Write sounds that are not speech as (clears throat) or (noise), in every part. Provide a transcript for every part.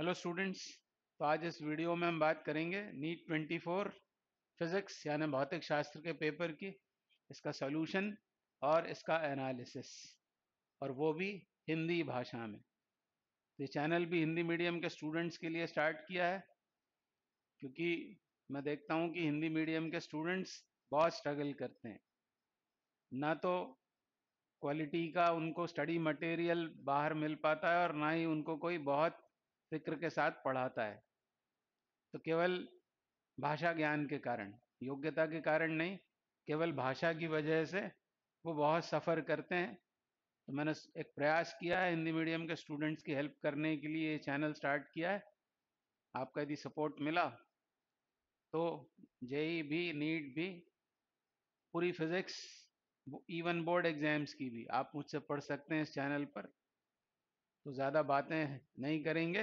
Hello students तो आज इस वीडियो में हम बात करेंगे नीट 24 फिजिक्स यानी भौतिक शास्त्र के पेपर की इसका सॉल्यूशन और इसका एनालिसिस और वो भी हिंदी भाषा में तो ये चैनल भी हिंदी मीडियम के स्टूडेंट्स के लिए स्टार्ट किया है क्योंकि मैं देखता हूँ कि हिंदी मीडियम के स्टूडेंट्स बहुत स्ट्रगल करते हैं ना तो क्वालिटी का उनको स्टडी मटेरियल बाहर मिल पाता है और ना ही उनको कोई बहुत फिक्र के साथ पढ़ाता है तो केवल भाषा ज्ञान के कारण योग्यता के कारण नहीं केवल भाषा की वजह से वो बहुत सफ़र करते हैं तो मैंने एक प्रयास किया है हिंदी मीडियम के स्टूडेंट्स की हेल्प करने के लिए ये चैनल स्टार्ट किया है आपका यदि सपोर्ट मिला तो जेई भी नीट भी पूरी फिजिक्स इवन बोर्ड एग्जाम्स की भी आप मुझसे पढ़ सकते हैं इस चैनल पर तो ज़्यादा बातें नहीं करेंगे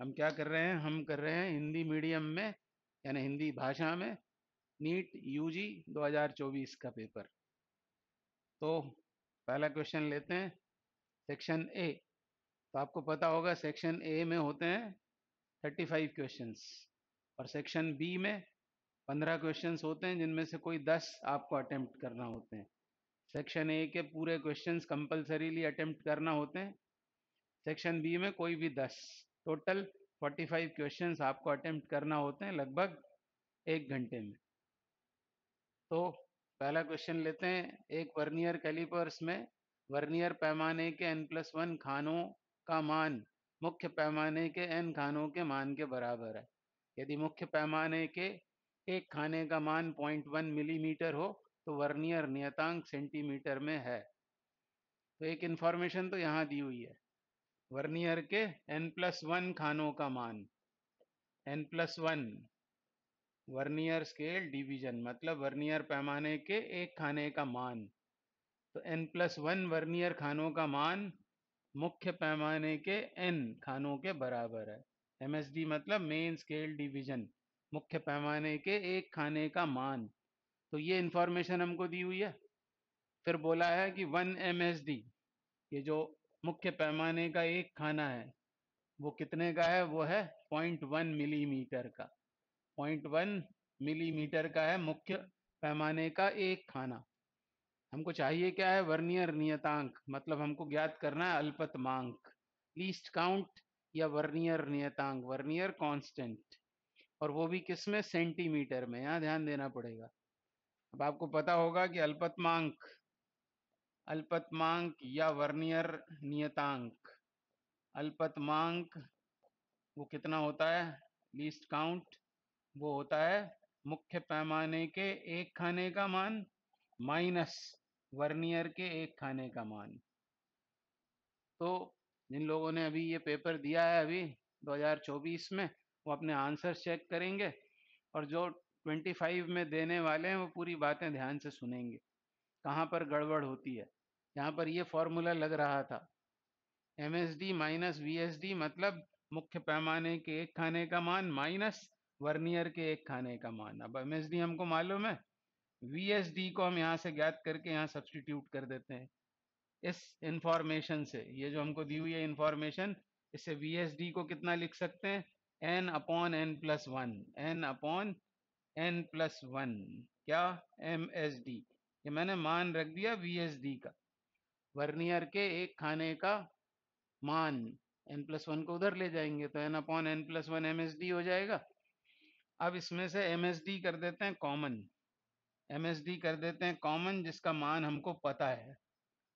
हम क्या कर रहे हैं हम कर रहे हैं हिंदी मीडियम में यानी हिंदी भाषा में नीट यूजी 2024 का पेपर तो पहला क्वेश्चन लेते हैं सेक्शन ए तो आपको पता होगा सेक्शन ए में होते हैं 35 क्वेश्चंस और सेक्शन बी में 15 क्वेश्चंस होते हैं जिनमें से कोई 10 आपको अटेम्प्ट करना होते हैं सेक्शन ए के पूरे क्वेश्चंस कंपलसरीली अटेम्प्ट करना होते हैं सेक्शन बी में कोई भी दस टोटल 45 क्वेश्चंस आपको अटेम्प्ट करना होते हैं लगभग एक घंटे में तो पहला क्वेश्चन लेते हैं एक वर्नियर कैलिपर्स में वर्नियर पैमाने के एन प्लस वन खानों का मान मुख्य पैमाने के एन खानों के मान के बराबर है यदि मुख्य पैमाने के एक खाने का मान 0.1 मिलीमीटर हो तो वर्नियर नियतांक सेंटीमीटर में है तो एक इन्फॉर्मेशन तो यहाँ दी हुई है वर्नियर के एन प्लस वन खानों का मान N plus one vernier scale division मतलब वर्नियर पैमाने के एक खाने का मान तो एन प्लस वन वर्नियर खानों का मान मुख्य पैमाने के एन खानों के बराबर है डी मतलब मेन स्केल डिवीजन मुख्य पैमाने के एक खाने का मान तो ये इंफॉर्मेशन हमको दी हुई है फिर बोला है कि वन एम एस डी ये जो मुख्य पैमाने का एक खाना है वो कितने का है वो है पॉइंट वन मिलीमीटर का पॉइंट वन मिलीमीटर का है मुख्य पैमाने का एक खाना हमको चाहिए क्या है वर्नियर नियतांक मतलब हमको ज्ञात करना है अल्पतमांक लीस्ट काउंट या वर्नियर नियतांक वर्नियर कांस्टेंट और वो भी किसमें सेंटीमीटर में यहाँ ध्यान देना पड़ेगा अब आपको पता होगा कि अल्पतमांक अल्पतमांक या वर्नियर नियतांक अल्पतमांक वो कितना होता है लीस्ट काउंट वो होता है मुख्य पैमाने के एक खाने का मान माइनस वर्नियर के एक खाने का मान तो जिन लोगों ने अभी ये पेपर दिया है अभी 2024 में वो अपने आंसर चेक करेंगे और जो 25 में देने वाले हैं वो पूरी बातें ध्यान से सुनेंगे कहाँ पर गड़बड़ होती है यहाँ पर ये फॉर्मूला लग रहा था M S D minus V S D मतलब मुख्य पैमाने के एक खाने का मान माइनस वर्नियर के एक खाने का मान अब एम एस डी हमको मालूम है वी एस डी को हम यहाँ से ज्ञात करके यहाँ सब्सटीट्यूट कर देते हैं इस इंफॉर्मेशन से ये जो हमको दी हुई है इंफॉर्मेशन इससे वी एस डी को कितना लिख सकते हैं N upon N plus one N upon N plus one क्या एम एस डी ये मैंने मान रख दिया वी एस डी का वर्नियर के एक खाने का मान एन प्लस वन को उधर ले जाएंगे तो N upon N plus one M S D हो जाएगा अब इसमें से एम एस डी कर देते हैं कॉमन एम एस डी कर देते हैं कॉमन जिसका मान हमको पता है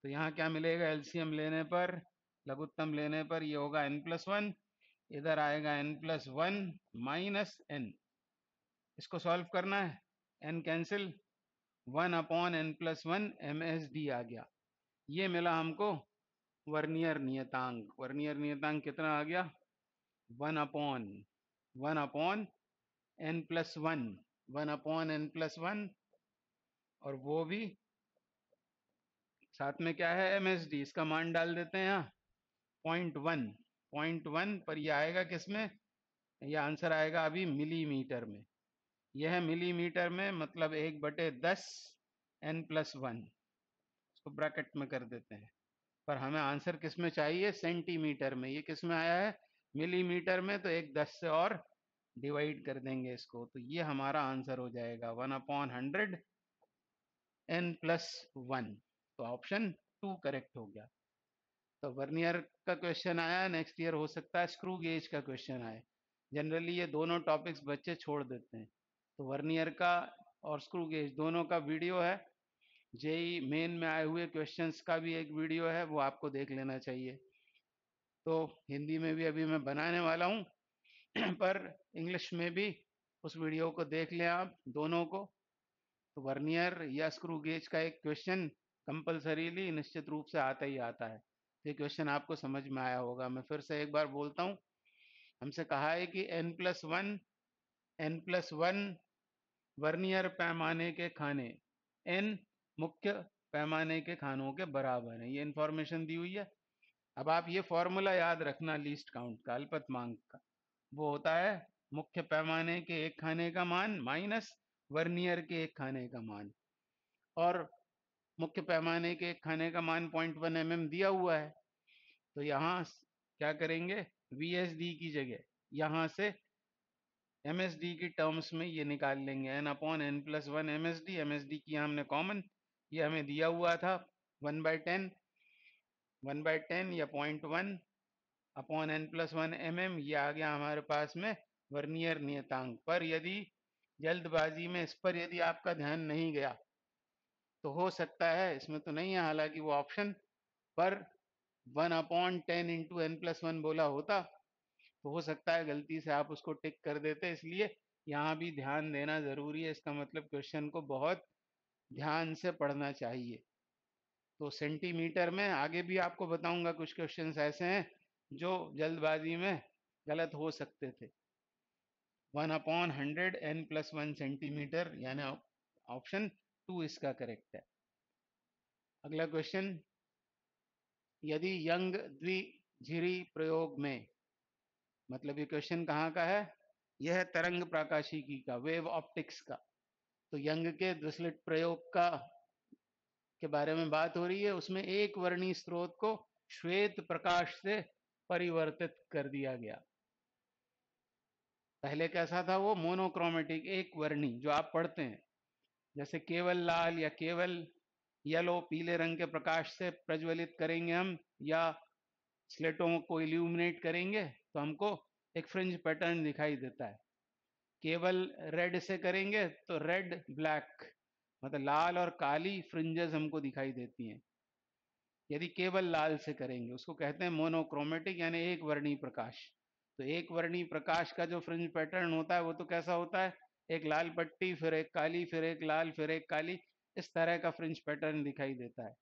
तो यहाँ क्या मिलेगा एलसीएम लेने पर लघुत्तम लेने पर ये होगा एन प्लस वन इधर आएगा N plus one minus N इसको सॉल्व करना है N cancel one upon N plus one M S D आ गया ये मिला हमको वर्नियर नियतांक वर्नियर नियतांक कितना आ गया one upon one upon N plus one one upon N plus one और वो भी साथ में क्या है एम एस डी इसका मान डाल देते हैं यहाँ पॉइंट वन पॉइंट वन पर यह आएगा किस में यह आंसर आएगा अभी मिलीमीटर में यह मिलीमीटर में मतलब एक बटे दस एन प्लस वन इसको ब्रैकेट में कर देते हैं पर हमें आंसर किस में चाहिए सेंटीमीटर में ये किस में आया है मिलीमीटर में तो एक दस से और डिवाइड कर देंगे इसको तो ये हमारा आंसर हो जाएगा one upon hundred N plus one तो ऑप्शन टू करेक्ट हो गया तो वर्नियर का क्वेश्चन आया नेक्स्ट ईयर हो सकता है स्क्रू गेज का क्वेश्चन आए जनरली ये दोनों टॉपिक्स बच्चे छोड़ देते हैं तो वर्नियर का और स्क्रू गेज दोनों का वीडियो है जेई मेन में आए हुए क्वेश्चंस का भी एक वीडियो है वो आपको देख लेना चाहिए तो हिंदी में भी अभी मैं बनाने वाला हूँ (clears throat) पर इंग्लिश में भी उस वीडियो को देख लें आप दोनों को तो वर्नियर या स्क्रू गेज का एक क्वेश्चन कंपलसरीली निश्चित रूप से आता ही आता है तो ये क्वेश्चन आपको समझ में आया होगा मैं फिर से एक बार बोलता हूँ हमसे कहा है कि N plus one N plus one vernier पैमाने के खाने एन मुख्य पैमाने के खानों के बराबर है ये इंफॉर्मेशन दी हुई है अब आप ये फॉर्मूला याद रखना लीस्ट काउंट का अल्पत मांग का वो होता है मुख्य पैमाने के एक खाने का मान माइनस वर्नियर के एक खाने का मान और मुख्य पैमाने के एक खाने का मान पॉइंट वन एम दिया हुआ है तो यहाँ क्या करेंगे वी एस डी की जगह यहाँ से एम एस डी की टर्म्स में ये निकाल लेंगे N upon N plus one M S D M S D की हमने कॉमन ये हमें दिया हुआ था one by ten one by ten या point one upon N plus one M M ये आ गया हमारे पास में वर्नियर नियतांक पर यदि जल्दबाजी में इस पर यदि आपका ध्यान नहीं गया तो हो सकता है इसमें तो नहीं है हालांकि वो ऑप्शन पर one upon ten into N plus one बोला होता तो हो सकता है गलती से आप उसको टिक कर देते इसलिए यहाँ भी ध्यान देना जरूरी है इसका मतलब क्वेश्चन को बहुत ध्यान से पढ़ना चाहिए तो सेंटीमीटर में आगे भी आपको बताऊंगा कुछ क्वेश्चन ऐसे हैं जो जल्दबाजी में गलत हो सकते थे one upon hundred N plus one centimetre यानी ऑप्शन टू इसका करेक्ट है अगला क्वेश्चन यदि यंग द्विझिरी प्रयोग में मतलब ये क्वेश्चन कहाँ का है यह तरंग प्राकाशिकी का वेव ऑप्टिक्स का तो यंग के द्विसलिट प्रयोग का के बारे में बात हो रही है उसमें एक वर्णी स्रोत को श्वेत प्रकाश से परिवर्तित कर दिया गया पहले कैसा था वो मोनोक्रोमेटिक एक वर्णी जो आप पढ़ते हैं जैसे केवल लाल या केवल येलो पीले रंग के प्रकाश से प्रज्वलित करेंगे हम या स्लेटों को इल्यूमिनेट करेंगे तो हमको एक फ्रिंज पैटर्न दिखाई देता है केवल रेड से करेंगे तो रेड ब्लैक मतलब लाल और काली फ्रिंजेस हमको दिखाई देती हैं यदि केवल लाल से करेंगे उसको कहते हैं मोनोक्रोमेटिक यानी एक वर्णी प्रकाश तो एक वर्णी प्रकाश का जो फ्रिंज पैटर्न होता है वो तो कैसा होता है एक लाल पट्टी फिर एक काली फिर एक लाल फिर एक काली इस तरह का फ्रिंज पैटर्न दिखाई देता है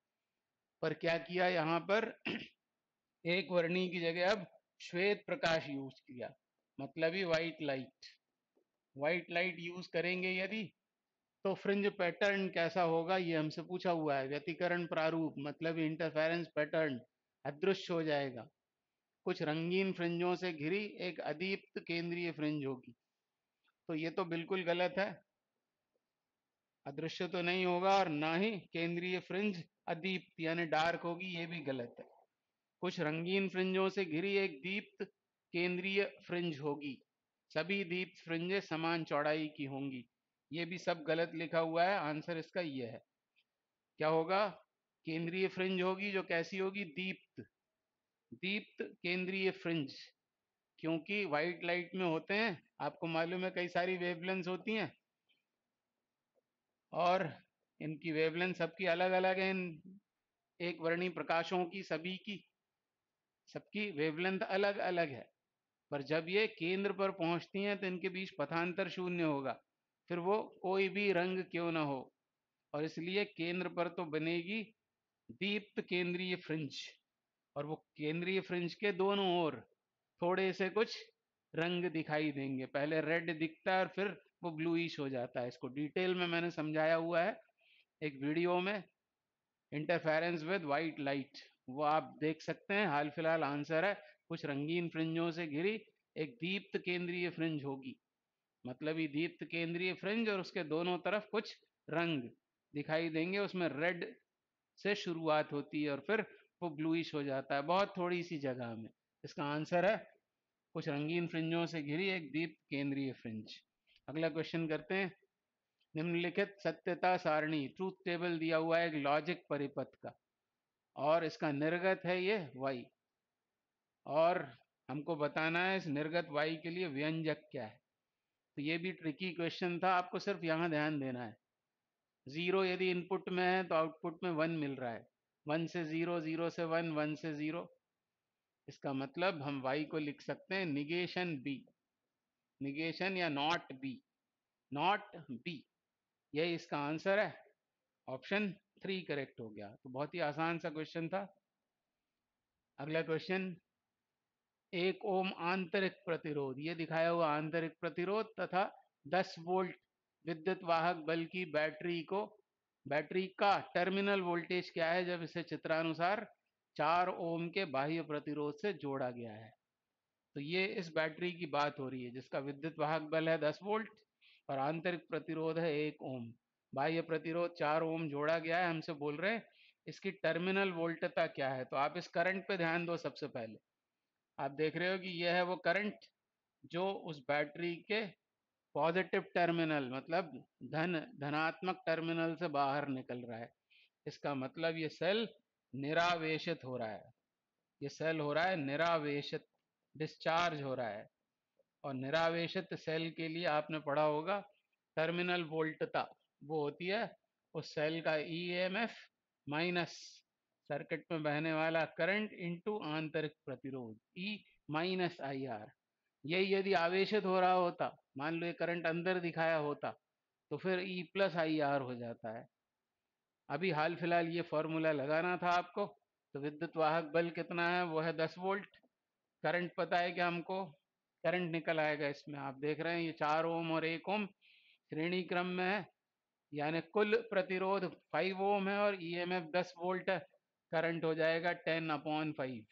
पर क्या किया यहाँ पर एक वर्णी की जगह अब श्वेत प्रकाश यूज किया मतलब ही white light white light use करेंगे यदि तो फ्रिंज पैटर्न कैसा होगा ये हमसे पूछा हुआ है व्यतिकरण प्रारूप मतलब इंटरफेरेंस पैटर्न अदृश्य हो जाएगा कुछ रंगीन फ्रिंजों से घिरी एक अदीप्त केंद्रीय फ्रिंज होगी तो ये तो बिल्कुल गलत है अदृश्य तो नहीं होगा और ना ही केंद्रीय फ्रिंज अदीप्त यानी डार्क होगी ये भी गलत है कुछ रंगीन फ्रिंजों से घिरी एक दीप्त केंद्रीय फ्रिंज होगी सभी दीप फ्रिंजे समान चौड़ाई की होंगी ये भी सब गलत लिखा हुआ है आंसर इसका यह है क्या होगा केंद्रीय फ्रिंज होगी जो कैसी होगी दीप्त दीप्त केंद्रीय फ्रिंज क्योंकि व्हाइट लाइट में होते हैं आपको मालूम है कई सारी वेवलेंस होती हैं और इनकी वेवलेंस सबकी अलग अलग है इन एक वर्णी प्रकाशों की सभी की सबकी वेवलेंथ अलग अलग है पर जब ये केंद्र पर पहुंचती हैं तो इनके बीच पथांतर शून्य होगा फिर वो कोई भी रंग क्यों ना हो और इसलिए केंद्र पर तो बनेगी दीप्त केंद्रीय फ्रिंज और वो केंद्रीय फ्रिंज के दोनों ओर थोड़े से कुछ रंग दिखाई देंगे पहले रेड दिखता है और फिर वो ब्लूइश हो जाता है इसको डिटेल में मैंने समझाया हुआ है एक वीडियो में इंटरफेरेंस विद वाइट लाइट वो आप देख सकते हैं हाल फिलहाल आंसर है कुछ रंगीन फ्रिंजों से घिरी एक दीप्त केंद्रीय फ्रिंज होगी मतलब ये दीप्त केंद्रीय फ्रिंज और उसके दोनों तरफ कुछ रंग दिखाई देंगे उसमें रेड से शुरुआत होती है और फिर वो ब्लूइश हो जाता है बहुत थोड़ी सी जगह में इसका आंसर है कुछ रंगीन फ्रिंजों से घिरी एक दीप केंद्रीय फ्रिंज अगला क्वेश्चन करते हैं निम्नलिखित सत्यता सारणी ट्रूथ टेबल दिया हुआ है एक लॉजिक परिपथ का और इसका निर्गत है ये वाई और हमको बताना है इस निर्गत वाई के लिए व्यंजक क्या है तो ये भी ट्रिकी क्वेश्चन था आपको सिर्फ यहाँ ध्यान देना है जीरो यदि इनपुट में है तो आउटपुट में वन मिल रहा है वन से जीरो जीरो से वन वन से जीरो इसका मतलब हम वाई को लिख सकते हैं निगेशन बी निगेशन या नॉट बी नॉट बी यही इसका आंसर है ऑप्शन थ्री करेक्ट हो गया तो बहुत ही आसान सा क्वेश्चन था अगला क्वेश्चन एक ओम आंतरिक प्रतिरोध ये दिखाया हुआ आंतरिक प्रतिरोध तथा 10 वोल्ट विद्युत वाहक बल की बैटरी को बैटरी का टर्मिनल वोल्टेज क्या है जब इसे चित्रानुसार चार ओम के बाह्य प्रतिरोध से जोड़ा गया है तो ये इस बैटरी की बात हो रही है जिसका विद्युत वाहक बल है 10 वोल्ट और आंतरिक प्रतिरोध है एक ओम बाह्य प्रतिरोध चार ओम जोड़ा गया है हमसे बोल रहे हैं इसकी टर्मिनल वोल्टता क्या है तो आप इस करंट पे ध्यान दो सबसे पहले आप देख रहे हो कि यह है वो करंट जो उस बैटरी के पॉजिटिव टर्मिनल मतलब धन धनात्मक टर्मिनल से बाहर निकल रहा है इसका मतलब ये सेल निरावेशित हो रहा है ये सेल हो रहा है निरावेशित डिस्चार्ज हो रहा है और निरावेशित सेल के लिए आपने पढ़ा होगा टर्मिनल वोल्टता वो होती है उस सेल का E M F minus circuit में बहने वाला करंट इंटू आंतरिक प्रतिरोध ई माइनस आई आर यही यदि आवेशित हो रहा होता मान लो ये करंट अंदर दिखाया होता तो फिर ई प्लस आई आर हो जाता है अभी हाल फिलहाल ये फॉर्मूला लगाना था आपको तो विद्युत वाहक बल कितना है वो है दस वोल्ट करंट पता है क्या हमको करंट निकल आएगा इसमें आप देख रहे हैं ये चार ओम और एक ओम श्रेणी क्रम में है यानी कुल प्रतिरोध फाइव ओम है और ईएमएफ 10 वोल्ट है करंट हो जाएगा टेन अपॉन फाइव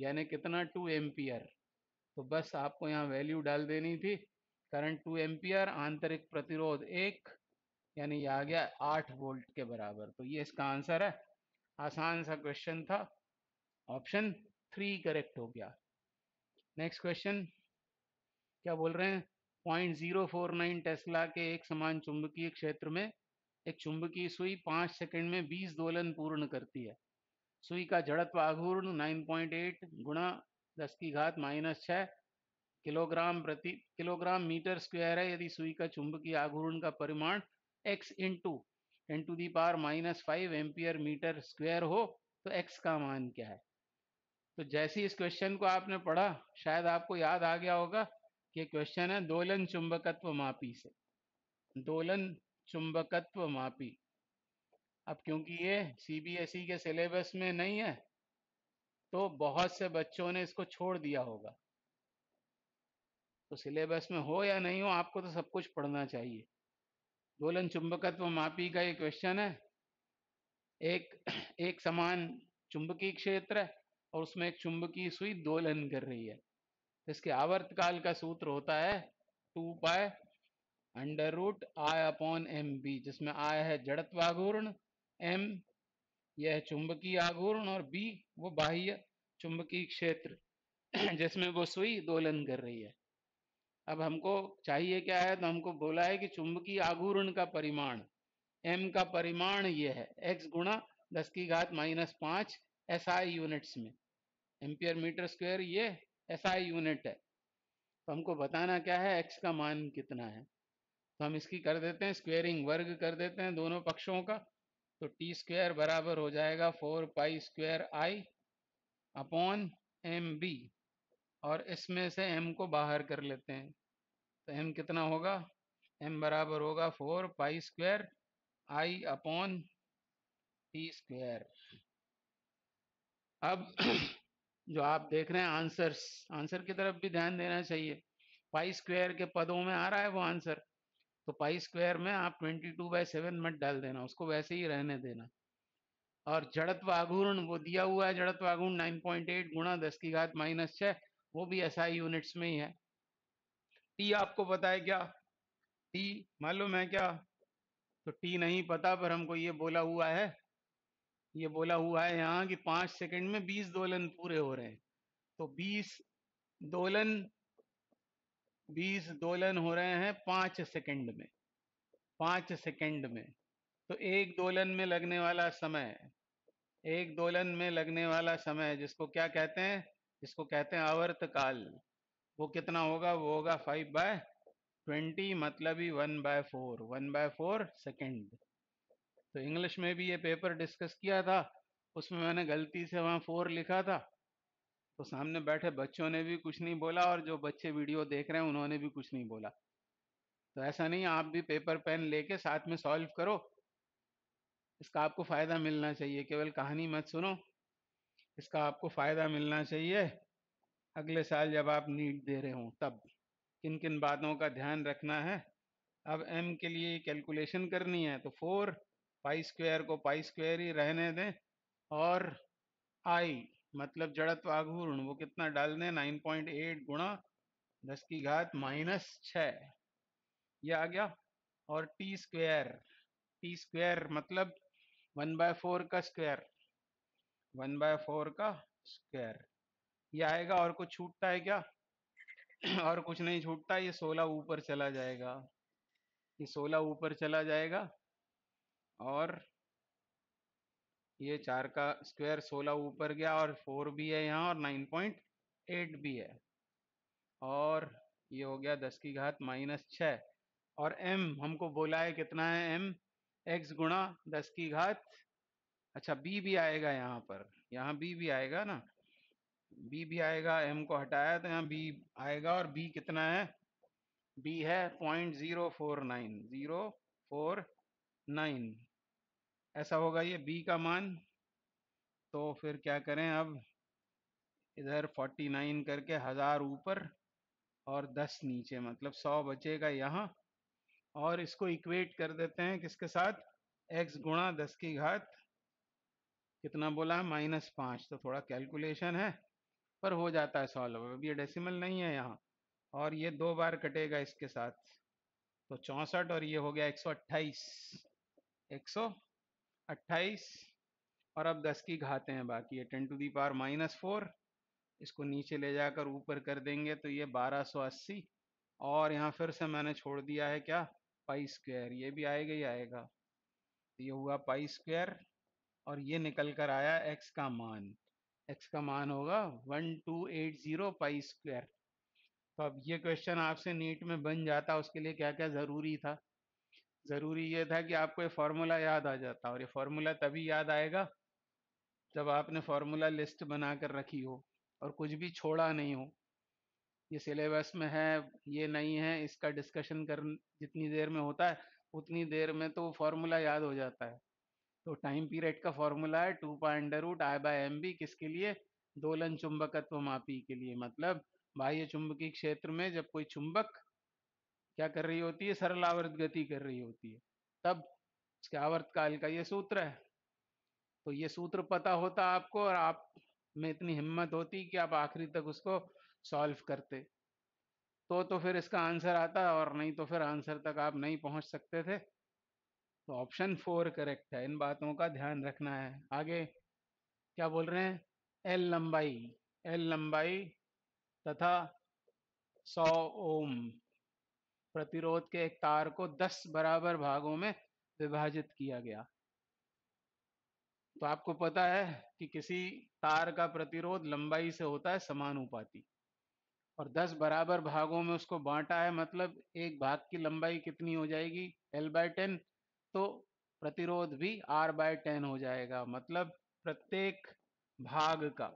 यानी कितना टू एम्पियर तो बस आपको यहाँ वैल्यू डाल देनी थी करंट टू एम्पियर आंतरिक प्रतिरोध एक यानी आ गया आठ वोल्ट के बराबर तो ये इसका आंसर है आसान सा क्वेश्चन था ऑप्शन थ्री करेक्ट हो गया नेक्स्ट क्वेश्चन क्या बोल रहे हैं point zero four nine tesla के एक समान चुंबकीय क्षेत्र में एक चुंबकीय सुई पाँच सेकंड में बीस दोलन पूर्ण करती है सुई का जड़त्व आघूर्ण 9.8 गुणा दस की घात माइनस छः किलोग्राम प्रति किलोग्राम मीटर स्क्वायर है यदि सुई का चुंबकीय आघूर्ण का परिमाण x into N to the power minus five ampere metre square हो तो x का मान क्या है तो जैसे इस क्वेश्चन को आपने पढ़ा शायद आपको याद आ गया होगा कि क्वेश्चन है दोलन चुंबकत्व मापी से दोलन चुंबकत्व मापी अब क्योंकि ये सीबीएसई e के सिलेबस में नहीं है तो बहुत से बच्चों ने इसको छोड़ दिया होगा तो सिलेबस में हो या नहीं हो आपको तो सब कुछ पढ़ना चाहिए दोलन चुंबकत्व मापी का ये क्वेश्चन है एक एक समान चुंबकीय क्षेत्र है और उसमें एक चुंबकीय सुई दोलन कर रही है इसके आवर्तकाल का सूत्र होता है two pi under root I upon M B जिसमें आय है जड़त्वाघूर्ण एम यह चुंबकीय आघूर्ण और बी वो बाह्य चुंबकीय क्षेत्र (clears throat) जिसमें वो सुई दोलन कर रही है अब हमको चाहिए क्या है तो हमको बोला है कि चुंबकीय आघूर्ण का परिमाण एम का परिमाण यह है एक्स गुणा दस की घात माइनस पांच एस आई यूनिट्स में एम्पियर मीटर स्क्वायर ये एस आई यूनिट है तो हमको बताना क्या है एक्स का मान कितना है तो हम इसकी कर देते हैं स्क्वेयरिंग वर्ग कर देते हैं दोनों पक्षों का तो टी स्क्वायर बराबर हो जाएगा four pi square I upon M B और इसमें से एम को बाहर कर लेते हैं तो एम कितना होगा एम बराबर होगा four pi square I upon T square अब (clears throat) जो आप देख रहे हैं आंसर्स आंसर की तरफ भी ध्यान देना चाहिए पाई स्क्वायर के पदों में आ रहा है वो आंसर तो पाई स्क्वायर में आप 22 टू बाई सेवन मत डाल देना उसको वैसे ही रहने देना और जड़त्व आघूर्ण वो दिया हुआ है जड़त्व आघूर्ण 9.8 गुणा दस की घात माइनस छः वो भी ऐसा एसआई यूनिट्स में ही है टी आपको पता है क्या टी मालूम है क्या तो टी नहीं पता पर हमको ये बोला हुआ है ये बोला हुआ है यहाँ कि पांच सेकंड में बीस दोलन पूरे हो रहे हैं तो बीस दोलन बीस दोलन हो रहे हैं पांच सेकंड में पांच सेकंड में तो एक दोलन में लगने वाला समय एक दोलन में लगने वाला समय जिसको क्या कहते हैं जिसको कहते हैं आवर्त काल वो कितना होगा वो होगा फाइव बाय ट्वेंटी मतलब ही one by four one by four second तो इंग्लिश में भी ये पेपर डिस्कस किया था उसमें मैंने गलती से वहाँ फोर लिखा था तो सामने बैठे बच्चों ने भी कुछ नहीं बोला और जो बच्चे वीडियो देख रहे हैं उन्होंने भी कुछ नहीं बोला तो ऐसा नहीं आप भी पेपर पेन लेके साथ में सॉल्व करो इसका आपको फायदा मिलना चाहिए केवल कहानी मत सुनो इसका आपको फायदा मिलना चाहिए अगले साल जब आप नीट दे रहे हो तब किन किन बातों का ध्यान रखना है अब एम के लिए कैलकुलेशन करनी है तो फोर पाई स्क्वायर को पाई स्क्वायर ही रहने दें और आई मतलब जड़त्व आघूर्ण वो कितना डालने एट गुणा दस की घात माइनस छ आ गया और टी स्क्वेयर टी स्क्वेयर मतलब वन बाय फोर का स्क्वायर वन बाय फोर का स्क्वायर ये आएगा और कुछ छूटता है क्या (clears throat) और कुछ नहीं छूटता ये सोलह ऊपर चला जाएगा ये सोलह ऊपर चला जाएगा और ये चार का स्क्वायर सोलह ऊपर गया और फोर भी है यहाँ और नाइन पॉइंट एट भी है और ये हो गया दस की घात माइनस छ और एम हमको बोला है कितना है एम एक्स गुणा दस की घात अच्छा बी भी आएगा यहाँ पर यहाँ बी भी आएगा ना बी भी आएगा एम को हटाया तो यहाँ बी आएगा और बी कितना है बी है point zero four nine zero four nine ऐसा होगा ये बी का मान तो फिर क्या करें अब इधर 49 करके हज़ार ऊपर और 10 नीचे मतलब 100 बचेगा यहाँ और इसको इक्वेट कर देते हैं किसके साथ x गुणा दस की घात कितना बोला माइनस पाँच तो थोड़ा कैलकुलेशन है पर हो जाता है सॉल्व अब ये डेसिमल नहीं है यहाँ और ये दो बार कटेगा इसके साथ तो चौंसठ और ये हो गया एक सौ अट्ठाईस एक सौ अट्ठाईस और अब दस की घाते हैं बाकी है ten to the power minus four इसको नीचे ले जाकर ऊपर कर देंगे तो ये बारह सौ अस्सी और यहाँ फिर से मैंने छोड़ दिया है क्या पाई स्क्वायर ये भी आएगा ही आएगा तो ये हुआ पाई स्क्वायर और ये निकल कर आया एक्स का मान एक्स का मान होगा one two eight zero pi square तो अब ये क्वेश्चन आपसे नीट में बन जाता उसके लिए क्या क्या ज़रूरी था ज़रूरी यह था कि आपको ये फार्मूला याद आ जाता और ये फार्मूला तभी याद आएगा जब आपने फार्मूला लिस्ट बना कर रखी हो और कुछ भी छोड़ा नहीं हो ये सिलेबस में है ये नहीं है इसका डिस्कशन कर जितनी देर में होता है उतनी देर में तो फार्मूला याद हो जाता है तो टाइम पीरियड का फार्मूला है two under root I by M B किसके लिए दोलन चुंबकत्व मापी के लिए मतलब बाह्य चुंबकीय क्षेत्र में जब कोई चुंबक क्या कर रही होती है सरलावर्त गति कर रही होती है तब इसके आवर्त काल का ये सूत्र है तो ये सूत्र पता होता आपको और आप में इतनी हिम्मत होती कि आप आखिरी तक उसको सॉल्व करते तो तो फिर इसका आंसर आता और नहीं तो फिर आंसर तक आप नहीं पहुंच सकते थे तो ऑप्शन फोर करेक्ट है इन बातों का ध्यान रखना है आगे क्या बोल रहे हैं एल लंबाई एल लंबाई तथा सौ ओम प्रतिरोध के एक तार को 10 बराबर भागों में विभाजित किया गया तो आपको पता है कि किसी तार का प्रतिरोध लंबाई से होता है समानुपाती और 10 बराबर भागों में उसको बांटा है मतलब एक भाग की लंबाई कितनी हो जाएगी एल बाय टेन तो प्रतिरोध भी आर बाय टेन हो जाएगा मतलब प्रत्येक भाग का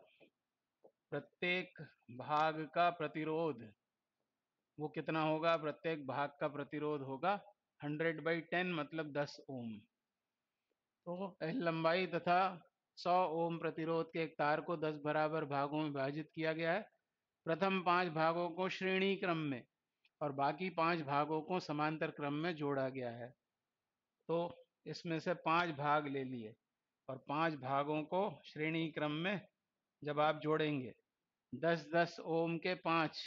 प्रत्येक भाग का प्रतिरोध वो कितना होगा प्रत्येक भाग का प्रतिरोध होगा 100 बाई टेन मतलब 10 ओम तो लंबाई तथा 100 ओम प्रतिरोध के एक तार को 10 बराबर भागों में विभाजित किया गया है प्रथम पांच भागों को श्रेणी क्रम में और बाकी पांच भागों को समांतर क्रम में जोड़ा गया है तो इसमें से पांच भाग ले लिए और पांच भागों को श्रेणी क्रम में जब आप जोड़ेंगे दस दस ओम के पांच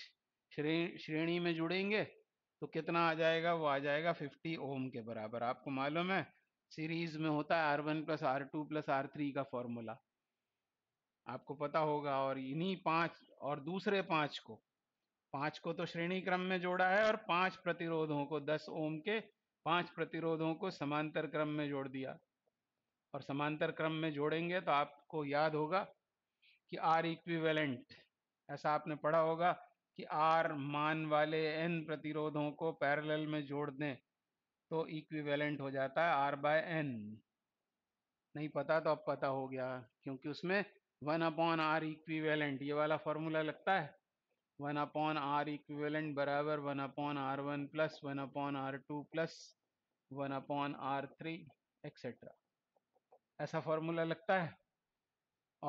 श्रेणी में जुड़ेंगे तो कितना आ जाएगा वो आ जाएगा 50 ओम के बराबर आपको मालूम है सीरीज में होता है R one plus R two plus R three का फॉर्मूला आपको पता होगा और इन्हीं पांच और दूसरे पांच को पांच को तो श्रेणी क्रम में जोड़ा है और पांच प्रतिरोधों को दस ओम के पांच प्रतिरोधों को समांतर क्रम में जोड़ दिया और समांतर क्रम में जोड़ेंगे तो आपको याद होगा कि आर इक्विवेलेंट ऐसा आपने पढ़ा होगा कि आर मान वाले एन प्रतिरोधों को पैरेलल में जोड़ दें तो इक्विवेलेंट हो जाता है आर बाय एन नहीं पता तो अब पता हो गया क्योंकि उसमें वन अपॉन आर इक्विवेलेंट ये वाला फॉर्मूला लगता है वन अपॉन आर इक्विवेलेंट बराबर one upon R one plus one upon R two plus one upon R three etcetera ऐसा फॉर्मूला लगता है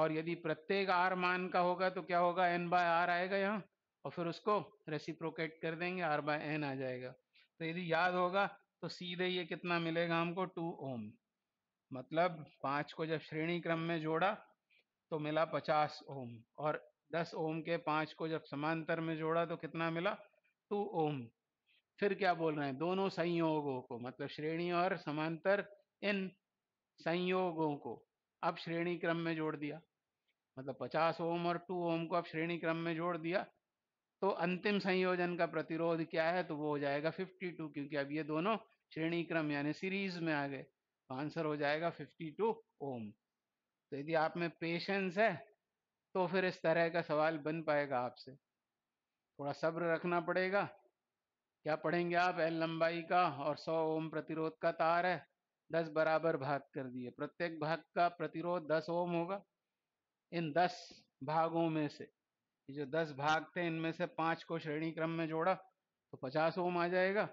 और यदि प्रत्येक आर मान का होगा तो क्या होगा एन बाय आर आएगा यहाँ और फिर उसको रेसिप्रोकेट कर देंगे आर बाय एन आ जाएगा तो यदि याद होगा तो सीधे ये कितना मिलेगा हमको टू ओम मतलब पाँच को जब श्रेणी क्रम में जोड़ा तो मिला पचास ओम और दस ओम के पाँच को जब समांतर में जोड़ा तो कितना मिला टू ओम फिर क्या बोल रहे हैं दोनों संयोगों को मतलब श्रेणी और समांतर इन संयोगों को अब श्रेणी क्रम में जोड़ दिया मतलब पचास ओम और टू ओम को अब श्रेणी क्रम में जोड़ दिया तो अंतिम संयोजन का प्रतिरोध क्या है तो वो हो जाएगा 52 क्योंकि अब ये दोनों श्रेणी क्रम यानी सीरीज में आ गए तो आंसर हो जाएगा 52 ओम तो यदि आप में पेशेंस है तो फिर इस तरह का सवाल बन पाएगा आपसे थोड़ा सब्र रखना पड़ेगा क्या पढ़ेंगे आप एल लंबाई का और 100 ओम प्रतिरोध का तार है 10 बराबर भाग कर दिए प्रत्येक भाग का प्रतिरोध 10 ओम होगा इन 10 भागों में से ये जो दस भाग थे इनमें से पांच को श्रेणी क्रम में जोड़ा तो पचास ओम आ जाएगा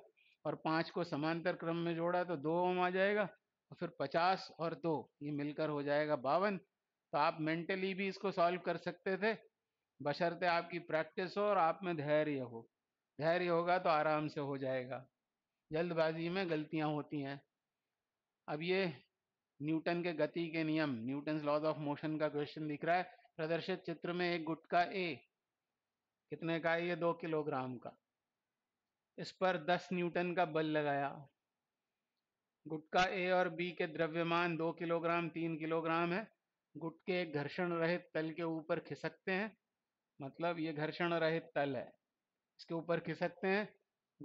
और पांच को समांतर क्रम में जोड़ा तो दो ओम आ जाएगा और फिर पचास और दो ये मिलकर हो जाएगा बावन तो आप मेंटली भी इसको सॉल्व कर सकते थे बशर्ते आपकी प्रैक्टिस हो और आप में धैर्य हो धैर्य होगा तो आराम से हो जाएगा जल्दबाजी में गलतियां होती हैं अब ये न्यूटन के गति के नियम न्यूटन लॉज ऑफ मोशन का क्वेश्चन दिख रहा है प्रदर्शित चित्र में एक गुटका ए कितने का है ये दो किलोग्राम का इस पर 10 न्यूटन का बल लगाया गुटका ए और बी के द्रव्यमान दो किलोग्राम तीन किलोग्राम है गुटके एक घर्षण रहित तल के ऊपर खिसकते हैं मतलब ये घर्षण रहित तल है इसके ऊपर खिसकते हैं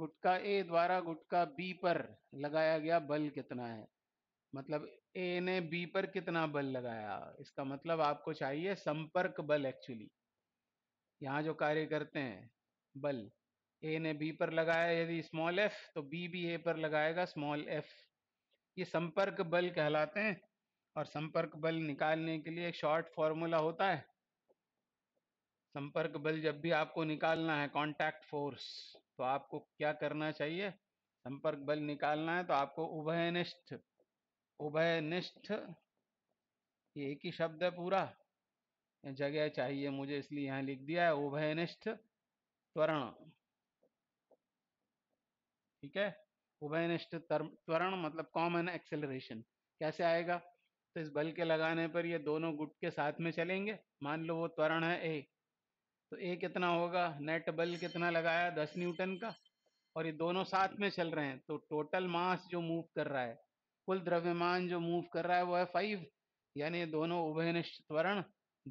गुटका ए द्वारा गुटका बी पर लगाया गया बल कितना है मतलब ए ने बी पर कितना बल लगाया इसका मतलब आपको चाहिए संपर्क बल एक्चुअली यहाँ जो कार्य करते हैं बल ए ने बी पर लगाया यदि स्मॉल एफ तो बी भी ए पर लगाएगा स्मॉल एफ ये संपर्क बल कहलाते हैं और संपर्क बल निकालने के लिए एक शॉर्ट फॉर्मूला होता है संपर्क बल जब भी आपको निकालना है कॉन्टैक्ट फोर्स तो आपको क्या करना चाहिए संपर्क बल निकालना है तो आपको उभयनिष्ठ उभयनिष्ठ ये एक ही शब्द है पूरा जगह चाहिए मुझे इसलिए यहाँ लिख दिया है उभयनिष्ठ त्वरण ठीक है उभयनिष्ठ त्वरण मतलब कॉमन एक्सेलरेशन कैसे आएगा तो इस बल के लगाने पर ये दोनों गुट के साथ में चलेंगे मान लो वो त्वरण है ए तो ए कितना होगा नेट बल कितना लगाया दस न्यूटन का और ये दोनों साथ में चल रहे हैं तो टोटल मास जो मूव कर रहा है कुल द्रव्यमान जो मूव कर रहा है वो है फाइव यानी दोनों उभयनिष्ठ त्वरण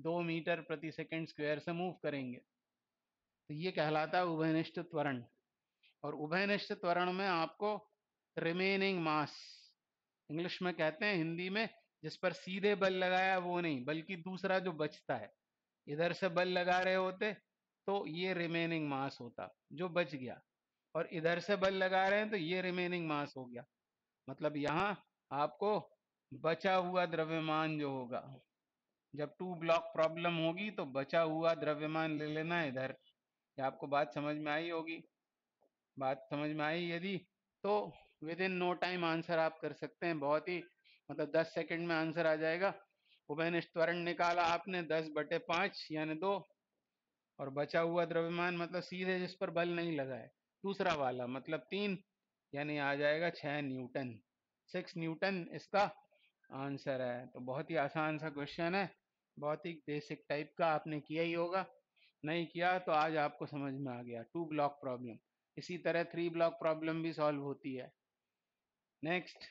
दो मीटर प्रति सेकंड स्क्वायर से मूव करेंगे तो ये कहलाता है उभयनिष्ठ त्वरण और उभयनिष्ठ त्वरण में आपको रिमेनिंग मास इंग्लिश में कहते हैं हिंदी में जिस पर सीधे बल लगाया वो नहीं बल्कि दूसरा जो बचता है इधर से बल लगा रहे होते तो ये रिमेनिंग मास होता जो बच गया और इधर से बल लगा रहे हैं तो ये रिमेनिंग मास हो गया मतलब यहाँ आपको बचा हुआ द्रव्यमान जो होगा जब टू ब्लॉक प्रॉब्लम होगी तो बचा हुआ द्रव्यमान ले लेना इधर आपको बात समझ में आई होगी बात समझ में आई यदि तो within no time answer आप कर सकते हैं बहुत ही मतलब 10 सेकंड में आंसर आ जाएगा उभयन त्वरण निकाला आपने 10 बटे पांच यानी दो और बचा हुआ द्रव्यमान मतलब सीधे जिस पर बल नहीं लगा है दूसरा वाला मतलब तीन यानी आ जाएगा छः न्यूटन सिक्स न्यूटन इसका आंसर है तो बहुत ही आसान सा क्वेश्चन है बहुत ही बेसिक टाइप का आपने किया ही होगा नहीं किया तो आज आपको समझ में आ गया टू ब्लॉक प्रॉब्लम इसी तरह थ्री ब्लॉक प्रॉब्लम भी सॉल्व होती है नेक्स्ट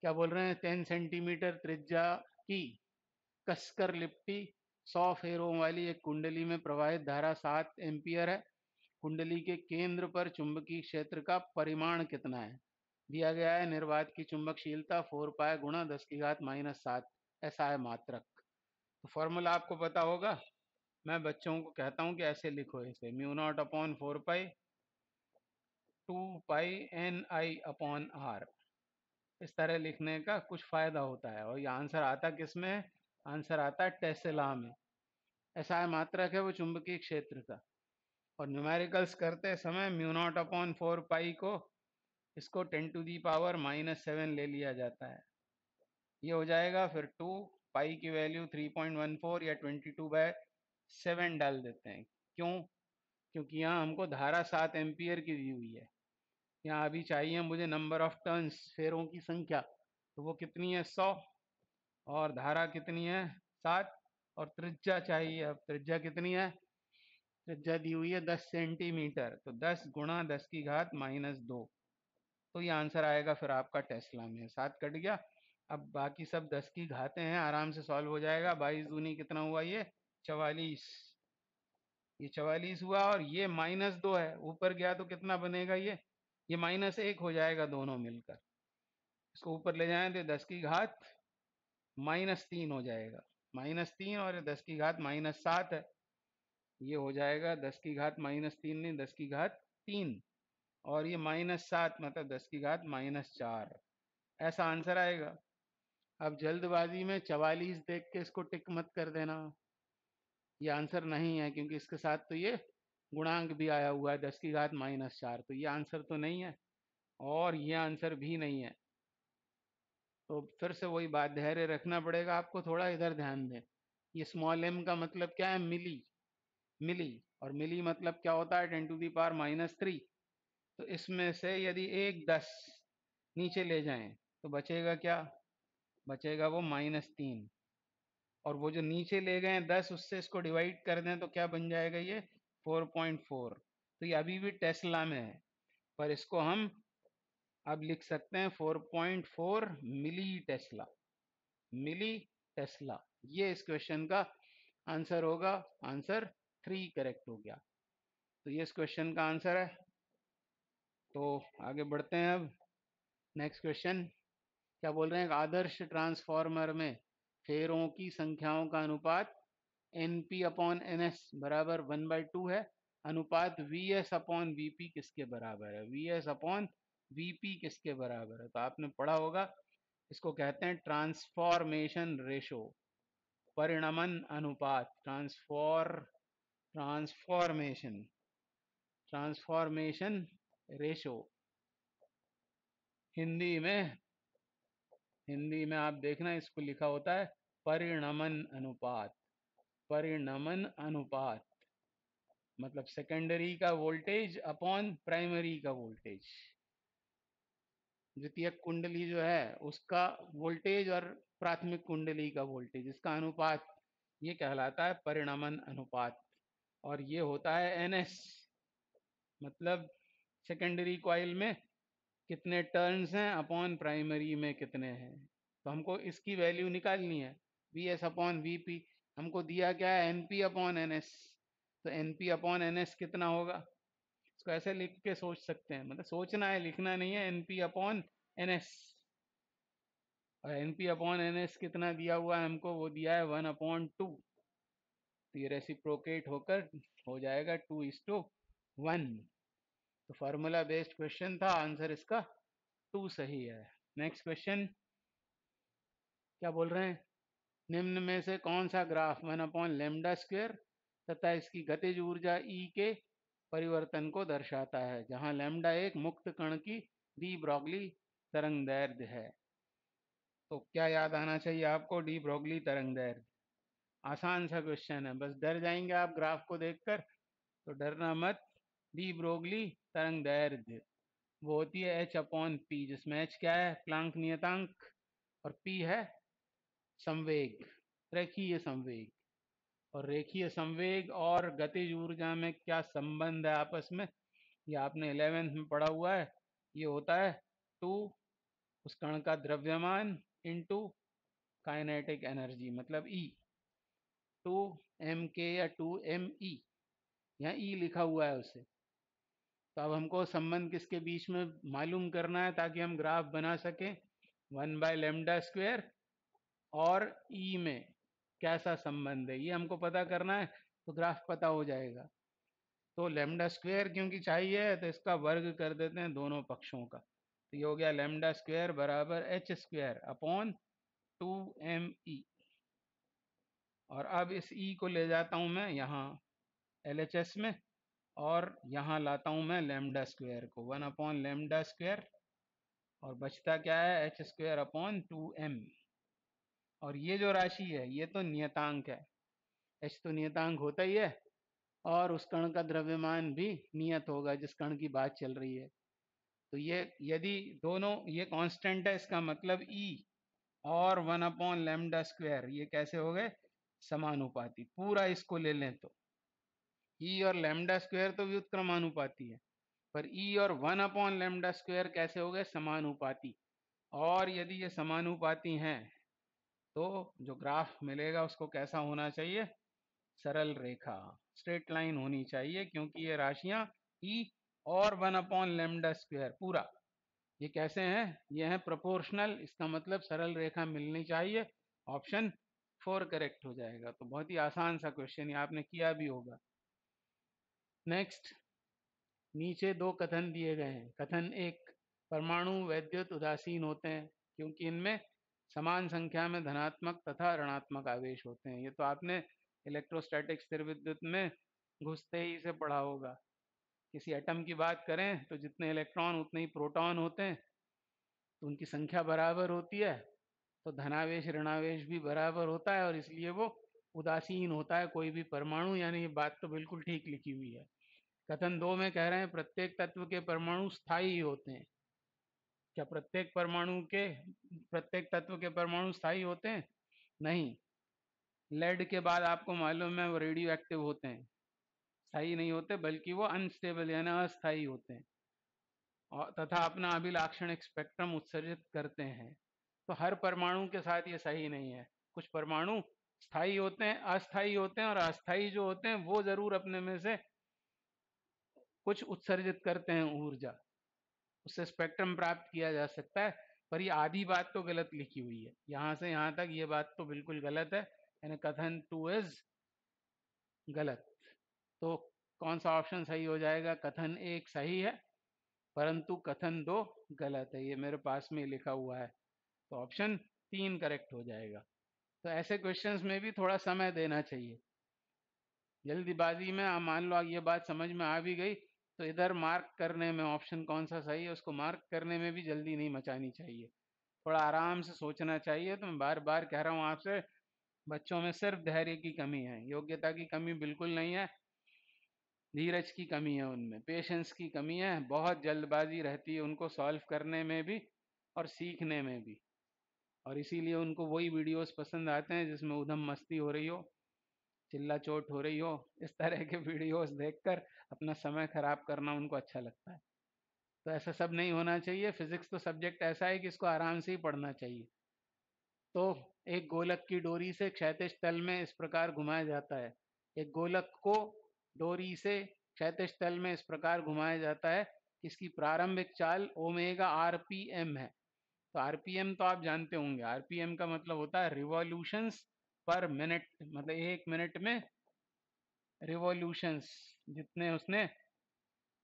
क्या बोल रहे हैं टेन सेंटीमीटर त्रिज्या की कसकर लिप्टी सौ फेरों वाली एक कुंडली में प्रवाहित धारा सात एम्पियर है कुंडली के केंद्र पर चुंबकीय क्षेत्र का परिमाण कितना है दिया गया है निर्वात की चुंबकशीलता फोर पाए गुणा दस की घात माइनस सात ऐसा है मात्रक तो फॉर्मूला आपको पता होगा मैं बच्चों को कहता हूं कि ऐसे लिखो इसे mu naught upon four pi two pi N I upon R इस तरह लिखने का कुछ फायदा होता है और ये आंसर आता किस में आंसर आता है टेस्ला में ऐसा है मात्रक है वो चुंबकीय क्षेत्र का और न्यूमेरिकल्स करते समय mu naught upon four pi को इसको ten to the power minus seven ले लिया जाता है ये हो जाएगा फिर टू पाई की value three point one four या ट्वेंटी टू बाय सेवन डाल देते हैं क्यों क्योंकि यहाँ हमको धारा सात एम्पियर की दी हुई है यहाँ अभी चाहिए मुझे नंबर ऑफ टर्न्स फेरों की संख्या तो वो कितनी है सौ और धारा कितनी है सात और त्रिज्या चाहिए अब त्रिज्या कितनी है त्रिज्या तो दी हुई है दस सेंटीमीटर तो दस गुणा दस की घात माइनस दो तो ये आंसर आएगा फिर आपका टेस्ला में सात कट गया अब बाकी सब दस की घाते हैं आराम से सॉल्व हो जाएगा बाईस दूनी कितना हुआ ये चवालीस ये चवालीस हुआ और ये माइनस दो है ऊपर गया तो कितना बनेगा ये ये माइनस एक हो जाएगा दोनों मिलकर इसको ऊपर ले जाए तो दस की घात माइनस तीन हो जाएगा माइनस तीन और दस की घात माइनस सात है ये हो जाएगा दस की घात माइनस तीन नहीं दस की घात तीन और ये माइनस सात मतलब दस की घात माइनस चार ऐसा आंसर आएगा अब जल्दबाजी में चवालीस देख के इसको टिक मत कर देना ये आंसर नहीं है क्योंकि इसके साथ तो ये गुणांक भी आया हुआ है दस की घात माइनस चार तो ये आंसर तो नहीं है और ये आंसर भी नहीं है तो फिर से वही बात धैर्य रखना पड़ेगा आपको थोड़ा इधर ध्यान दें ये स्मॉल एम का मतलब क्या है मिली मिली और मिली मतलब क्या होता है ten to the power minus three तो इसमें से यदि एक दस नीचे ले जाएं तो बचेगा क्या बचेगा वो माइनस तीन और वो जो नीचे ले गए दस उससे इसको डिवाइड कर दें तो क्या बन जाएगा ये फोर पॉइंट फोर तो ये अभी भी टेस्ला में है पर इसको हम अब लिख सकते हैं four point four milli tesla milli tesla ये इस क्वेश्चन का आंसर होगा आंसर थ्री करेक्ट हो गया तो ये इस क्वेश्चन का आंसर है तो आगे बढ़ते हैं अब नेक्स्ट क्वेश्चन क्या बोल रहे हैं आदर्श ट्रांसफार्मर में फेरों की संख्याओं का अनुपात N P upon N S बराबर वन बाई टू है अनुपात V S upon V P किसके बराबर है V S upon V P किसके बराबर है तो आपने पढ़ा होगा इसको कहते हैं ट्रांसफॉर्मेशन रेशो परिणमन अनुपात transform transformation transformation ratio Hindi में हिंदी में आप देखना इसको लिखा होता है परिणमन अनुपात परिणमन अनुपात मतलब सेकेंडरी का वोल्टेज अपॉन प्राइमरी का वोल्टेज द्वितीय कुंडली जो है उसका वोल्टेज और प्राथमिक कुंडली का वोल्टेज इसका अनुपात ये कहलाता है परिणमन अनुपात और ये होता है एन मतलब सेकेंडरी कॉइल में कितने टर्न्स हैं अपॉन प्राइमरी में कितने हैं तो हमको इसकी वैल्यू निकालनी है V S upon V P हमको दिया क्या है N P upon N S तो N P upon N S कितना होगा इसको ऐसे लिख के सोच सकते हैं मतलब सोचना है लिखना नहीं है N P upon N S और N P upon N S कितना दिया हुआ है हमको वो दिया है वन अपॉन टू तो ये रेसिप्रोकेट होकर हो जाएगा टू इज टू वन तो फार्मूला बेस्ड क्वेश्चन था आंसर इसका टू सही है नेक्स्ट क्वेश्चन क्या बोल रहे हैं निम्न में से कौन सा graph one upon lambda square तथा इसकी गतिज ऊर्जा ई e के परिवर्तन को दर्शाता है जहां लेमडा एक मुक्त कण की डी ब्रॉगली तरंग दैर्ध्य है तो क्या याद आना चाहिए आपको डी ब्रॉगली तरंग दैर्ध्य आसान सा क्वेश्चन है बस डर जाएंगे आप ग्राफ को देखकर तो डरना मत डी ब्रोगली तरंग दैर्ध वो होती है एच अपॉन पी जिसमें एच क्या है प्लांक नियतांक और पी है संवेग रेखीय संवेग और रेखीय संवेग और गतिज ऊर्जा में क्या संबंध है आपस में ये आपने इलेवेंथ में पढ़ा हुआ है ये होता है टू उस कण का द्रव्यमान इनटू काइनेटिक एनर्जी मतलब ई e. टू एम के या टू एम ई यहाँ ई लिखा हुआ है उसे तो अब हमको संबंध किसके बीच में मालूम करना है ताकि हम ग्राफ बना सकें वन बाय लेमडा स्क्वेयर और ई e में कैसा संबंध है ये हमको पता करना है तो ग्राफ पता हो जाएगा तो लेमडा स्क्वेयर क्योंकि चाहिए तो इसका वर्ग कर देते हैं दोनों पक्षों का तो ये हो गया लेमडा स्क्वेयर बराबर H square upon two M E और अब इस ई e को ले जाता हूँ मैं यहाँ एल में और यहाँ लाता हूँ मैं लेमडा स्क्वायर को वन अपॉन लेमडा स्क्वायर और बचता क्या है H square upon two M और ये जो राशि है ये तो नियतांक है एच तो नियतांक होता ही है और उस कण का द्रव्यमान भी नियत होगा जिस कण की बात चल रही है तो ये यदि दोनों ये कांस्टेंट है इसका मतलब ई e और वन अपॉन लेमडा स्क्वायर ये कैसे हो गए समानुपाती पूरा इसको ले लें तो ई e और लेमडा स्क्वायर तो व्युत्क्रमानुपाती है पर ई e और वन अपॉन लेमडा स्क्वायर कैसे हो गए समानुपाती और यदि ये समानुपाती हैं तो जो ग्राफ मिलेगा उसको कैसा होना चाहिए सरल रेखा स्ट्रेट लाइन होनी चाहिए क्योंकि ये राशियां ई e और वन अपॉन लेमडा स्क्वायर पूरा ये कैसे हैं ये हैं प्रोपोर्शनल इसका मतलब सरल रेखा मिलनी चाहिए ऑप्शन फोर करेक्ट हो जाएगा तो बहुत ही आसान सा क्वेश्चन है आपने किया भी होगा नेक्स्ट नीचे दो कथन दिए गए हैं कथन एक परमाणु वैद्युत उदासीन होते हैं क्योंकि इनमें समान संख्या में धनात्मक तथा ऋणात्मक आवेश होते हैं ये तो आपने इलेक्ट्रोस्टैटिक स्थिर विद्युत में घुसते ही से पढ़ा होगा किसी एटम की बात करें तो जितने इलेक्ट्रॉन उतने ही प्रोटॉन होते हैं तो उनकी संख्या बराबर होती है तो धनावेश ऋणावेश भी बराबर होता है और इसलिए वो उदासीन होता है कोई भी परमाणु यानी ये बात तो बिल्कुल ठीक लिखी हुई है कथन दो में कह रहे हैं प्रत्येक तत्व के परमाणु स्थायी होते हैं क्या प्रत्येक परमाणु के प्रत्येक तत्व के परमाणु स्थायी होते हैं नहीं लेड के बाद आपको मालूम है वो रेडियो एक्टिव होते हैं स्थायी नहीं होते बल्कि वो अनस्टेबल यानी अस्थायी होते हैं और तथा अपना अभिलाक्षण स्पेक्ट्रम उत्सर्जित करते हैं तो हर परमाणु के साथ ये सही नहीं है कुछ परमाणु स्थायी होते हैं अस्थायी होते हैं और अस्थाई जो होते हैं वो जरूर अपने में से कुछ उत्सर्जित करते हैं ऊर्जा उससे स्पेक्ट्रम प्राप्त किया जा सकता है पर ये आधी बात तो गलत लिखी हुई है यहां से यहां तक ये बात तो बिल्कुल गलत है यानी कथन टू इज गलत तो कौन सा ऑप्शन सही हो जाएगा कथन एक सही है परंतु कथन दो गलत है ये मेरे पास में लिखा हुआ है तो ऑप्शन तीन करेक्ट हो जाएगा तो ऐसे क्वेश्चंस में भी थोड़ा समय देना चाहिए जल्दीबाजी में मान लो ये बात समझ में आ भी गई तो इधर मार्क करने में ऑप्शन कौन सा सही है उसको मार्क करने में भी जल्दी नहीं मचानी चाहिए थोड़ा आराम से सोचना चाहिए तो मैं बार बार कह रहा हूँ आपसे बच्चों में सिर्फ धैर्य की कमी है योग्यता की कमी बिल्कुल नहीं है धीरज की कमी है उनमें पेशेंस की कमी है बहुत जल्दबाजी रहती है उनको सॉल्व करने में भी और सीखने में भी और इसीलिए उनको वही वीडियोस पसंद आते हैं जिसमें उधम मस्ती हो रही हो चिल्ला चोट हो रही हो इस तरह के वीडियोस देखकर अपना समय खराब करना उनको अच्छा लगता है तो ऐसा सब नहीं होना चाहिए फिजिक्स तो सब्जेक्ट ऐसा है कि इसको आराम से ही पढ़ना चाहिए तो एक गोलक की डोरी से क्षैतिज तल में इस प्रकार घुमाया जाता है एक गोलक को डोरी से क्षैतिज तल में इस प्रकार घुमाया जाता है इसकी प्रारंभिक चाल ओमेगा आर पी एम है तो आरपीएम तो आप जानते होंगे आरपीएम का मतलब होता है रिवॉल्यूशंस पर मिनट मतलब एक मिनट में रिवॉल्यूशंस जितने उसने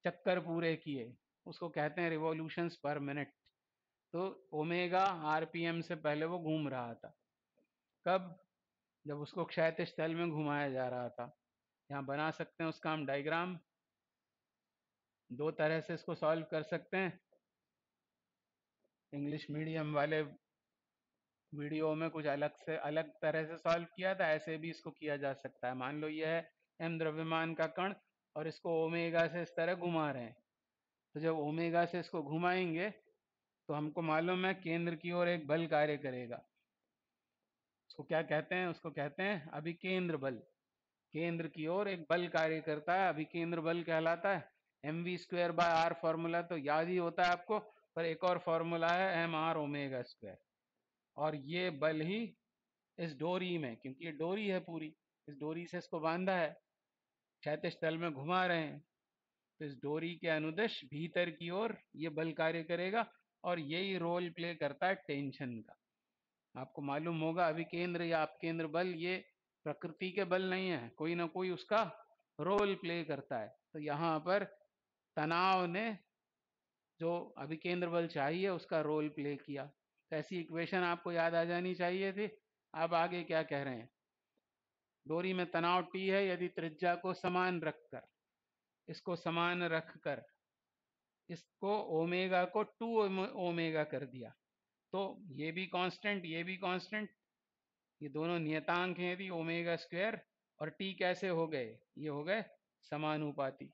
चक्कर पूरे किए उसको कहते हैं रिवॉल्यूशंस पर मिनट तो ओमेगा आरपीएम से पहले वो घूम रहा था कब जब उसको क्षैतिज स्थल में घुमाया जा रहा था यहाँ बना सकते हैं उसका हम डायग्राम दो तरह से इसको सॉल्व कर सकते हैं इंग्लिश मीडियम वाले वीडियो में कुछ अलग से अलग तरह से सॉल्व किया था ऐसे भी इसको किया जा सकता है मान लो यह है एम द्रव्यमान का कण और इसको ओमेगा से इस तरह घुमा रहे हैं तो जब ओमेगा से इसको घुमाएंगे तो हमको मालूम है केंद्र की ओर एक बल कार्य करेगा उसको क्या कहते हैं उसको कहते हैं अभी केंद्र बल केंद्र की ओर एक बल कार्य करता है अभी केंद्र बल कहलाता है M V square by R formula तो याद ही होता है आपको पर एक और फॉर्मूला है एम आर ओमेगा स्क्वायर और ये बल ही इस डोरी में क्योंकि ये डोरी है पूरी इस डोरी से इसको बांधा है क्षेत्र तल में घुमा रहे हैं तो इस डोरी के अनुदेश भीतर की ओर ये बल कार्य करेगा और यही रोल प्ले करता है टेंशन का आपको मालूम होगा अभी केंद्र या आप केंद्र बल ये प्रकृति के बल नहीं है कोई ना कोई उसका रोल प्ले करता है तो यहाँ पर तनाव ने जो अभी केंद्र बल चाहिए उसका रोल प्ले किया तो ऐसी इक्वेशन आपको याद आ जानी चाहिए थी अब आगे क्या कह रहे हैं डोरी में तनाव टी है यदि त्रिज्या को समान रखकर इसको समान रखकर इसको ओमेगा को टू ओमेगा कर दिया तो ये भी कांस्टेंट ये भी कांस्टेंट ये दोनों नियतांक हैं यदि ओमेगा स्क्वायर और टी कैसे हो गए ये हो गए समानुपाती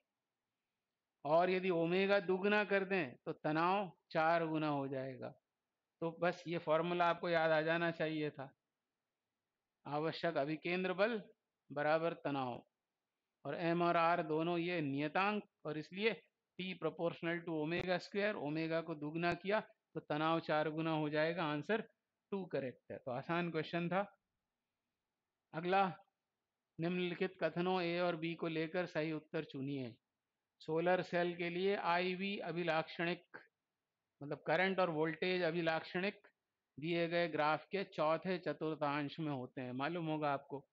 और यदि ओमेगा दुगना कर दें तो तनाव चार गुना हो जाएगा तो बस ये फॉर्मूला आपको याद आ जाना चाहिए था आवश्यक अभिकेंद्र बल बराबर तनाव और एम और आर दोनों ये नियतांक और इसलिए T proportional to omega square omega को दुगना किया तो तनाव चार गुना हो जाएगा आंसर टू करेक्ट है तो आसान क्वेश्चन था अगला निम्नलिखित कथनों ए और बी को लेकर सही उत्तर चुनिए सोलर सेल के लिए आई वी अभिलाक्षणिक मतलब करंट और वोल्टेज अभिलाक्षणिक दिए गए ग्राफ के चौथे चतुर्थांश में होते हैं मालूम होगा आपको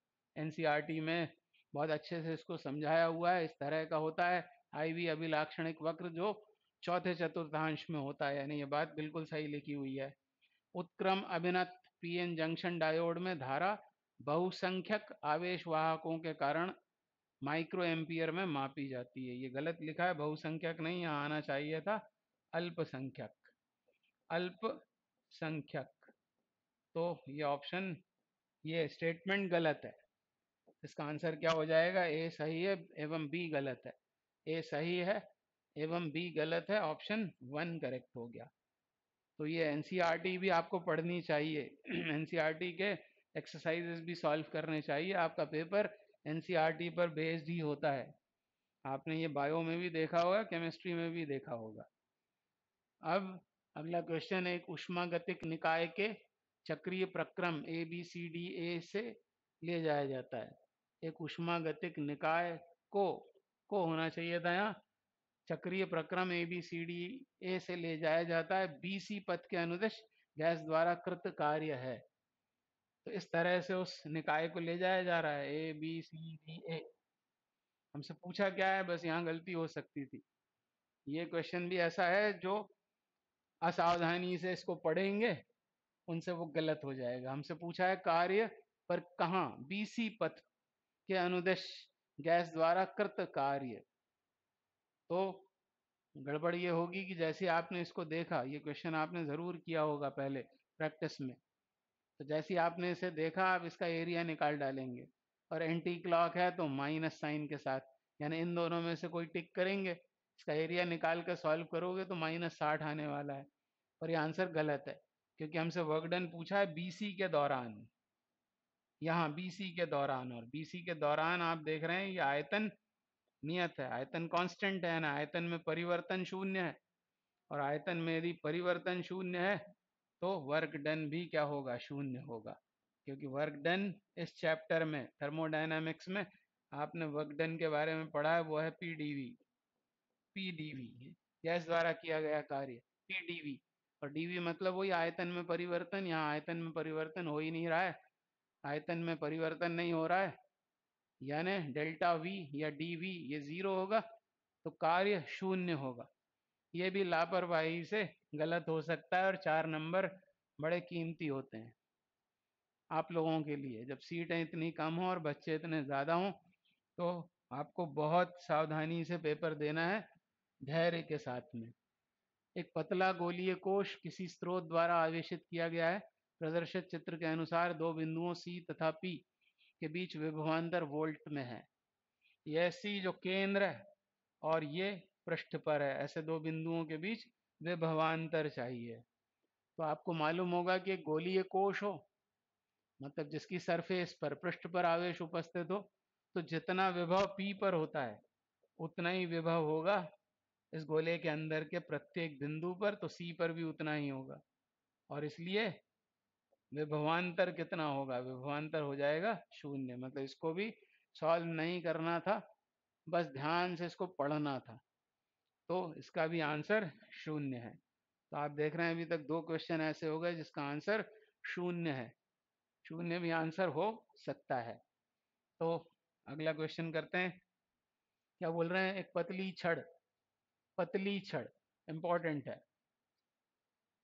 एनसीईआरटी e में बहुत अच्छे से इसको समझाया हुआ है इस तरह का होता है आई वी अभिलाक्षणिक वक्र जो चौथे चतुर्थांश में होता है यानी ये बात बिल्कुल सही लिखी हुई है उत्क्रम अभिनत पीएन जंक्शन डायोड में धारा बहुसंख्यक आवेश वाहकों के कारण माइक्रो एम्पियर में मापी जाती है ये गलत लिखा है बहुसंख्यक नहीं यहाँ आना चाहिए था अल्पसंख्यक अल्पसंख्यक तो ये ऑप्शन ये स्टेटमेंट गलत है इसका आंसर क्या हो जाएगा ए सही है एवं बी गलत है ए सही है एवं बी गलत है ऑप्शन वन करेक्ट हो गया तो ये एन e भी आपको पढ़नी चाहिए एन (clears throat) e के एक्सरसाइजेस भी सॉल्व करने चाहिए आपका पेपर एनसीईआरटी e पर बेस्ड ही होता है आपने ये बायो में भी देखा होगा केमिस्ट्री में भी देखा होगा अब अगला क्वेश्चन है एक उष्मागतिक निकाय के चक्रीय प्रक्रम A B C D A से ले जाया जाता है एक उष्मागतिक निकाय को को होना चाहिए था यहाँ चक्रीय प्रक्रम A B C D A से ले जाया जाता है बी सी पथ के अनुदेश गैस द्वारा कृत कार्य है तो इस तरह से उस निकाय को ले जाया जा रहा है A B C D A हमसे पूछा क्या है बस यहाँ गलती हो सकती थी ये क्वेश्चन भी ऐसा है जो असावधानी से इसको पढ़ेंगे उनसे वो गलत हो जाएगा हमसे पूछा है कार्य पर कहा बीसी पथ के अनुदेश गैस द्वारा कृत कार्य तो गड़बड़ ये होगी कि जैसे आपने इसको देखा ये क्वेश्चन आपने जरूर किया होगा पहले प्रैक्टिस में तो जैसे आपने इसे देखा आप इसका एरिया निकाल डालेंगे और एंटी क्लॉक है तो माइनस साइन के साथ यानी इन दोनों में से कोई टिक करेंगे इसका एरिया निकाल कर सॉल्व करोगे तो माइनस साठ आने वाला है और ये आंसर गलत है क्योंकि हमसे वर्कडन पूछा है बीसी के दौरान यहाँ बीसी के दौरान और बीसी के दौरान आप देख रहे हैं ये आयतन नियत है आयतन कांस्टेंट है ना आयतन में परिवर्तन शून्य है और आयतन में यदि परिवर्तन शून्य है तो वर्क डन भी क्या होगा शून्य होगा क्योंकि वर्क डन इस चैप्टर में थर्मोडाइनमिक्स में आपने वर्क डन के बारे में पढ़ा है वो है पीडीवी पीडीवी गैस द्वारा किया गया कार्य पीडीवी और डीवी मतलब वही आयतन में परिवर्तन यहाँ आयतन में परिवर्तन हो ही नहीं रहा है आयतन में परिवर्तन नहीं हो रहा है यानी डेल्टा वी या डी वी ये जीरो होगा तो कार्य शून्य होगा ये भी लापरवाही से गलत हो सकता है और चार नंबर बड़े कीमती होते हैं आप लोगों के लिए जब सीटें इतनी कम हों और बच्चे इतने ज़्यादा हों तो आपको बहुत सावधानी से पेपर देना है धैर्य के साथ में एक पतला गोलीय कोश किसी स्रोत द्वारा आवेशित किया गया है प्रदर्शित चित्र के अनुसार दो बिंदुओं सी तथा पी के बीच विभवान्तर वोल्ट में है ये सी जो केंद्र है और ये पृष्ठ पर है ऐसे दो बिंदुओं के बीच विभवान्तर चाहिए तो आपको मालूम होगा कि गोलीय कोश हो मतलब जिसकी सरफेस पर पृष्ठ पर आवेश उपस्थित हो तो जितना विभव पी पर होता है उतना ही विभव होगा इस गोले के अंदर के प्रत्येक बिंदु पर तो सी पर भी उतना ही होगा और इसलिए विभवान्तर कितना होगा विभवान्तर हो जाएगा शून्य मतलब इसको भी सॉल्व नहीं करना था बस ध्यान से इसको पढ़ना था तो इसका भी आंसर शून्य है तो आप देख रहे हैं अभी तक दो क्वेश्चन ऐसे हो गए जिसका आंसर शून्य है शून्य भी आंसर हो सकता है तो अगला क्वेश्चन करते हैं क्या बोल रहे हैं एक पतली छड़ पतली छड़ इंपॉर्टेंट है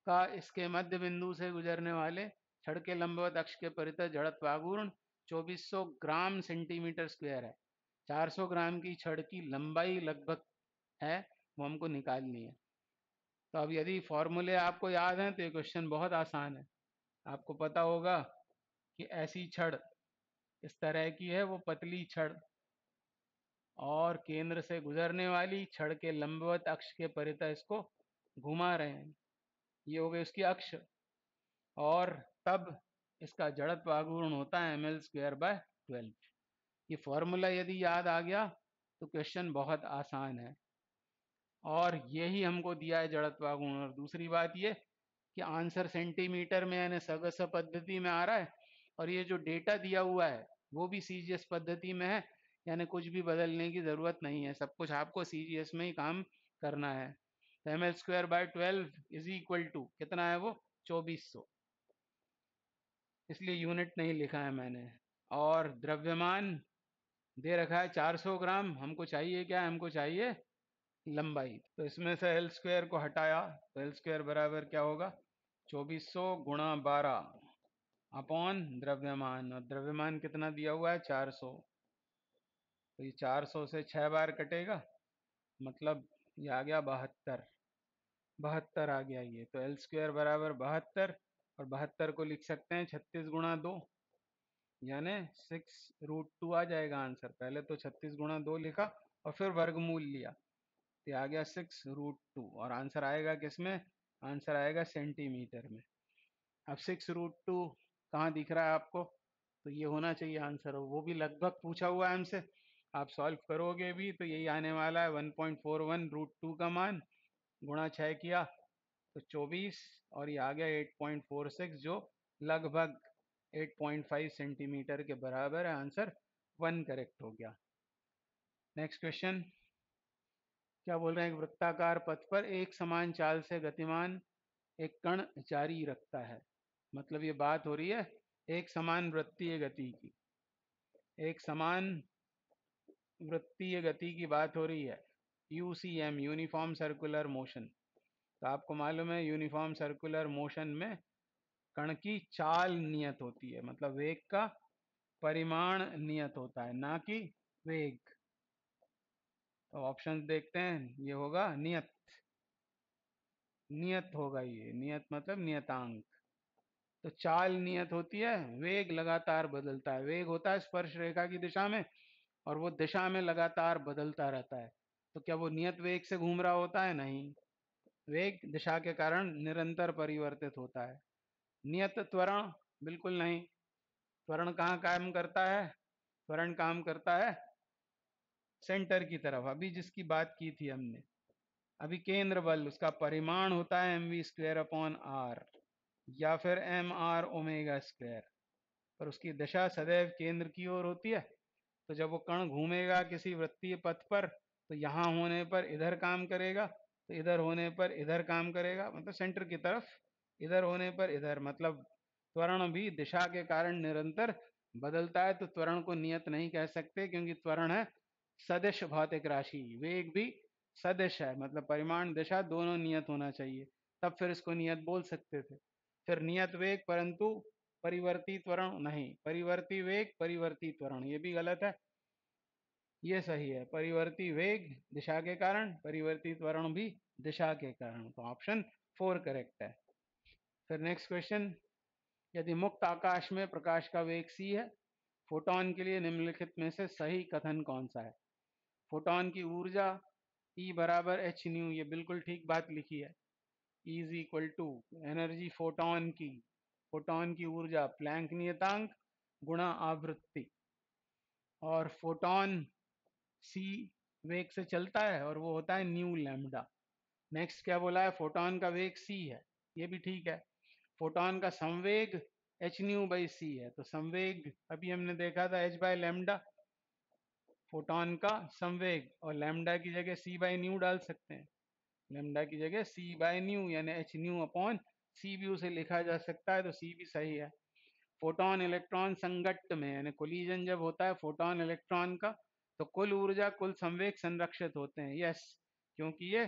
का इसके मध्य बिंदु से गुजरने वाले छड़ के लंबवत अक्ष के परित जड़त वागुर्ण 2400 ग्राम सेंटीमीटर स्क्वायर है 400 ग्राम की छड़ की लंबाई लगभग है वो हमको निकालनी है तो अब यदि फॉर्मूले आपको याद हैं तो ये क्वेश्चन बहुत आसान है आपको पता होगा कि ऐसी छड़ इस तरह की है वो पतली छड़ और केंद्र से गुजरने वाली छड़ के लंबवत अक्ष के परिता इसको घुमा रहे हैं ये हो गए उसकी अक्ष और तब इसका जड़त्व आघूर्ण होता है M L square by twelve ये फॉर्मूला यदि याद आ गया तो क्वेश्चन बहुत आसान है और यही हमको दिया है जड़त्वा गुण और दूसरी बात ये कि आंसर सेंटीमीटर में यानी सगस पद्धति में आ रहा है और ये जो डेटा दिया हुआ है वो भी सीजीएस पद्धति में है यानी कुछ भी बदलने की जरूरत नहीं है सब कुछ आपको सीजीएस में ही काम करना है तो M L square by twelve is equal to कितना है वो चौबीस सौ इसलिए यूनिट नहीं लिखा है मैंने और द्रव्यमान दे रखा है 400 ग्राम हमको चाहिए क्या हमको चाहिए लंबाई तो इसमें से एल स्क्वायर को हटाया तो एल स्क्वायर बराबर क्या होगा 2400 गुणा बारह अपॉन द्रव्यमान और द्रव्यमान कितना दिया हुआ है 400 तो ये 400 से छः बार कटेगा मतलब ये आ गया बहत्तर बहत्तर आ गया ये तो एल स्क्वायर बराबर बहत्तर और बहत्तर को लिख सकते हैं छत्तीस गुणा दो यानी सिक्स रूट टू आ जाएगा आंसर पहले तो छत्तीस गुणा दो लिखा और फिर वर्गमूल लिया तो आ गया सिक्स रूट टू और आंसर आएगा किस में आंसर आएगा सेंटीमीटर में अब सिक्स रूट टू कहाँ दिख रहा है आपको तो ये होना चाहिए आंसर वो भी लगभग पूछा हुआ है हमसे आप सॉल्व करोगे भी तो यही आने वाला है one point four one root two का मान गुणा छः किया तो चौबीस और ये आ गया एट पॉइंट फोर सिक्स जो लगभग एट पॉइंट फाइव सेंटीमीटर के बराबर है आंसर वन करेक्ट हो गया नेक्स्ट क्वेश्चन क्या बोल रहे हैं वृत्ताकार पथ पर एक समान चाल से गतिमान एक कण जारी रखता है मतलब ये बात हो रही है एक समान वृत्तीय गति की एक समान वृत्तीय गति की बात हो रही है U C M uniform circular motion तो आपको मालूम है यूनिफॉर्म सर्कुलर मोशन में कण की चाल नियत होती है मतलब वेग का परिमाण नियत होता है ना कि वेग तो ऑप्शन देखते हैं ये होगा नियत नियत होगा ये नियत मतलब नियतांक तो चाल नियत होती है वेग लगातार बदलता है वेग होता है स्पर्श रेखा की दिशा में और वो दिशा में लगातार बदलता रहता है तो क्या वो नियत वेग से घूम रहा होता है नहीं वेग दिशा के कारण निरंतर परिवर्तित होता है नियत त्वरण बिल्कुल नहीं त्वरण कहाँ काम करता है त्वरण काम करता है सेंटर की तरफ अभी जिसकी बात की थी हमने अभी केंद्र बल उसका परिमाण होता है M V square upon R या फिर एम आर ओमेगा स्क्वेयर पर उसकी दशा सदैव केंद्र की ओर होती है तो जब वो कण घूमेगा किसी वृत्तीय पथ पर तो यहाँ होने पर इधर काम करेगा तो इधर होने पर इधर काम करेगा मतलब सेंटर की तरफ इधर होने पर इधर मतलब त्वरण भी दिशा के कारण निरंतर बदलता है तो त्वरण को नियत नहीं कह सकते क्योंकि त्वरण है सदश भौतिक राशि वेग भी सदश है मतलब परिमाण दिशा दोनों नियत होना चाहिए तब फिर इसको नियत बोल सकते थे फिर नियत वेग परंतु परिवर्ती त्वरण नहीं परिवर्ती वेग परिवर्ती त्वरण ये भी गलत है ये सही है परिवर्ती वेग दिशा के कारण परिवर्ती त्वरण भी दिशा के कारण तो ऑप्शन फोर करेक्ट है फिर नेक्स्ट क्वेश्चन यदि मुक्त आकाश में प्रकाश का वेग सी है फोटोन के लिए निम्नलिखित में से सही कथन कौन सा है फोटोन की ऊर्जा ई e बराबर एच न्यू ये बिल्कुल ठीक बात लिखी है is equal to energy photon की फोटोन की ऊर्जा प्लैंक नियतांक गुणा आवृत्ति और फोटोन सी वेग से चलता है और वो होता है न्यू लैम्डा नेक्स्ट क्या बोला है फोटोन का वेग सी है ये भी ठीक है फोटोन का संवेग एच न्यू बाई सी है तो संवेग अभी हमने देखा था एच बाय लेमडा फोटोन का संवेग और लेमडा की जगह सी बाई न्यू डाल सकते हैं लेमडा की जगह सी बाई न्यू यानी एच न्यू अपॉन सी भी उसे लिखा जा सकता है तो सी भी सही है फोटोन इलेक्ट्रॉन संगठ में यानी कोलिजन जब होता है फोटोन इलेक्ट्रॉन का तो कुल ऊर्जा कुल संवेग संरक्षित होते हैं यस क्योंकि ये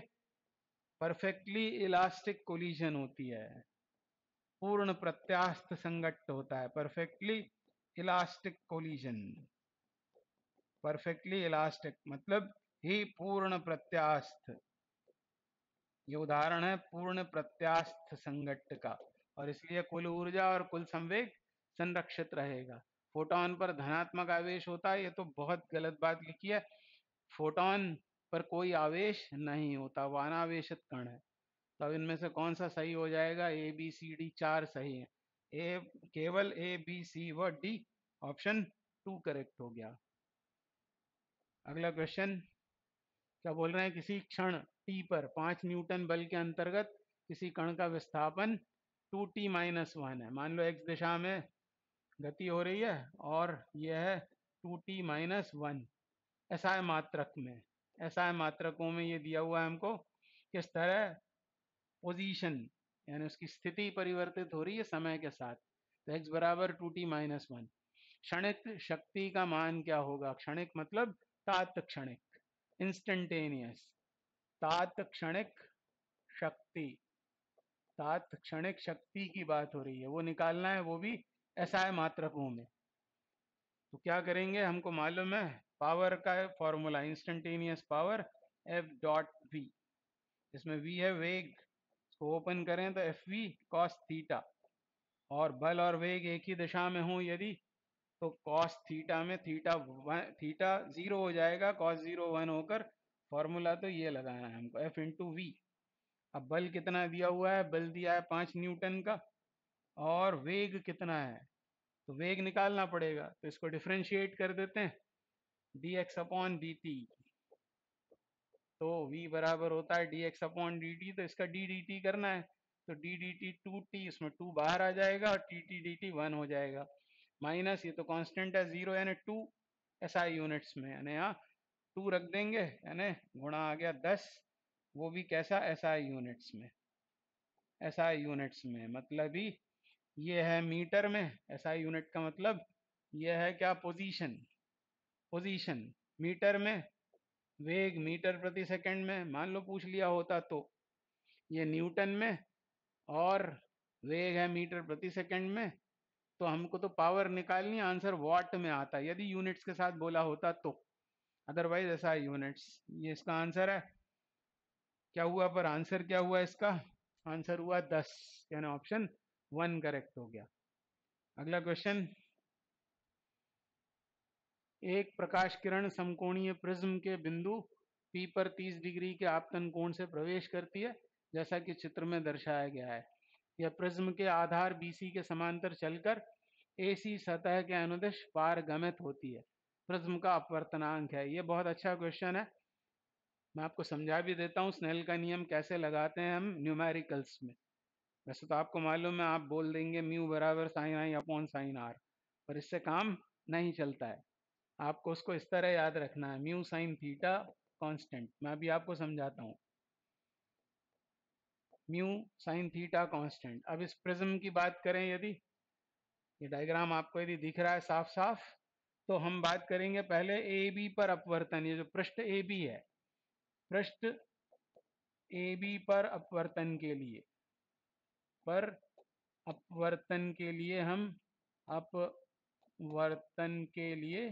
परफेक्टली इलास्टिक कोलिजन होती है पूर्ण प्रत्यास्थ संगठ होता है perfectly elastic collision perfectly elastic मतलब ही पूर्ण प्रत्यास्थ ये उदाहरण है पूर्ण प्रत्यास्थ संगठ का और इसलिए कुल ऊर्जा और कुल संवेग संरक्षित रहेगा फोटोन पर धनात्मक आवेश होता है ये तो बहुत गलत बात लिखी है फोटोन पर कोई आवेश नहीं होता वो अनावेश कण है तो अब इनमें से कौन सा सही हो जाएगा ए बी सी डी चार सही है ए केवल ए बी सी व डी ऑप्शन टू करेक्ट हो गया अगला क्वेश्चन क्या बोल रहे हैं किसी क्षण टी पर पांच न्यूटन बल के अंतर्गत किसी कण का विस्थापन टू टी माइनस वन है मान लो एक्स दिशा में गति हो रही है और यह है टू टी माइनस वन है मात्रक में है मात्रकों में ये दिया हुआ है हमको किस तरह पोजीशन यानी उसकी स्थिति परिवर्तित हो रही है समय के साथ तो एक्स बराबर टू टी माइनस वन क्षणिक शक्ति का मान क्या होगा क्षणिक मतलब तात्क्षणिक इंस्टेंटेनियस तात्क्षणिक शक्ति तात्क्षणिक शक्ति की बात हो रही है वो निकालना है वो भी ऐसा है मात्रकों में तो क्या करेंगे हमको मालूम है पावर का formula instantaneous power F dot V इसमें वी है वेग इसको ओपन करें तो एफ वी कॉस थीटा और बल और वेग एक ही दिशा में हो यदि तो कॉस थीटा में थीटा वन थीटा जीरो हो जाएगा कॉस जीरो वन होकर फॉर्मूला तो ये लगाना है हमको एफ इंटू वी अब बल कितना दिया हुआ है बल दिया है पाँच न्यूटन का और वेग कितना है तो वेग निकालना पड़ेगा तो इसको डिफ्रेंशिएट कर देते हैं D X upon D T तो v बराबर होता है D X upon D T तो इसका डी डी टी करना है तो D D T two T इसमें टू बाहर आ जाएगा और T T D T one हो जाएगा माइनस ये तो कांस्टेंट है जीरो यानी टू एसआई यूनिट्स में यानी यहाँ टू रख देंगे यानी गुणा आ गया दस वो भी कैसा एसआई यूनिट्स में एसआई यूनिट्स में मतलब ही ये है मीटर में एसआई यूनिट का मतलब ये है क्या पोजीशन पोजीशन मीटर में वेग मीटर प्रति सेकंड में मान लो पूछ लिया होता तो ये न्यूटन में और वेग है मीटर प्रति सेकंड में तो हमको तो पावर निकालनी आंसर वॉट में आता यदि यूनिट्स के साथ बोला होता तो अदरवाइज ऐसा यूनिट्स ये इसका आंसर है क्या हुआ पर आंसर क्या हुआ इसका आंसर हुआ दस यानी ऑप्शन वन करेक्ट हो गया अगला क्वेश्चन एक प्रकाश किरण समकोणीय प्रिज्म के बिंदु पी पर 30 डिग्री के आपतन कोण से प्रवेश करती है जैसा कि चित्र में दर्शाया गया है यह प्रिज्म के आधार बीसी के समांतर चलकर एसी सतह के अनुदेश पारगमित होती है प्रिज्म का अपवर्तनांक है ये बहुत अच्छा क्वेश्चन है मैं आपको समझा भी देता हूँ स्नेल का नियम कैसे लगाते हैं हम न्यूमेरिकल्स में वैसे तो आपको मालूम है आप बोल देंगे म्यू बराबर sine I upon sine R पर इससे काम नहीं चलता है आपको उसको इस तरह याद रखना है म्यू साइन थीटा कांस्टेंट मैं अभी आपको समझाता हूँ म्यू साइन थीटा कांस्टेंट अब इस प्रिज्म की बात करें यदि ये डायग्राम आपको यदि दिख रहा है साफ साफ तो हम बात करेंगे पहले ए बी पर अपवर्तन ये जो पृष्ठ ए बी है पृष्ठ ए बी पर अपवर्तन के लिए पर अपवर्तन के लिए हम अपवर्तन के लिए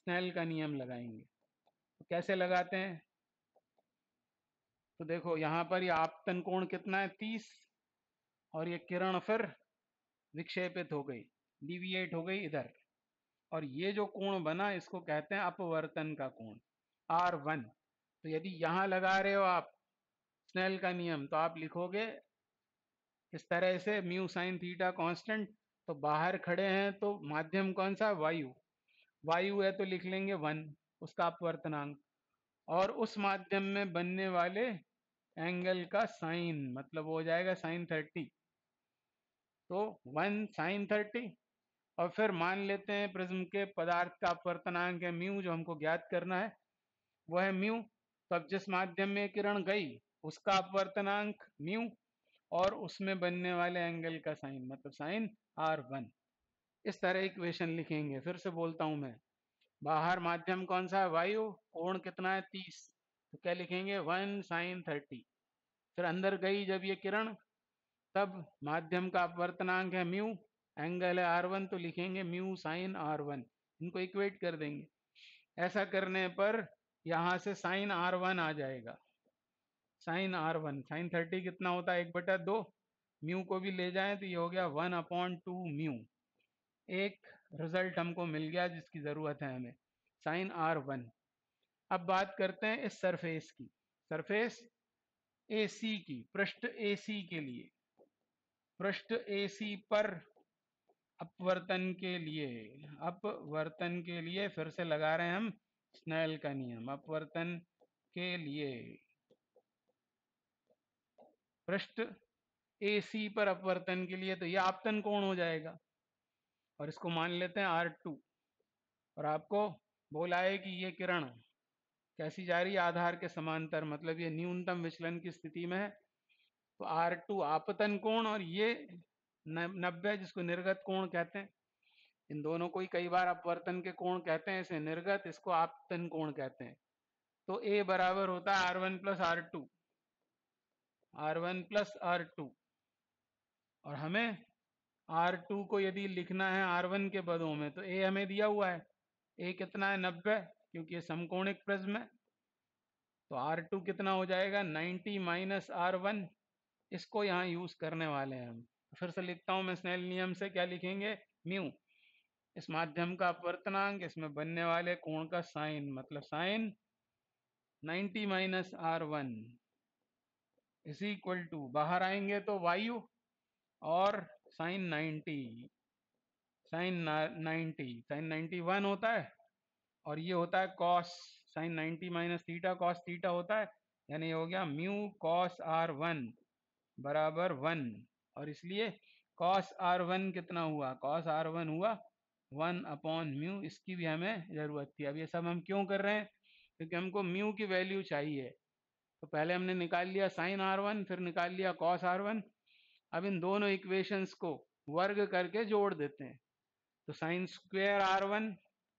स्नेल का नियम लगाएंगे तो कैसे लगाते हैं तो देखो यहाँ पर ये आपतन कोण कितना है तीस और ये किरण फिर विक्षेपित हो गई डिविएट हो गई इधर और ये जो कोण बना इसको कहते हैं अपवर्तन का कोण आर वन तो यदि यहाँ लगा रहे हो आप स्नेल का नियम तो आप लिखोगे इस तरह से म्यू साइन थीटा कांस्टेंट तो बाहर खड़े हैं तो माध्यम कौन सा वायु वायु है तो लिख लेंगे वन उसका अपवर्तनांक और उस माध्यम में बनने वाले एंगल का साइन मतलब हो जाएगा साइन थर्टी तो वन साइन थर्टी और फिर मान लेते हैं प्रिज्म के पदार्थ का अपवर्तनांक है म्यू जो हमको ज्ञात करना है वह है म्यू तो अब जिस माध्यम में किरण गई उसका अपवर्तनांक म्यू और उसमें बनने वाले एंगल का साइन मतलब साइन आर वन इस तरह इक्वेशन लिखेंगे फिर से बोलता हूं मैं बाहर माध्यम कौन सा है वायु कोण कितना है तीस तो क्या लिखेंगे वन साइन थर्टी फिर अंदर गई जब ये किरण तब माध्यम का अपवर्तनांक है म्यू एंगल है आर वन तो लिखेंगे म्यू साइन आर वन इनको इक्वेट कर देंगे ऐसा करने पर यहां से साइन आर वन आ जाएगा sine R one sine thirty कितना होता है एक बटा दो म्यू को भी ले जाए तो ये हो गया वन अपॉन टू म्यू एक रिजल्ट हमको मिल गया जिसकी ज़रूरत है हमें साइन आर वन अब बात करते हैं इस सरफेस की सरफेस ए सी की पृष्ठ ए सी के लिए पृष्ठ ए सी पर अपवर्तन के लिए अपवर्तन के लिए फिर से लगा रहे हैं हम स्नेल का नियम अपवर्तन के लिए पृष्ठ ए सी पर अपवर्तन के लिए तो यह आपतन कोण हो जाएगा और इसको मान लेते हैं आर टू और आपको बोला है कि ये किरण कैसी जा रही है आधार के समांतर मतलब ये न्यूनतम विचलन की स्थिति में है तो आर टू आपतन कोण और ये नब्बे जिसको निर्गत कोण कहते हैं इन दोनों को ही कई बार अपवर्तन के कोण कहते हैं इसे निर्गत इसको आपतन कोण कहते हैं तो ए बराबर होता है R one plus R two R one plus R two और हमें आर टू को यदि लिखना है आर वन के पदों में तो ए हमें दिया हुआ है ए कितना है नब्बे क्योंकि ये समकोणिक प्रिज्म है तो आर टू कितना हो जाएगा नाइन्टी माइनस आर वन इसको यहाँ यूज करने वाले हैं हम फिर से लिखता हूँ मैं स्नेल नियम से क्या लिखेंगे म्यू इस माध्यम का अपवर्तनांक इसमें बनने वाले कोण का साइन मतलब sine 90 minus R one is equal to बाहर आएंगे तो वायु और साइन 90 साइन 90 साइन 91 होता है और ये होता है cos sine 90 minus theta cos theta होता है यानी हो गया म्यू कॉस आर वन बराबर वन और इसलिए कॉस आर वन कितना हुआ कॉस आर वन हुआ वन अपॉन म्यू इसकी भी हमें ज़रूरत थी अब ये सब हम क्यों कर रहे हैं क्योंकि हमको म्यू की वैल्यू चाहिए तो पहले हमने निकाल लिया साइन आर वन फिर निकाल लिया कॉस आर वन अब इन दोनों इक्वेशंस को वर्ग करके जोड़ देते हैं तो sine square R one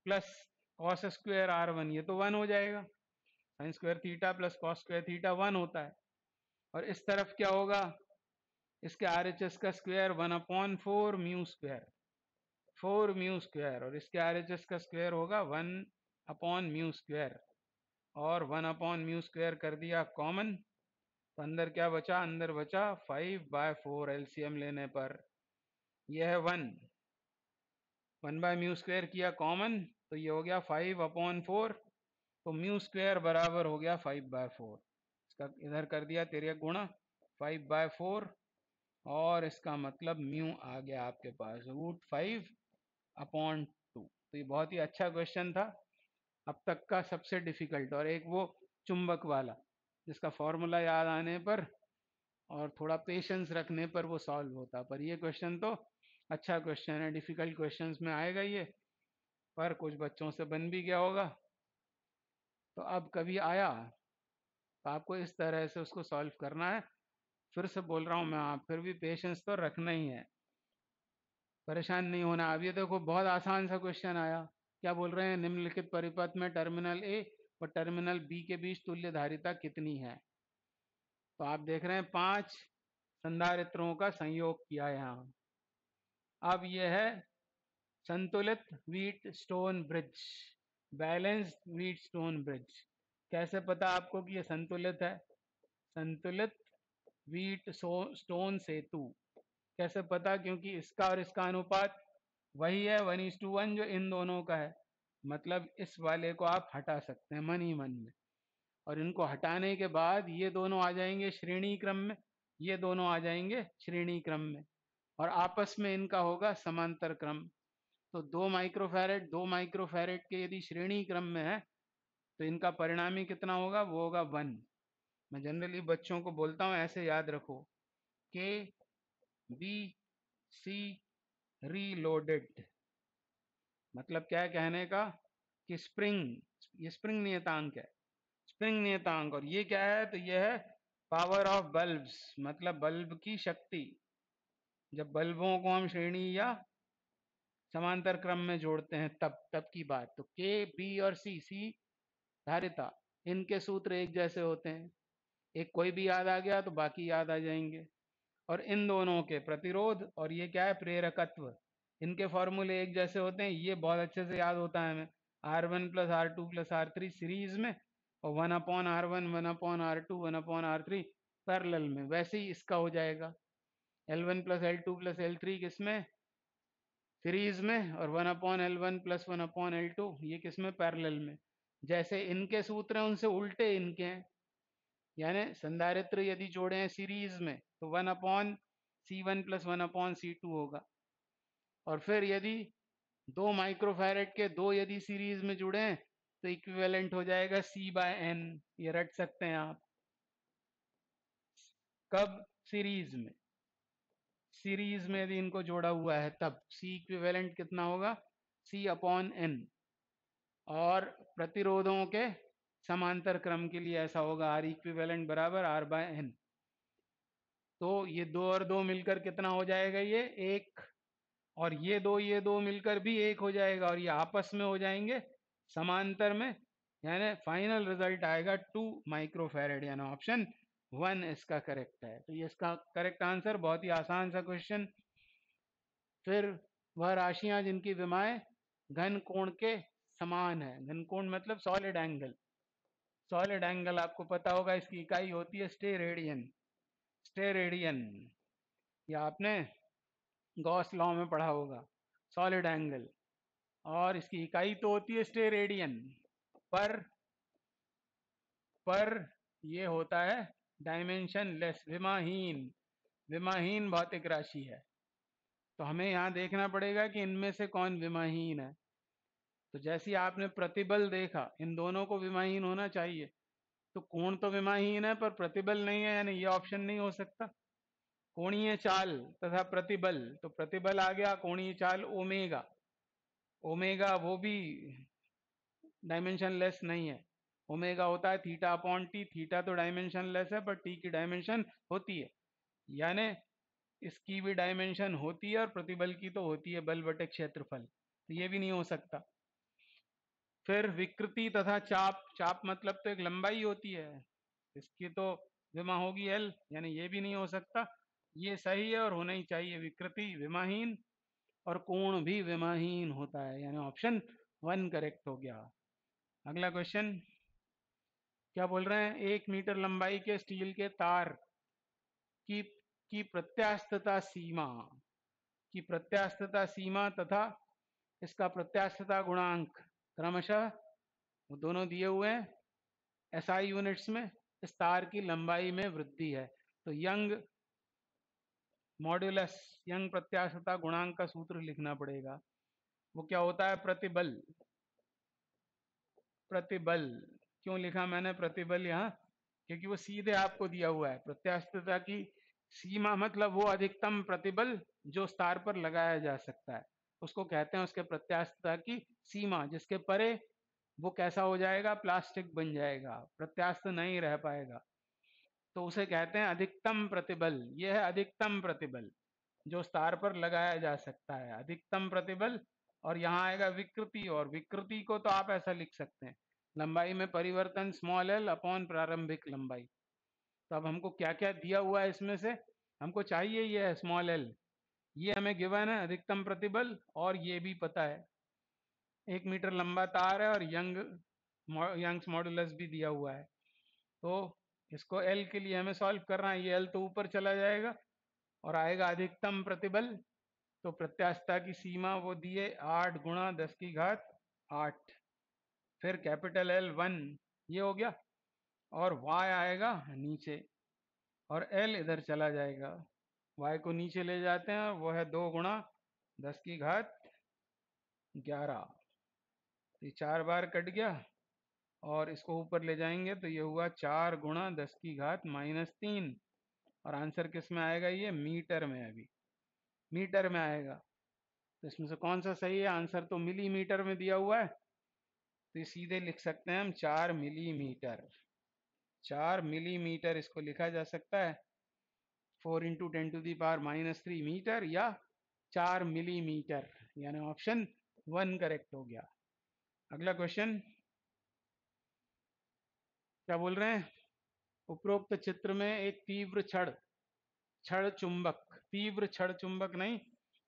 plus cos square R one ये तो वन हो जाएगा sine square theta plus cos square theta one होता है और इस तरफ क्या होगा इसके आर एच एस का square one upon four mu square four mu square और इसके आर एच एस का स्क्वेयर होगा वन अपॉन म्यू स्क्वेयर और वन अपॉन म्यू स्क्वेयर कर दिया कॉमन तो अंदर क्या बचा अंदर बचा फाइव बाय फोर एलसीएम लेने पर यह है one one by mu square किया कॉमन तो ये हो गया फाइव अपॉन फोर तो म्यू स्क्वेयर बराबर हो गया फाइव बाय फोर इसका इधर कर दिया तेरे गुणा फाइव बाय फोर और इसका मतलब म्यू आ गया आपके पास रूट फाइव अपॉन टू तो ये बहुत ही अच्छा क्वेश्चन था अब तक का सबसे डिफिकल्ट और एक वो चुंबक वाला जिसका फॉर्मूला याद आने पर और थोड़ा पेशेंस रखने पर वो सॉल्व होता पर ये क्वेश्चन तो अच्छा क्वेश्चन है डिफिकल्ट क्वेश्चन में आएगा ये पर कुछ बच्चों से बन भी गया होगा तो अब कभी आया तो आपको इस तरह से उसको सॉल्व करना है फिर से बोल रहा हूँ मैं आप फिर भी पेशेंस तो रखना ही है परेशान नहीं होना अब ये देखो बहुत आसान सा क्वेश्चन आया क्या बोल रहे हैं निम्नलिखित परिपथ में टर्मिनल ए और टर्मिनल बी के बीच तुल्य धारिता कितनी है तो आप देख रहे हैं पांच संधारित्रों का संयोग किया यहाँ अब यह है संतुलित Wheatstone bridge balanced Wheatstone bridge कैसे पता आपको कि यह संतुलित है संतुलित व्हीट स्टोन सेतु कैसे पता क्योंकि इसका और इसका अनुपात वही है वन इज टू वन जो इन दोनों का है मतलब इस वाले को आप हटा सकते हैं मन ही मन में और इनको हटाने के बाद ये दोनों आ जाएंगे श्रेणी क्रम में ये दोनों आ जाएंगे श्रेणी क्रम में और आपस में इनका होगा समांतर क्रम तो दो माइक्रोफेरेट दो माइक्रोफेरेट के यदि श्रेणी क्रम में है तो इनका परिणामी कितना होगा वो होगा वन मैं जनरली बच्चों को बोलता हूँ ऐसे याद रखो के बी सी रीलोडेड मतलब क्या है कहने का कि स्प्रिंग ये स्प्रिंग नियतांक है स्प्रिंग नियतांक और ये क्या है तो ये है पावर ऑफ बल्ब्स मतलब बल्ब की शक्ति जब बल्बों को हम श्रेणी या समांतर क्रम में जोड़ते हैं तब तब की बात तो के बी और सी सी धारिता इनके सूत्र एक जैसे होते हैं एक कोई भी याद आ गया तो बाकी याद आ जाएंगे और इन दोनों के प्रतिरोध और ये क्या है प्रेरकत्व इनके फॉर्मूले एक जैसे होते हैं ये बहुत अच्छे से याद होता है हमें R one plus R two plus R three series में और one upon R one one upon R two one upon R three parallel में वैसे ही इसका हो जाएगा L one plus L two plus L three किस में सीरीज में और one upon L one plus one upon L two ये किस में पैरल में जैसे इनके सूत्र हैं उनसे उल्टे इनके हैं यानी संधारित्र यदि जोड़े हैं सीरीज में तो one upon C one plus one upon C two होगा और फिर यदि दो माइक्रोफेरेट के दो यदि सीरीज में जुड़े तो इक्विवेलेंट हो जाएगा सी बाय एन ये रट सकते हैं आप कब सीरीज में सीरीज में यदि इनको जोड़ा हुआ है तब सी इक्विवेलेंट कितना होगा सी अपॉन एन और प्रतिरोधों के समांतर क्रम के लिए ऐसा होगा आर इक्विवेलेंट बराबर आर बाय एन तो ये दो और दो मिलकर कितना हो जाएगा ये एक और ये दो ये दो मिलकर भी एक हो जाएगा और ये आपस में हो जाएंगे समांतर में यानी फाइनल रिजल्ट आएगा टू माइक्रोफेरेड यानी ऑप्शन वन इसका करेक्ट है तो ये इसका करेक्ट आंसर बहुत ही आसान सा क्वेश्चन फिर वह राशियां जिनकी विमाएं घन कोण के समान है घन कोण मतलब सॉलिड एंगल सॉलिड एंगल आपको पता होगा इसकी इकाई होती है स्टे रेडियन स्टे रेडियन या आपने गॉस लॉ में पढ़ा होगा सॉलिड एंगल और इसकी इकाई तो होती है स्टे रेडियन पर पर ये होता है डायमेंशन लेस विमाहीन विमाहीन भौतिक राशि है तो हमें यहाँ देखना पड़ेगा कि इनमें से कौन विमाहीन है तो जैसे आपने प्रतिबल देखा इन दोनों को विमाहीन होना चाहिए तो कोण तो विमाहीन है पर प्रतिबल नहीं है यानी ये ऑप्शन नहीं हो सकता कोणीय चाल तथा प्रतिबल तो प्रतिबल आ गया कोणीय चाल ओमेगा ओमेगा वो भी डायमेंशन लेस नहीं है ओमेगा होता है थीटा अपॉन टी थीटा तो डायमेंशन लेस है पर टी की डायमेंशन होती है यानी इसकी भी डायमेंशन होती है और प्रतिबल की तो होती है बल बटे क्षेत्रफल तो ये भी नहीं हो सकता फिर विकृति तथा चाप चाप मतलब तो एक लंबाई होती है इसकी तो विमा होगी एल यानी ये भी नहीं हो सकता ये सही है और होना ही चाहिए विकृति विमाहीन और कोण भी विमाहीन होता है यानी ऑप्शन वन करेक्ट हो गया अगला क्वेश्चन क्या बोल रहे हैं एक मीटर लंबाई के स्टील के तार की की प्रत्यास्थता सीमा की प्रत्यास्थता सीमा तथा इसका प्रत्यास्थता गुणांक क्रमशः वो दोनों दिए हुए हैं एसआई SI यूनिट्स में इस तार की लंबाई में वृद्धि है तो यंग मॉड्यूलस यंग प्रत्याशता गुणांक का सूत्र लिखना पड़ेगा वो क्या होता है प्रतिबल प्रतिबल क्यों लिखा मैंने प्रतिबल यहाँ क्योंकि वो सीधे आपको दिया हुआ है प्रत्याशता की सीमा मतलब वो अधिकतम प्रतिबल जो स्तार पर लगाया जा सकता है उसको कहते हैं उसके प्रत्याशता की सीमा जिसके परे वो कैसा हो जाएगा प्लास्टिक बन जाएगा प्रत्यास्थ नहीं रह पाएगा तो उसे कहते हैं अधिकतम प्रतिबल यह है अधिकतम प्रतिबल जो स्तार पर लगाया जा सकता है अधिकतम प्रतिबल और यहाँ आएगा विकृति और विकृति को तो आप ऐसा लिख सकते हैं लंबाई में परिवर्तन स्मॉल एल अपॉन प्रारंभिक लंबाई तो अब हमको क्या क्या दिया हुआ है इसमें से हमको चाहिए ये है स्मॉल एल ये हमें गिवन है अधिकतम प्रतिबल और ये भी पता है एक मीटर लंबा तार है और यंग यंग्स मॉडुलस भी दिया हुआ है तो इसको एल के लिए हमें सॉल्व करना है ये एल तो ऊपर चला जाएगा और आएगा अधिकतम प्रतिबल तो प्रत्यास्थता की सीमा वो दिए आठ गुणा दस की घात आठ फिर कैपिटल एल वन ये हो गया और वाई आएगा नीचे और एल इधर चला जाएगा वाई को नीचे ले जाते हैं वो है दो गुणा दस की घात ग्यारह तो चार बार कट गया और इसको ऊपर ले जाएंगे तो ये हुआ चार गुणा दस की घात माइनस तीन और आंसर किस में आएगा ये मीटर में अभी मीटर में आएगा तो इसमें से कौन सा सही है आंसर तो मिलीमीटर में दिया हुआ है तो सीधे लिख सकते हैं हम चार मिलीमीटर चार मिलीमीटर इसको लिखा जा सकता है four into ten to the power minus three metre या चार मिलीमीटर यानी ऑप्शन वन करेक्ट हो गया अगला क्वेश्चन क्या बोल रहे हैं उपरोक्त चित्र में एक तीव्र छड़ छड़ चुंबक तीव्र छड़ चुंबक नहीं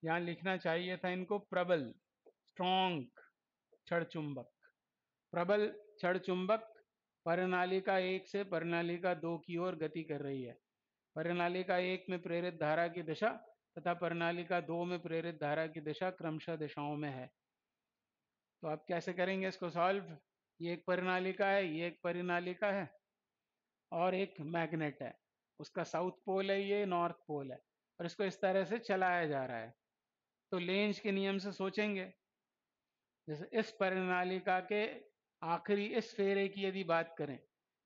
यहाँ लिखना चाहिए था इनको प्रबल स्ट्रॉन्ग छड़ चुंबक प्रबल छड़ चुंबक परनालिका एक से परनालिका दो की ओर गति कर रही है परनालिका एक में प्रेरित धारा की दिशा तथा परनालिका दो में प्रेरित धारा की दिशा क्रमशः दिशाओं में है तो आप कैसे करेंगे इसको सॉल्व ये एक परिनालिका है ये एक परिनालिका है और एक मैग्नेट है उसका साउथ पोल है ये नॉर्थ पोल है और इसको इस तरह से चलाया जा रहा है तो लेंज के नियम से सोचेंगे जैसे इस परिनालिका के आखिरी इस फेरे की यदि बात करें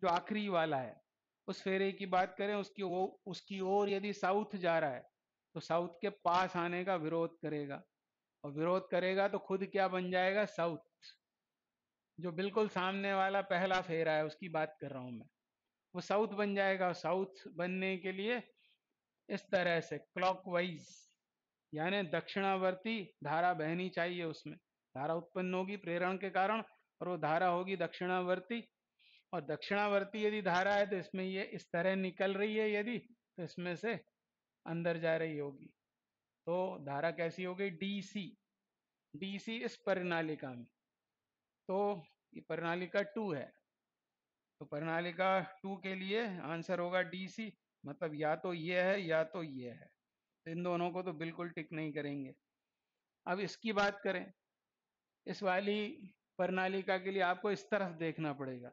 जो आखिरी वाला है उस फेरे की बात करें उसकी वो उसकी ओर यदि साउथ जा रहा है तो साउथ के पास आने का विरोध करेगा और विरोध करेगा तो खुद क्या बन जाएगा साउथ जो बिल्कुल सामने वाला पहला फेरा है उसकी बात कर रहा हूं मैं वो साउथ बन जाएगा साउथ बनने के लिए इस तरह से क्लॉकवाइज यानी दक्षिणावर्ती धारा बहनी चाहिए उसमें धारा उत्पन्न होगी प्रेरण के कारण और वो धारा होगी दक्षिणावर्ती और दक्षिणावर्ती यदि धारा है तो इसमें ये इस तरह निकल रही है यदि तो इसमें से अंदर जा रही होगी तो धारा कैसी हो गई डीसी डीसी इस परिनालिका में तो ये प्रणालिका टू है तो प्रणालिका टू के लिए आंसर होगा डी सी मतलब या तो ये है या तो ये है तो इन दोनों को तो बिल्कुल टिक नहीं करेंगे अब इसकी बात करें इस वाली प्रणालिका के लिए आपको इस तरफ देखना पड़ेगा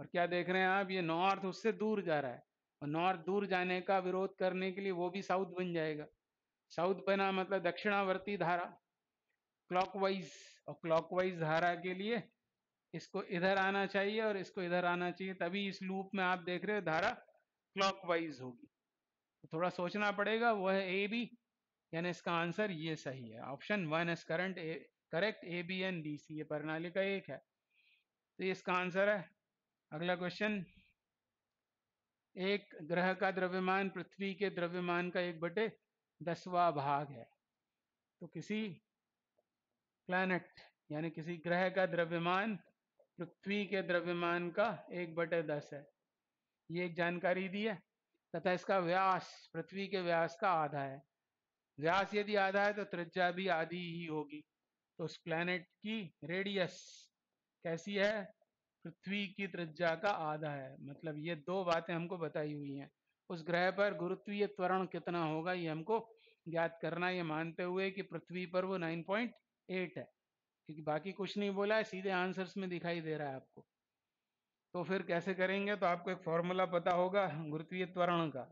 और क्या देख रहे हैं आप ये नॉर्थ उससे दूर जा रहा है और नॉर्थ दूर जाने का विरोध करने के लिए वो भी साउथ बन जाएगा साउथ बना मतलब दक्षिणावर्ती धारा क्लॉकवाइज और क्लॉकवाइज धारा के लिए इसको इधर आना चाहिए और इसको इधर आना चाहिए तभी इस लूप में आप देख रहे हो धारा क्लॉकवाइज होगी तो थोड़ा सोचना पड़ेगा वह ए बी यानी इसका आंसर ये सही है option one is correct A correct A B and D C ये प्रणाली का एक है तो ये इसका आंसर है अगला क्वेश्चन एक ग्रह का द्रव्यमान पृथ्वी के द्रव्यमान का एक बटे दसवा भाग है तो किसी प्लैनेट यानी किसी ग्रह का द्रव्यमान पृथ्वी के द्रव्यमान का एक बटे दस है ये एक जानकारी दी है तथा इसका व्यास पृथ्वी के व्यास का आधा है व्यास यदि आधा है तो त्रिज्या भी आधी ही होगी तो उस प्लैनेट की रेडियस कैसी है पृथ्वी की त्रिज्या का आधा है मतलब ये दो बातें हमको बताई हुई हैं उस ग्रह पर गुरुत्वीय त्वरण कितना होगा ये हमको ज्ञात करना ये मानते हुए कि पृथ्वी पर वो नाइन पॉइंट एट है क्योंकि बाकी कुछ नहीं बोला है सीधे आंसर्स में दिखाई दे रहा है आपको तो फिर कैसे करेंगे तो आपको एक फॉर्मूला पता होगा गुरुत्वीय त्वरण का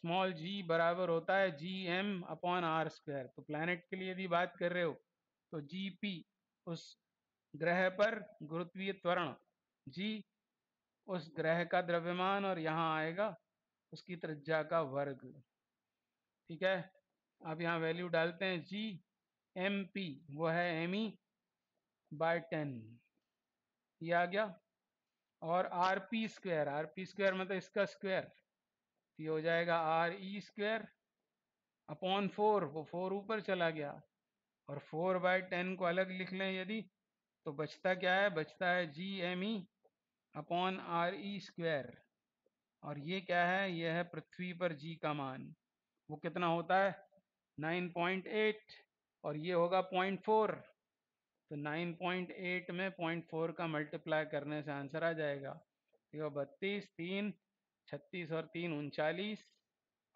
स्मॉल जी बराबर होता है G M upon R square तो प्लैनेट के लिए यदि बात कर रहे हो तो जी पी उस ग्रह पर गुरुत्वीय त्वरण जी उस ग्रह का द्रव्यमान और यहाँ आएगा उसकी त्रिज्या का वर्ग ठीक है आप यहाँ वैल्यू डालते हैं जी एम पी वो है एम ई बाय टेन ये आ गया और R P square R P square मतलब इसका स्क्वायर ये हो जाएगा R E square upon four वो फोर ऊपर चला गया और फोर बाय टेन को अलग लिख लें यदि तो बचता क्या है बचता है G M E upon R E square और ये क्या है यह है पृथ्वी पर जी का मान वो कितना होता है नाइन पॉइंट एट और ये होगा पॉइंट फोर तो नाइन पॉइंट एट में पॉइंट फोर का मल्टीप्लाई करने से आंसर आ जाएगा देखो बत्तीस तीन छत्तीस और तीन उनचालीस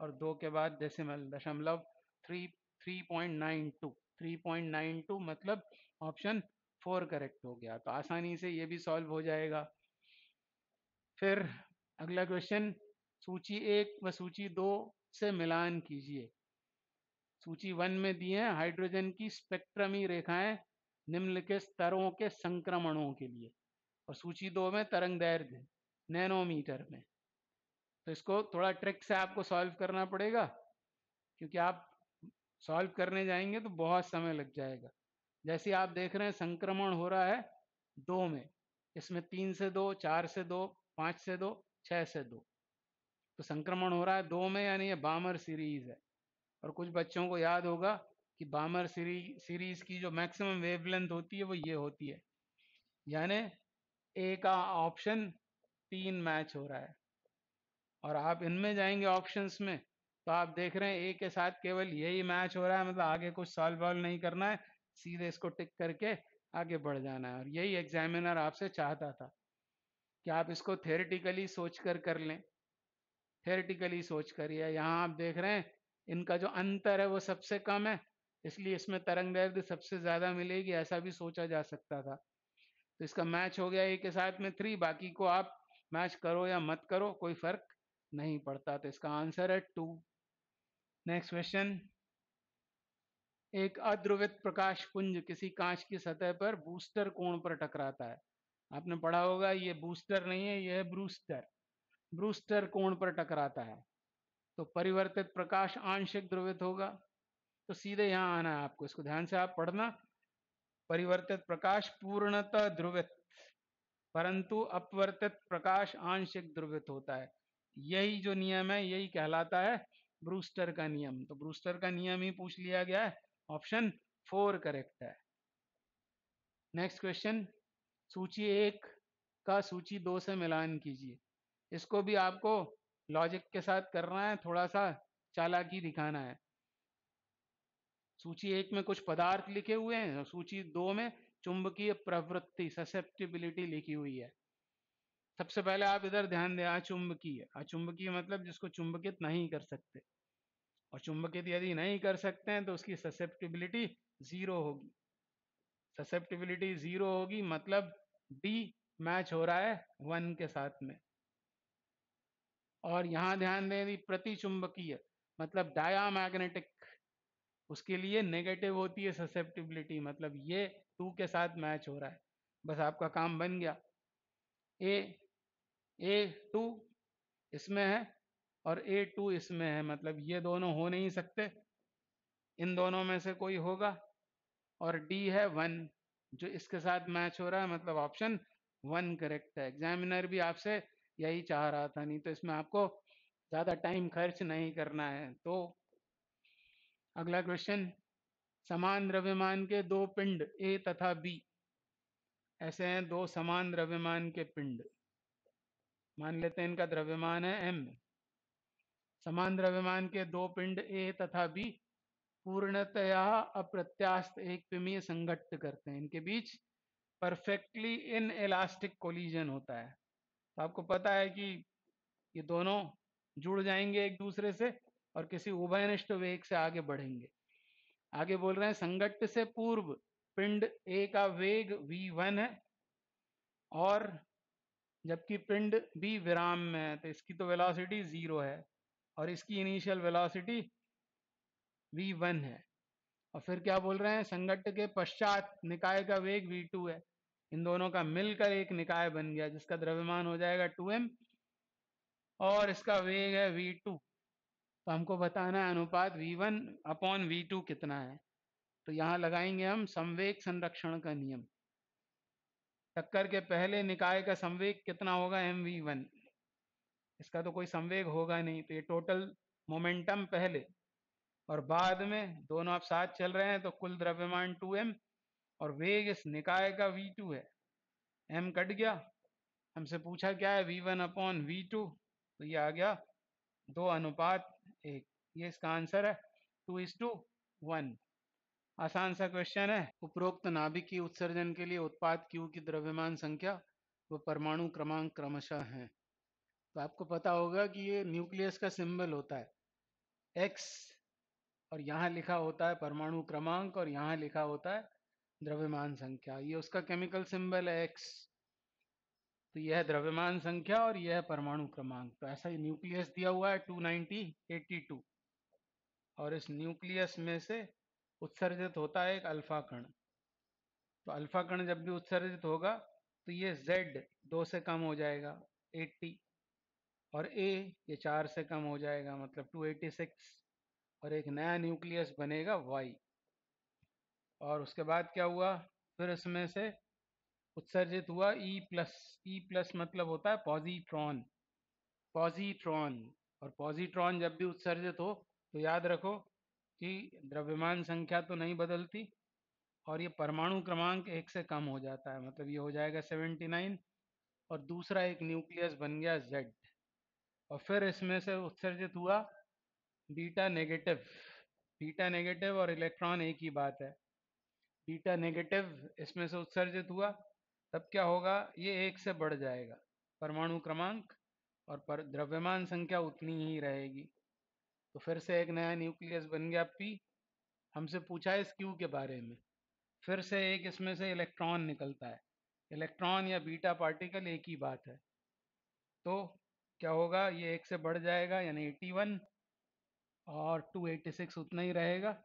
और दो के बाद डेसिमल दशमलव three three point nine two three point nine two मतलब ऑप्शन फोर करेक्ट हो गया तो आसानी से ये भी सॉल्व हो जाएगा फिर अगला क्वेश्चन सूची एक व सूची दो से मिलान कीजिए सूची वन में दिए हैं हाइड्रोजन की स्पेक्ट्रमी रेखाएं निम्नलिखित स्तरों के संक्रमणों के लिए और सूची दो में तरंग दैर्घ्य नैनोमीटर में तो इसको थोड़ा ट्रिक से आपको सॉल्व करना पड़ेगा क्योंकि आप सॉल्व करने जाएंगे तो बहुत समय लग जाएगा जैसे आप देख रहे हैं संक्रमण हो रहा है दो में इसमें तीन से दो चार से दो पाँच से दो छः से दो तो संक्रमण हो रहा है दो में यानी ये बामर सीरीज है और कुछ बच्चों को याद होगा कि बामर सीरी, सीरीज की जो मैक्सिमम वेवलेंथ होती है वो ये होती है यानी ए का ऑप्शन तीन मैच हो रहा है और आप इनमें जाएंगे ऑप्शंस में तो आप देख रहे हैं ए के साथ केवल यही मैच हो रहा है मतलब आगे कुछ सॉल्व वॉल्व नहीं करना है सीधे इसको टिक करके आगे बढ़ जाना है और यही एग्जामिनर आपसे चाहता था कि आप इसको थेरेटिकली सोच कर कर लें थेरेटिकली सोच कर या यहाँ आप देख रहे हैं इनका जो अंतर है वो सबसे कम है इसलिए इसमें तरंग दैर्घ्य सबसे ज्यादा मिलेगी ऐसा भी सोचा जा सकता था तो इसका मैच हो गया एक के साथ में थ्री बाकी को आप मैच करो या मत करो कोई फर्क नहीं पड़ता तो इसका आंसर है टू नेक्स्ट क्वेश्चन एक अद्रवित प्रकाश पुंज किसी कांच की सतह पर बूस्टर कोण पर टकराता है आपने पढ़ा होगा ये बूस्टर नहीं है यह ब्रूस्टर ब्रूस्टर कोण पर टकराता है तो परिवर्तित प्रकाश आंशिक द्रवित होगा तो सीधे यहां आना है आपको इसको ध्यान से आप पढ़ना परिवर्तित प्रकाश पूर्णतः ध्रुवित परंतु अपवर्तित प्रकाश आंशिक ध्रुवित होता है यही जो नियम है यही कहलाता है ब्रूस्टर का नियम तो ब्रूस्टर का नियम ही पूछ लिया गया है ऑप्शन फोर करेक्ट है नेक्स्ट क्वेश्चन सूची एक का सूची दो से मिलान कीजिए इसको भी आपको लॉजिक के साथ करना है थोड़ा सा चालाकी दिखाना है सूची एक में कुछ पदार्थ लिखे हुए हैं और सूची दो में चुंबकीय प्रवृत्ति ससेप्टिबिलिटी लिखी हुई है सबसे पहले आप इधर ध्यान दें अचुंबकीय अचुंबकीय मतलब जिसको चुंबकित नहीं कर सकते और चुंबकित यदि नहीं कर सकते हैं तो उसकी ससेप्टिबिलिटी जीरो होगी ससेप्टिबिलिटी जीरो होगी मतलब डी मैच हो रहा है वन के साथ में और यहाँ ध्यान दें यदि प्रतिचुंबकीय मतलब डाया मैग्नेटिक उसके लिए नेगेटिव होती है ससेप्टिबिलिटी मतलब ये टू के साथ मैच हो रहा है बस आपका काम बन गया ए ए टू इसमें है और ए टू इसमें है मतलब ये दोनों हो नहीं सकते इन दोनों में से कोई होगा और डी है वन जो इसके साथ मैच हो रहा है मतलब ऑप्शन वन करेक्ट है एग्जामिनर भी आपसे यही चाह रहा था नहीं तो इसमें आपको ज़्यादा टाइम खर्च नहीं करना है तो अगला क्वेश्चन समान द्रव्यमान के दो पिंड ए तथा बी ऐसे हैं दो समान द्रव्यमान के पिंड मान लेते हैं इनका द्रव्यमान है एम समान द्रव्यमान के दो पिंड ए तथा बी पूर्णतया अप्रत्यास्त एक पिमीय संघट्ट करते हैं इनके बीच परफेक्टली इन एलास्टिक कोलिजन होता है तो आपको पता है कि ये दोनों जुड़ जाएंगे एक दूसरे से और किसी उभयनिष्ठ वेग से आगे बढ़ेंगे आगे बोल रहे हैं संगट से पूर्व पिंड ए का वेग वी वन है और जबकि पिंड बी विराम में है तो इसकी तो वेलोसिटी जीरो है और इसकी इनिशियल वेलोसिटी वी वन है और फिर क्या बोल रहे हैं संगट के पश्चात निकाय का वेग वी टू है इन दोनों का मिलकर एक निकाय बन गया जिसका द्रव्यमान हो जाएगा टू एम और इसका वेग है v2 तो हमको बताना है अनुपात v1 वन अपॉन वी कितना है तो यहाँ लगाएंगे हम संवेग संरक्षण का नियम टक्कर के पहले निकाय का संवेग कितना होगा एम वी वन इसका तो कोई संवेग होगा नहीं तो ये टोटल मोमेंटम पहले और बाद में दोनों आप साथ चल रहे हैं तो कुल द्रव्यमान टू एम और वेग इस निकाय का वी टू है एम कट गया हमसे पूछा क्या है V one upon V two तो ये आ गया दो अनुपात एक ये इसका आंसर है टू इज टू वन आसान सा क्वेश्चन है उपरोक्त नाभिक की उत्सर्जन के लिए उत्पाद क्यू की द्रव्यमान संख्या व परमाणु क्रमांक क्रमशः हैं तो आपको पता होगा कि ये न्यूक्लियस का सिंबल होता है एक्स और यहाँ लिखा होता है परमाणु क्रमांक और यहाँ लिखा होता है द्रव्यमान संख्या ये उसका केमिकल सिंबल है एक्स तो यह है द्रव्यमान संख्या और यह है परमाणु क्रमांक तो ऐसा ही न्यूक्लियस दिया हुआ है 290 82 और इस न्यूक्लियस में से उत्सर्जित होता है एक अल्फा कण तो अल्फा कण जब भी उत्सर्जित होगा तो ये Z दो से कम हो जाएगा 80 और A ये चार से कम हो जाएगा मतलब 286 और एक नया न्यूक्लियस बनेगा Y और उसके बाद क्या हुआ फिर इसमें से उत्सर्जित हुआ ई प्लस ई प्लस मतलब होता है पॉजिट्रॉन पॉजिट्रॉन और पॉजिट्रॉन जब भी उत्सर्जित हो तो याद रखो कि द्रव्यमान संख्या तो नहीं बदलती और ये परमाणु क्रमांक एक से कम हो जाता है मतलब ये हो जाएगा सेवेंटी नाइन और दूसरा एक न्यूक्लियस बन गया जेड और फिर इसमें से उत्सर्जित हुआ बीटा नेगेटिव बीटा नेगेटिव और इलेक्ट्रॉन एक ही बात है बीटा नेगेटिव इसमें से उत्सर्जित हुआ तब क्या होगा ये एक से बढ़ जाएगा परमाणु क्रमांक और पर द्रव्यमान संख्या उतनी ही रहेगी तो फिर से एक नया न्यूक्लियस बन गया पी हमसे पूछा इस क्यू के बारे में फिर से एक इसमें से इलेक्ट्रॉन निकलता है इलेक्ट्रॉन या बीटा पार्टिकल एक ही बात है तो क्या होगा ये एक से बढ़ जाएगा यानी 81 और 286 उतना ही रहेगा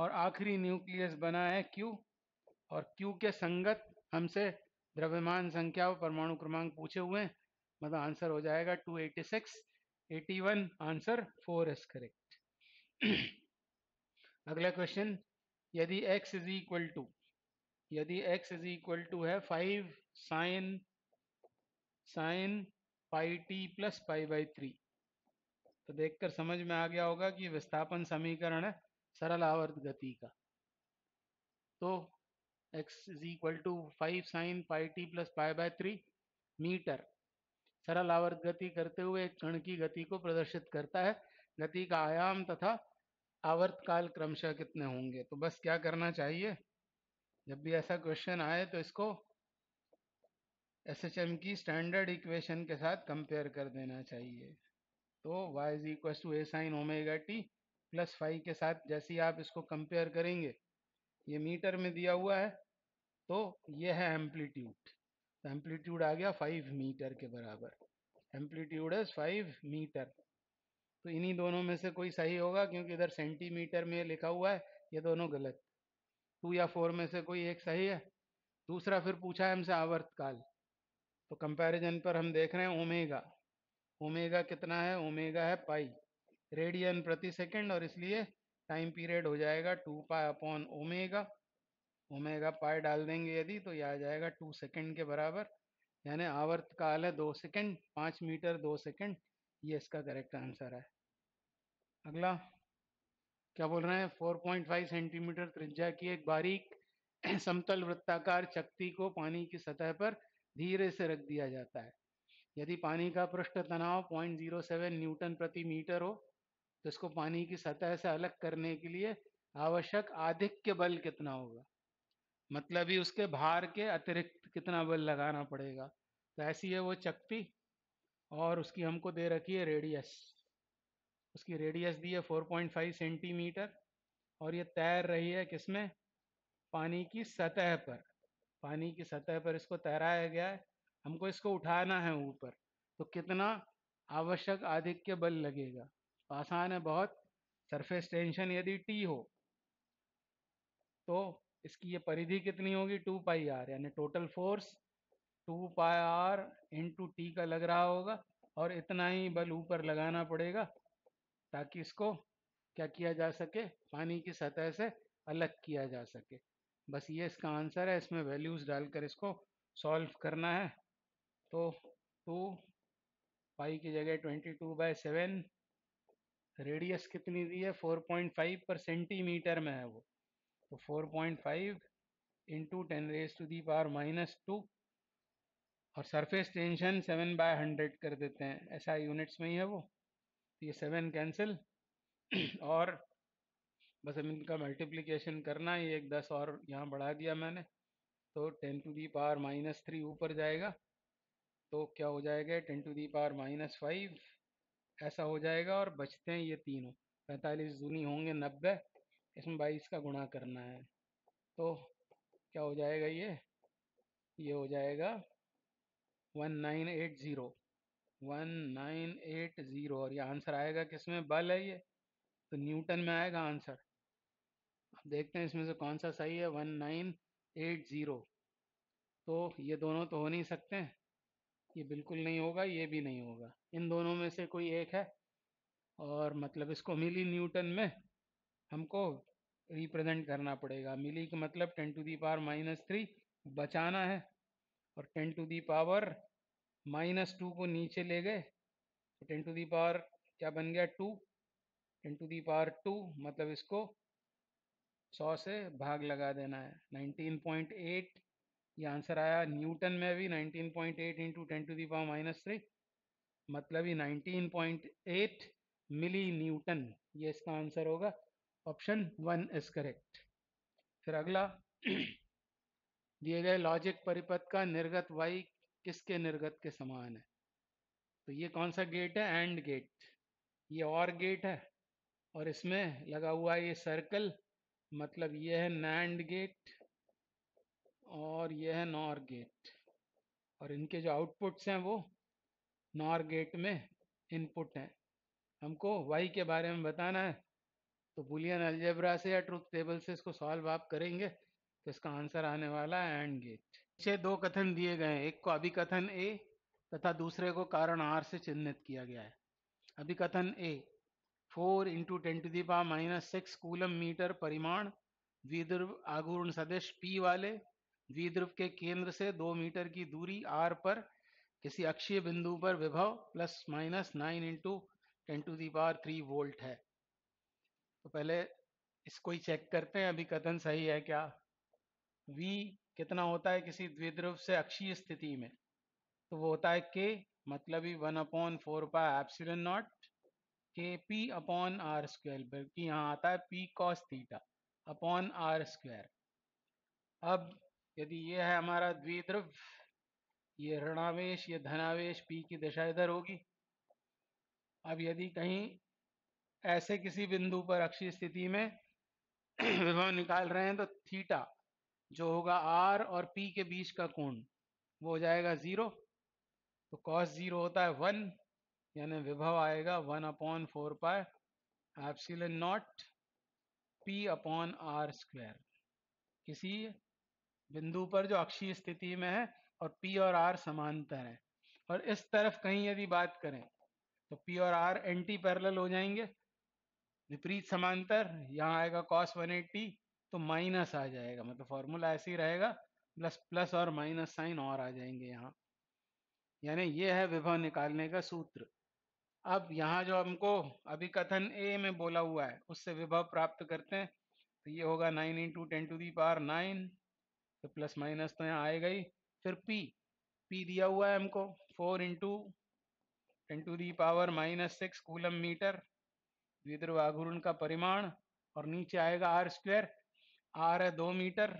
और आखिरी न्यूक्लियस बना है क्यू और क्यू के संगत हमसे द्रव्यमान संख्या और परमाणु क्रमांक पूछे हुए हैं मतलब आंसर हो जाएगा 286 81 आंसर 4 इज करेक्ट अगला क्वेश्चन यदि x इज इक्वल टू यदि x इज इक्वल टू है 5 sine sine pi T plus pi by three तो देखकर समझ में आ गया होगा कि विस्थापन समीकरण है सरल आवर्त गति का तो x is equal to five sine pi T plus pi by three metre सरल आवर्त गति करते हुए एक क्षण की गति को प्रदर्शित करता है गति का आयाम तथा आवर्त काल क्रमशः कितने होंगे तो बस क्या करना चाहिए जब भी ऐसा क्वेश्चन आए तो इसको एस एच एम की स्टैंडर्ड इक्वेशन के साथ कंपेयर कर देना चाहिए तो Y is equal to A sine omega T plus five के साथ जैसे आप इसको कंपेयर करेंगे ये मीटर में दिया हुआ है तो ये है एम्पलीट्यूड तो एम्पलीट्यूड आ गया फाइव मीटर के बराबर एम्पलीट्यूड है फाइव मीटर तो इन्हीं दोनों में से कोई सही होगा क्योंकि इधर सेंटीमीटर में लिखा हुआ है ये दोनों गलत टू या फोर में से कोई एक सही है दूसरा फिर पूछा है हमसे आवर्तकाल तो कंपैरिजन पर हम देख रहे हैं ओमेगा ओमेगा कितना है ओमेगा है पाई रेडियन प्रति सेकंड और इसलिए टाइम पीरियड हो जाएगा two pi upon omega omega pi डाल देंगे यदि तो यह आ जाएगा टू सेकंड के बराबर यानी आवर्त काल है दो सेकंड पाँच मीटर दो सेकंड ये इसका करेक्ट आंसर है अगला क्या बोल रहे हैं 4.5 सेंटीमीटर त्रिज्या की एक बारीक (clears throat) समतल वृत्ताकार शक्ति को पानी की सतह पर धीरे से रख दिया जाता है यदि पानी का पृष्ठ तनाव 0.07 न्यूटन प्रति मीटर हो तो इसको पानी की सतह से अलग करने के लिए आवश्यक आधिक्य के बल कितना होगा मतलब ही उसके भार के अतिरिक्त कितना बल लगाना पड़ेगा तो ऐसी है वो चक्ति और उसकी हमको दे रखी है रेडियस उसकी रेडियस दी है 4.5 सेंटीमीटर और ये तैर रही है किसमें पानी की सतह पर पानी की सतह पर इसको तैराया गया है हमको इसको उठाना है ऊपर तो कितना आवश्यक आधिक्य के बल लगेगा आसान है बहुत सरफेस टेंशन यदि टी हो तो इसकी ये परिधि कितनी होगी टू पाई आर यानी total force two pi R into T का लग रहा होगा और इतना ही बल ऊपर लगाना पड़ेगा ताकि इसको क्या किया जा सके पानी की सतह से अलग किया जा सके बस ये इसका आंसर है इसमें वैल्यूज डालकर इसको सॉल्व करना है तो टू पाई की जगह twenty two by seven radius कितनी दी है 4.5 पर सेंटीमीटर में है वो तो 4.5 point five into ten raise to the power minus two और surface tension seven by hundred कर देते हैं ऐसा यूनिट्स में ही है वो तो ये सेवन कैंसिल (clears throat) और बस हम इनका मल्टीप्लिकेशन करना ये एक दस और यहाँ बढ़ा दिया मैंने तो ten to the power minus three ऊपर जाएगा तो क्या हो जाएगा ten to the power minus five ऐसा हो जाएगा और बचते हैं ये तीनों पैंतालीस दूनी होंगे नब्बे इसमें बाईस का गुणा करना है तो क्या हो जाएगा ये ये हो जाएगा one nine eight zero one nine eight zero और ये आंसर आएगा किसमें बल है ये तो न्यूटन में आएगा आंसर अब देखते हैं इसमें से कौन सा सही है वन नाइन एट ज़ीरो तो ये दोनों तो हो नहीं सकते हैं ये बिल्कुल नहीं होगा ये भी नहीं होगा इन दोनों में से कोई एक है और मतलब इसको मिली न्यूटन में हमको रिप्रेजेंट करना पड़ेगा मिली का मतलब ten to the power minus three बचाना है और ten to the power minus two को नीचे ले गए तो टेन टू दी पावर क्या बन गया two ten to the power two मतलब इसको सौ से भाग लगा देना है नाइनटीन पॉइंट एट ये आंसर आया न्यूटन में भी 19.8 point eight into ten to the power minus three मतलब ही 19.8 मिली न्यूटन ये इसका आंसर होगा ऑप्शन वन इज करेक्ट फिर अगला (clears throat) दिए गए लॉजिक परिपथ का निर्गत वाई किसके निर्गत के समान है तो ये कौन सा गेट है एंड गेट ये और गेट है और इसमें लगा हुआ ये सर्कल मतलब ये है नैंड गेट और यह है नॉर गेट और इनके जो आउटपुट्स हैं वो नॉर गेट में इनपुट हैं हमको वाई के बारे में बताना है तो बुलियन अलजेब्रा से या ट्रुथ टेबल से इसको सॉल्व आप करेंगे तो इसका आंसर आने वाला है एंड गेट पीछे दो कथन दिए गए हैं एक को अभिकथन ए तथा दूसरे को कारण आर से चिन्हित किया गया है अभिकथन A four into ten to the power minus six coulomb metre परिमाण द्विध्रुव आघूर्ण सदिश पी वाले द्विध्रुव के केंद्र से दो मीटर की दूरी आर पर किसी अक्षीय बिंदु पर विभव plus minus nine into ten to the power three volt है तो पहले इसको ही चेक करते हैं अभी कथन सही है क्या v कितना होता है किसी द्विध्रुव से अक्षीय स्थिति में तो वो होता है के मतलब ही one upon four pi epsilon nought के पी अपॉन आर स्क्वायर बल्कि यहाँ आता है P cos theta upon R square अब यदि ये है हमारा द्विध्रुव ये ऋणावेश ये धनावेश पी की दशा इधर होगी अब यदि कहीं ऐसे किसी बिंदु पर अक्षी स्थिति में (clears throat) विभव निकाल रहे हैं तो थीटा जो होगा आर और पी के बीच का कोण वो हो जाएगा जीरो तो कॉस जीरो होता है वन यानी विभव आएगा one upon four pi epsilon naught P upon R square किसी बिंदु पर जो अक्षीय स्थिति में है और पी और आर समांतर है और इस तरफ कहीं यदि बात करें तो पी और आर एंटी पैरेलल हो जाएंगे विपरीत समांतर यहाँ आएगा कॉस 180 तो माइनस आ जाएगा मतलब फॉर्मूला ऐसे ही रहेगा प्लस प्लस और माइनस साइन और आ जाएंगे यहाँ यानी ये है विभव निकालने का सूत्र अब यहाँ जो हमको अभी कथन ए में बोला हुआ है उससे विभव प्राप्त करते हैं तो ये होगा nine into ten to the power nine तो प्लस माइनस तो यहाँ आएगा ही फिर पी पी दिया हुआ है हमको four into into to the power minus six coulomb metre द्विध्रुव आघूर्ण का परिमाण और नीचे आएगा आर स्क्वेयर आर है दो मीटर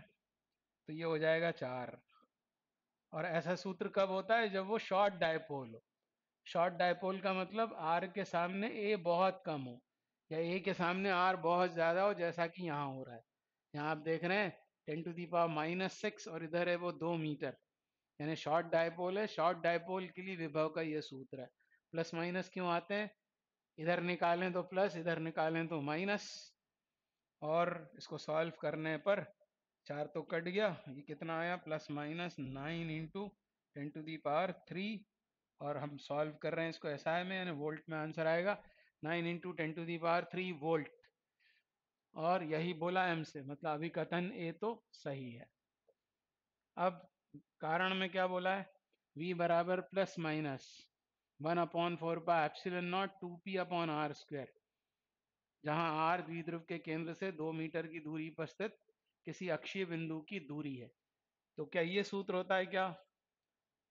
तो ये हो जाएगा चार और ऐसा सूत्र कब होता है जब वो शॉर्ट डायपोल हो शॉर्ट डायपोल का मतलब आर के सामने ए बहुत कम हो या ए के सामने आर बहुत ज्यादा हो जैसा कि यहाँ हो रहा है यहाँ आप देख रहे हैं ten to the power minus six और इधर है वो दो मीटर यानी शॉर्ट डायपोल है शॉर्ट डायपोल के लिए विभव का ये सूत्र है प्लस माइनस क्यों आते हैं इधर निकालें तो प्लस इधर निकालें तो माइनस और इसको सॉल्व करने पर चार तो कट गया ये कितना आया plus minus nine into ten to the power three और हम सॉल्व कर रहे हैं इसको एस में यानी वोल्ट में आंसर आएगा nine into ten to the power three volt और यही बोला एम से मतलब अभी कथन ए तो सही है अब कारण में क्या बोला है v बराबर plus minus one upon four pi epsilon naught two P upon R square जहां आर द्विध्रुव के केंद्र से दो मीटर की दूरी पर स्थित किसी अक्षीय बिंदु की दूरी है तो क्या ये सूत्र होता है क्या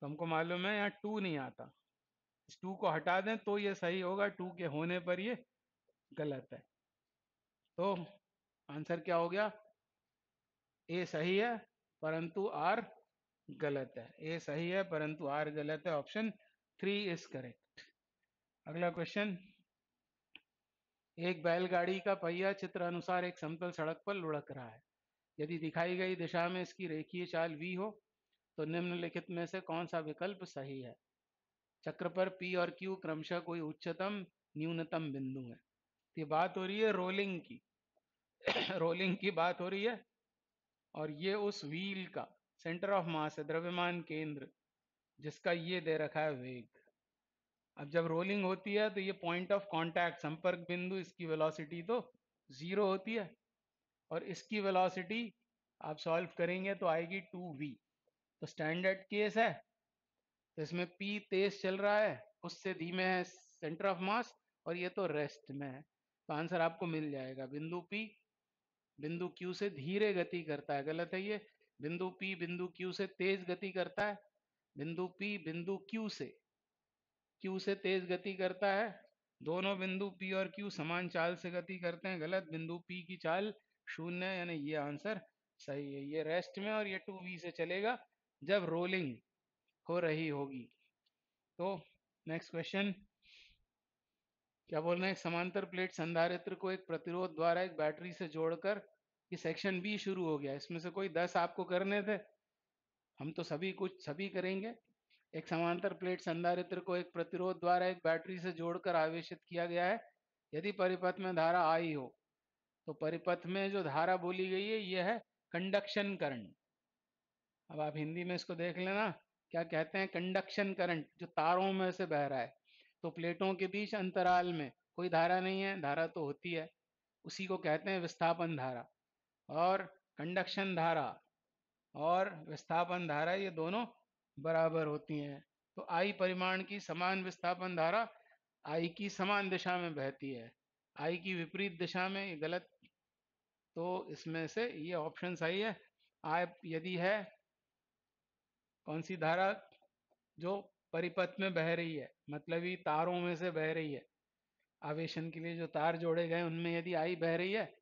तो हमको मालूम है यहाँ टू नहीं आता इस टू को हटा दें तो ये सही होगा टू के होने पर ये गलत है तो आंसर क्या हो गया ए सही है परंतु आर गलत है ए सही है परंतु आर गलत है ऑप्शन थ्री इज करेक्ट अगला क्वेश्चन एक बैलगाड़ी का पहिया चित्र अनुसार एक समतल सड़क पर लुढ़क रहा है यदि दिखाई गई दिशा में इसकी रेखीय चाल वी हो तो निम्नलिखित में से कौन सा विकल्प सही है चक्र पर पी और क्यू क्रमशः कोई उच्चतम न्यूनतम बिंदु है ये बात हो रही है रोलिंग की (coughs) रोलिंग की बात हो रही है और ये उस व्हील का सेंटर ऑफ मास है द्रव्यमान केंद्र जिसका ये दे रखा है वेग अब जब रोलिंग होती है तो ये पॉइंट ऑफ कांटेक्ट संपर्क बिंदु इसकी वेलोसिटी तो जीरो होती है और इसकी वेलोसिटी आप सॉल्व करेंगे तो आएगी टू वी तो स्टैंडर्ड केस है तो इसमें पी तेज चल रहा है उससे धीमे है सेंटर ऑफ मास और ये तो रेस्ट में है तो आंसर आपको मिल जाएगा बिंदु पी बिंदु क्यू से धीरे गति करता है गलत है ये बिंदु पी बिंदु क्यू से तेज गति करता है बिंदु पी बिंदु क्यू से क्यू से तेज गति करता है दोनों बिंदु पी और क्यू समान चाल से गति करते हैं गलत बिंदु पी की चाल शून्य यानी ये आंसर सही है ये रेस्ट में और ये टू वी से चलेगा जब रोलिंग हो रही होगी तो नेक्स्ट क्वेश्चन क्या बोल रहे हैं समांतर प्लेट संधारित्र को एक प्रतिरोध द्वारा एक बैटरी से जोड़कर ये सेक्शन बी शुरू हो गया इसमें से कोई दस आपको करने थे हम तो सभी कुछ सभी करेंगे एक समांतर प्लेट संधारित्र को एक प्रतिरोध द्वारा एक बैटरी से जोड़कर आवेशित किया गया है यदि परिपथ में धारा आई हो तो परिपथ में जो धारा बोली गई है यह है कंडक्शन करंट अब आप हिंदी में इसको देख लेना क्या कहते हैं कंडक्शन करंट जो तारों में से बह रहा है तो प्लेटों के बीच अंतराल में कोई धारा नहीं है धारा तो होती है उसी को कहते हैं विस्थापन धारा और कंडक्शन धारा और विस्थापन धारा ये दोनों बराबर होती हैं तो आई परिमाण की समान विस्थापन धारा आई की समान दिशा में बहती है आई की विपरीत दिशा में ये गलत तो इसमें से ये ऑप्शन सही है आय यदि है कौन सी धारा जो परिपथ में बह रही है मतलब ये तारों में से बह रही है आवेशन के लिए जो तार जोड़े गए उनमें यदि आई बह रही है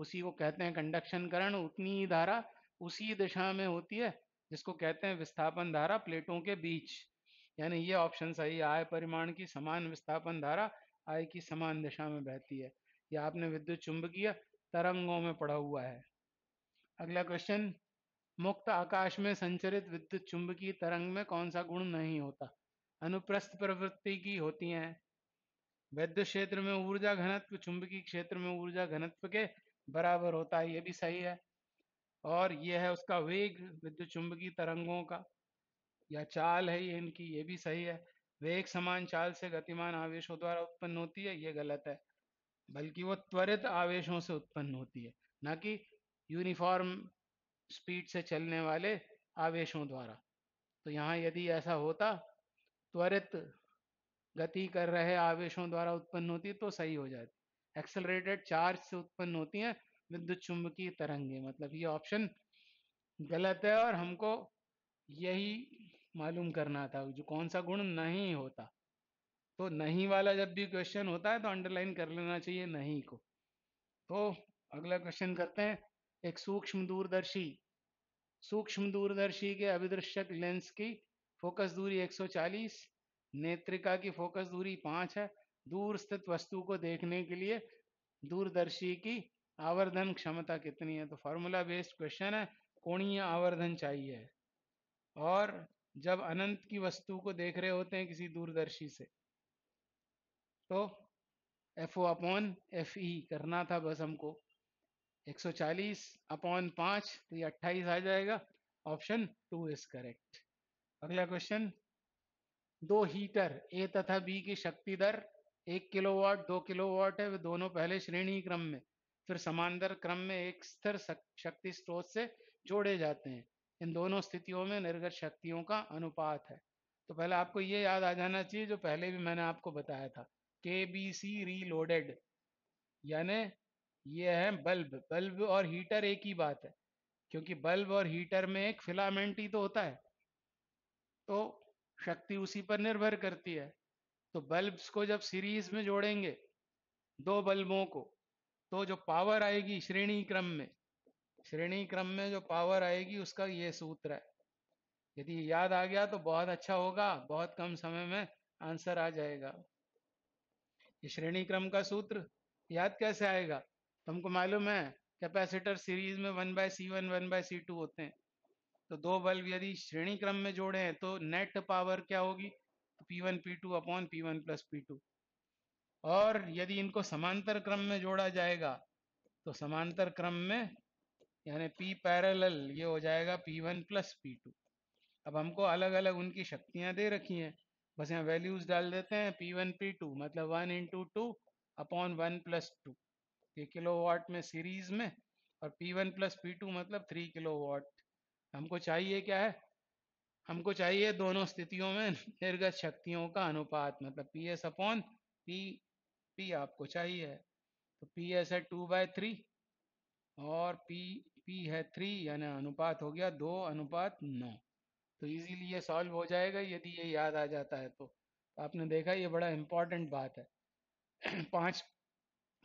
उसी को कहते हैं कंडक्शन करण उतनी ही धारा उसी दिशा में होती है जिसको कहते हैं विस्थापन धारा प्लेटों के बीच यानी ये ऑप्शन सही आय परिमाण की समान विस्थापन धारा आय की समान दिशा में बहती है यह आपने विद्युत चुंबकीय तरंगों में पढ़ा हुआ है अगला क्वेश्चन मुक्त आकाश में संचरित विद्युत चुंबकीय तरंग में कौन सा गुण नहीं होता अनुप्रस्थ प्रवृत्ति की होती है वैद्य क्षेत्र में ऊर्जा घनत्व चुंबकीय क्षेत्र में ऊर्जा घनत्व के बराबर होता है ये भी सही है और यह है उसका वेग विद्युत चुंबकीय तरंगों का या चाल है ये इनकी ये भी सही है वेग समान चाल से गतिमान आवेशों द्वारा उत्पन्न होती है ये गलत है बल्कि वो त्वरित आवेशों से उत्पन्न होती है ना कि यूनिफॉर्म स्पीड से चलने वाले आवेशों द्वारा तो यहाँ यदि ऐसा होता त्वरित गति कर रहे आवेशों द्वारा उत्पन्न होती तो सही हो जाती एक्सेलरेटेड चार्ज से उत्पन्न होती है विद्युत चुंबकीय तरंगे मतलब ये ऑप्शन गलत है और हमको यही मालूम करना था जो कौन सा गुण नहीं होता तो नहीं वाला जब भी क्वेश्चन होता है तो अंडरलाइन कर लेना चाहिए नहीं को तो अगला क्वेश्चन करते हैं एक सूक्ष्म दूरदर्शी सूक्ष्म दूरदर्शी के अभिदृश्यक लेंस की फोकस दूरी 140 नेत्रिका की फोकस दूरी 5 है दूर स्थित वस्तु को देखने के लिए दूरदर्शी की आवर्धन क्षमता कितनी है तो फॉर्मूला बेस्ड क्वेश्चन है कोणीय आवर्धन चाहिए और जब अनंत की वस्तु को देख रहे होते हैं किसी दूरदर्शी से तो F O upon F E करना था बस हमको 140 अपॉन पांच तो ये 28 आ जाएगा ऑप्शन टू इज करेक्ट अगला क्वेश्चन दो हीटर ए तथा बी की शक्ति दर एक किलोवाट दो किलोवाट है वे दोनों पहले श्रेणी क्रम में फिर समांतर क्रम में एक स्थिर शक्ति स्रोत से जोड़े जाते हैं इन दोनों स्थितियों में निर्गत शक्तियों का अनुपात है तो पहले आपको ये याद आ जाना चाहिए जो पहले भी मैंने आपको बताया था के बी सी रीलोडेड यानी ये है बल्ब बल्ब और हीटर एक ही बात है क्योंकि बल्ब और हीटर में एक फिलामेंट ही तो होता है तो शक्ति उसी पर निर्भर करती है तो बल्ब्स को जब सीरीज में जोड़ेंगे दो बल्बों को तो जो पावर आएगी श्रेणी क्रम में श्रेणी क्रम में जो पावर आएगी उसका ये सूत्र है यदि याद आ गया तो बहुत अच्छा होगा बहुत कम समय में आंसर आ जाएगा ये श्रेणी क्रम का सूत्र याद कैसे आएगा तुमको मालूम है कैपेसिटर सीरीज में one by C one one by C two होते हैं तो दो बल्ब यदि श्रेणी क्रम में जोड़े हैं तो नेट पावर क्या होगी तो P one P two upon P one plus P two और यदि इनको समांतर क्रम में जोड़ा जाएगा तो समांतर क्रम में यानी पी पैरेलल ये हो जाएगा P one plus P two अब हमको अलग अलग उनकी शक्तियां दे रखी हैं बस यहाँ वैल्यूज डाल देते हैं पी वन पी टू मतलब one into two upon one plus two ये किलो वाट में सीरीज में और P1 वन प्लस पी मतलब थ्री किलो वाट हमको चाहिए क्या है हमको चाहिए दोनों स्थितियों में निर्गत शक्तियों का अनुपात मतलब P S upon P P आपको चाहिए तो पी एस है टू बाय थ्री और पी पी है थ्री यानी अनुपात हो गया दो अनुपात नौ तो इजीली ये सॉल्व हो जाएगा यदि ये याद आ जाता है तो आपने देखा ये बड़ा इम्पॉर्टेंट बात है (clears throat) पांच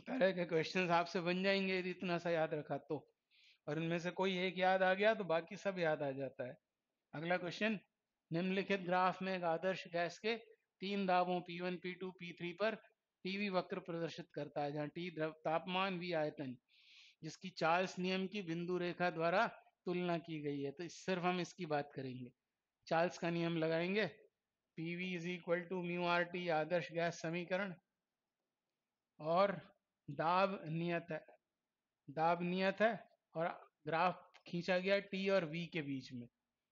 तरह के क्वेश्चन आपसे बन जाएंगे यदि इतना सा याद रखा तो और इनमें से कोई एक याद आ गया तो बाकी सब याद आ जाता है अगला क्वेश्चन निम्नलिखित ग्राफ में एक आदर्श गैस के तीन दाबों P1, P2, P3 पर टीवी वक्र प्रदर्शित करता है जहां टी तापमान वी आयतन जिसकी चार्ल्स नियम की बिंदु रेखा द्वारा तुलना की गई है तो सिर्फ हम इसकी बात करेंगे चार्ल्स का नियम लगाएंगे PV is equal to mu R T आदर्श गैस समीकरण और दाब नियत है दाब नियत है और ग्राफ खींचा गया टी और वी के बीच में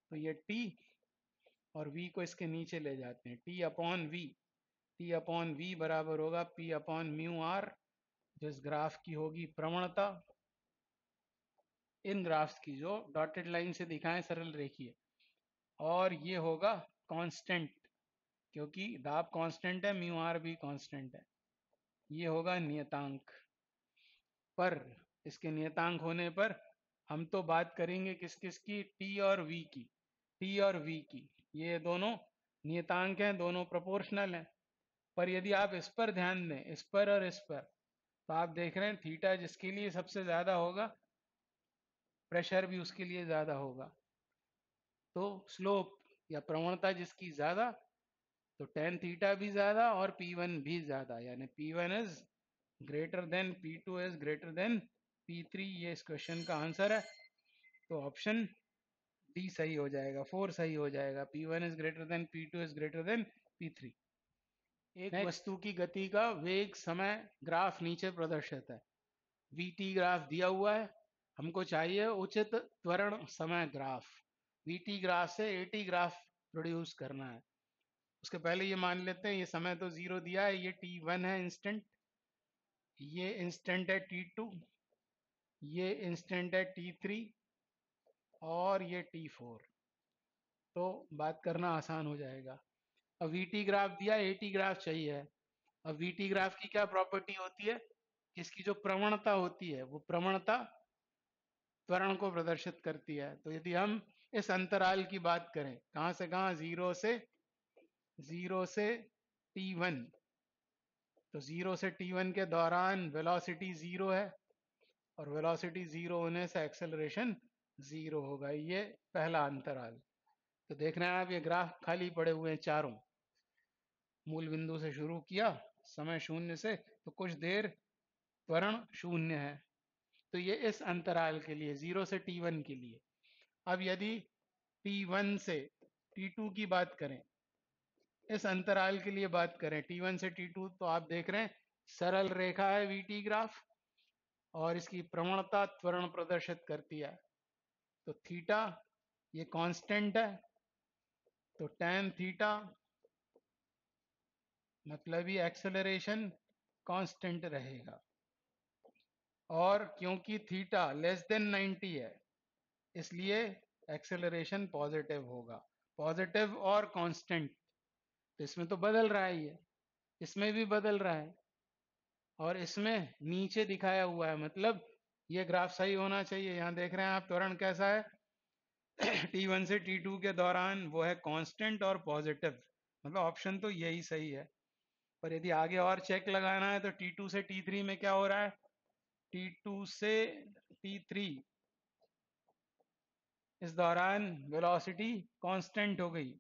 तो ये टी और वी को इसके नीचे ले जाते हैं T upon V T upon V बराबर होगा पी अपॉन म्यू आर जो इस ग्राफ की होगी प्रवणता इन ग्राफ्स की जो डॉटेड लाइन से दिखाएं सरल रेखीय और ये होगा कांस्टेंट क्योंकि दाब कांस्टेंट है म्यू आर भी कांस्टेंट है ये होगा नियतांक पर इसके नियतांक होने पर हम तो बात करेंगे किस किस की टी और वी की टी और वी की ये दोनों नियतांक हैं दोनों प्रोपोर्शनल हैं पर यदि आप इस पर ध्यान दें इस पर और इस पर तो आप देख रहे हैं थीटा जिसके लिए सबसे ज्यादा होगा प्रेशर भी उसके लिए ज्यादा होगा तो स्लोप या प्रवणता जिसकी ज्यादा तो टेन थीटा भी ज्यादा और पी वन भी ज्यादा यानी P one is greater than P two is greater than P three ये इस क्वेश्चन का आंसर है तो ऑप्शन डी सही हो जाएगा फोर सही हो जाएगा P one is greater than P two is greater than P three एक वस्तु की गति का वेग समय ग्राफ नीचे प्रदर्शित है वी टी ग्राफ दिया हुआ है हमको चाहिए उचित त्वरण समय ग्राफ वी टी ग्राफ से ए टी ग्राफ प्रोड्यूस करना है उसके पहले ये मान लेते हैं ये समय तो जीरो दिया है ये टी वन है इंस्टेंट ये इंस्टेंट है टी टू ये इंस्टेंट है टी थ्री और ये टी फोर तो बात करना आसान हो जाएगा अब टी ग्राफ दिया ए टी ग्राफ चाहिए अब टी ग्राफ की क्या प्रॉपर्टी होती है इसकी जो प्रवणता होती है वो प्रवणता त्वरण को प्रदर्शित करती है तो यदि हम इस अंतराल की बात करें कहां से कहां जीरो से जीरो से टी वन तो जीरो से टी वन के दौरान वेलोसिटी जीरो है और वेलोसिटी जीरो होने से एक्सेलरेशन जीरो होगा ये पहला अंतराल तो देख रहे हैं आप ये ग्राफ खाली पड़े हुए हैं चारों मूल बिंदु से शुरू किया समय शून्य से तो कुछ देर त्वरण शून्य है तो ये इस अंतराल के लिए जीरो से टी वन के लिए अब यदि टी वन से टी टू की बात करें इस अंतराल के लिए बात करें टी वन से टी टू तो आप देख रहे हैं सरल रेखा है वीटी ग्राफ और इसकी प्रवणता त्वरण प्रदर्शित करती है तो थीटा ये कांस्टेंट है तो टेन थीटा मतलब ही एक्सेलरेशन कांस्टेंट रहेगा और क्योंकि थीटा लेस देन 90 है इसलिए एक्सेलरेशन पॉजिटिव होगा पॉजिटिव और कांस्टेंट तो इसमें तो बदल रहा है ये इसमें भी बदल रहा है और इसमें नीचे दिखाया हुआ है मतलब ये ग्राफ सही होना चाहिए यहाँ देख रहे हैं आप त्वरण कैसा है T1 (clears throat) से T2 के दौरान वो है कांस्टेंट और पॉजिटिव मतलब ऑप्शन तो यही सही है पर यदि आगे और चेक लगाना है तो T2 से T3 में क्या हो रहा है T2 से T3 इस दौरान वेलोसिटी कांस्टेंट हो गई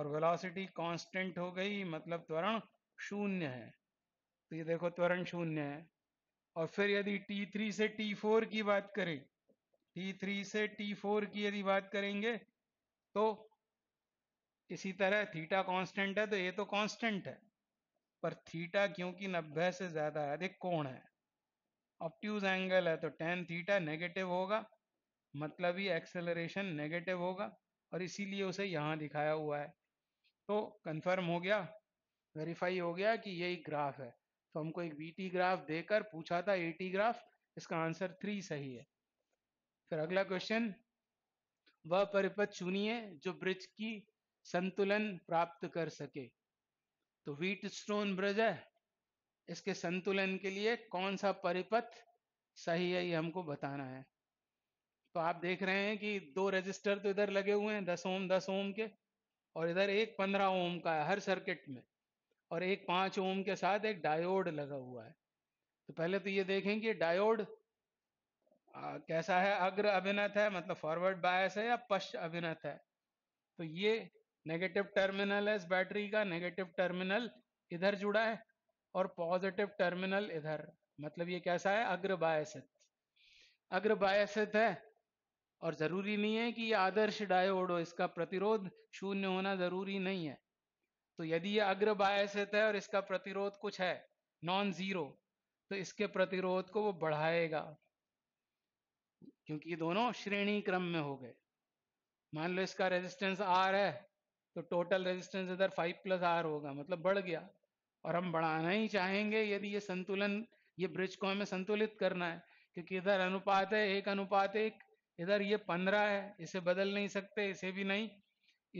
और वेलोसिटी कांस्टेंट हो गई मतलब त्वरण शून्य है तो ये देखो त्वरण शून्य है और फिर यदि T3 से T4 की बात करें T3 से T4 की यदि बात करेंगे तो इसी तरह थीटा कांस्टेंट है तो ये तो कांस्टेंट है पर थीटा क्योंकि 90 से ज्यादा अधिक कोण है ऑप्ट्यूज एंगल है तो टेन थीटा नेगेटिव होगा मतलब ही एक्सेलरेशन नेगेटिव होगा और इसीलिए उसे यहां दिखाया हुआ है तो कंफर्म हो गया वेरीफाई हो गया कि यही ग्राफ है तो हमको एक टी ग्राफ देकर पूछा था टी ग्राफ इसका आंसर थ्री सही है फिर अगला क्वेश्चन वह परिपथ चुनिए जो ब्रिज की संतुलन प्राप्त कर सके तो व्हीट स्टोन ब्रिज है इसके संतुलन के लिए कौन सा परिपथ सही है ये हमको बताना है तो आप देख रहे हैं कि दो रजिस्टर तो इधर लगे हुए हैं दस ओम दस ओम के और इधर एक पंद्रह ओम का है हर सर्किट में और एक पांच ओम के साथ एक डायोड लगा हुआ है तो पहले तो ये देखें कि डायोड आ, कैसा है अग्र अभिनत है मतलब फॉरवर्ड बायस है या पश्च अभिनत है तो ये नेगेटिव टर्मिनल है इस बैटरी का नेगेटिव टर्मिनल इधर जुड़ा है और पॉजिटिव टर्मिनल इधर मतलब ये कैसा है अग्र बायसित अग्र बायसित है और जरूरी नहीं है कि ये आदर्श डायोड हो इसका प्रतिरोध शून्य होना जरूरी नहीं है तो यदि ये अग्र बायसेत है तो और इसका प्रतिरोध कुछ है नॉन जीरो तो इसके प्रतिरोध को वो बढ़ाएगा क्योंकि ये दोनों श्रेणी क्रम में हो गए मान लो इसका रेजिस्टेंस आर है तो टोटल रेजिस्टेंस इधर फाइव प्लस आर होगा मतलब बढ़ गया और हम बढ़ाना ही चाहेंगे यदि ये संतुलन ये ब्रिज को हमें संतुलित करना है क्योंकि इधर अनुपात है एक अनुपात एक इधर ये पंद्रह है इसे बदल नहीं सकते इसे भी नहीं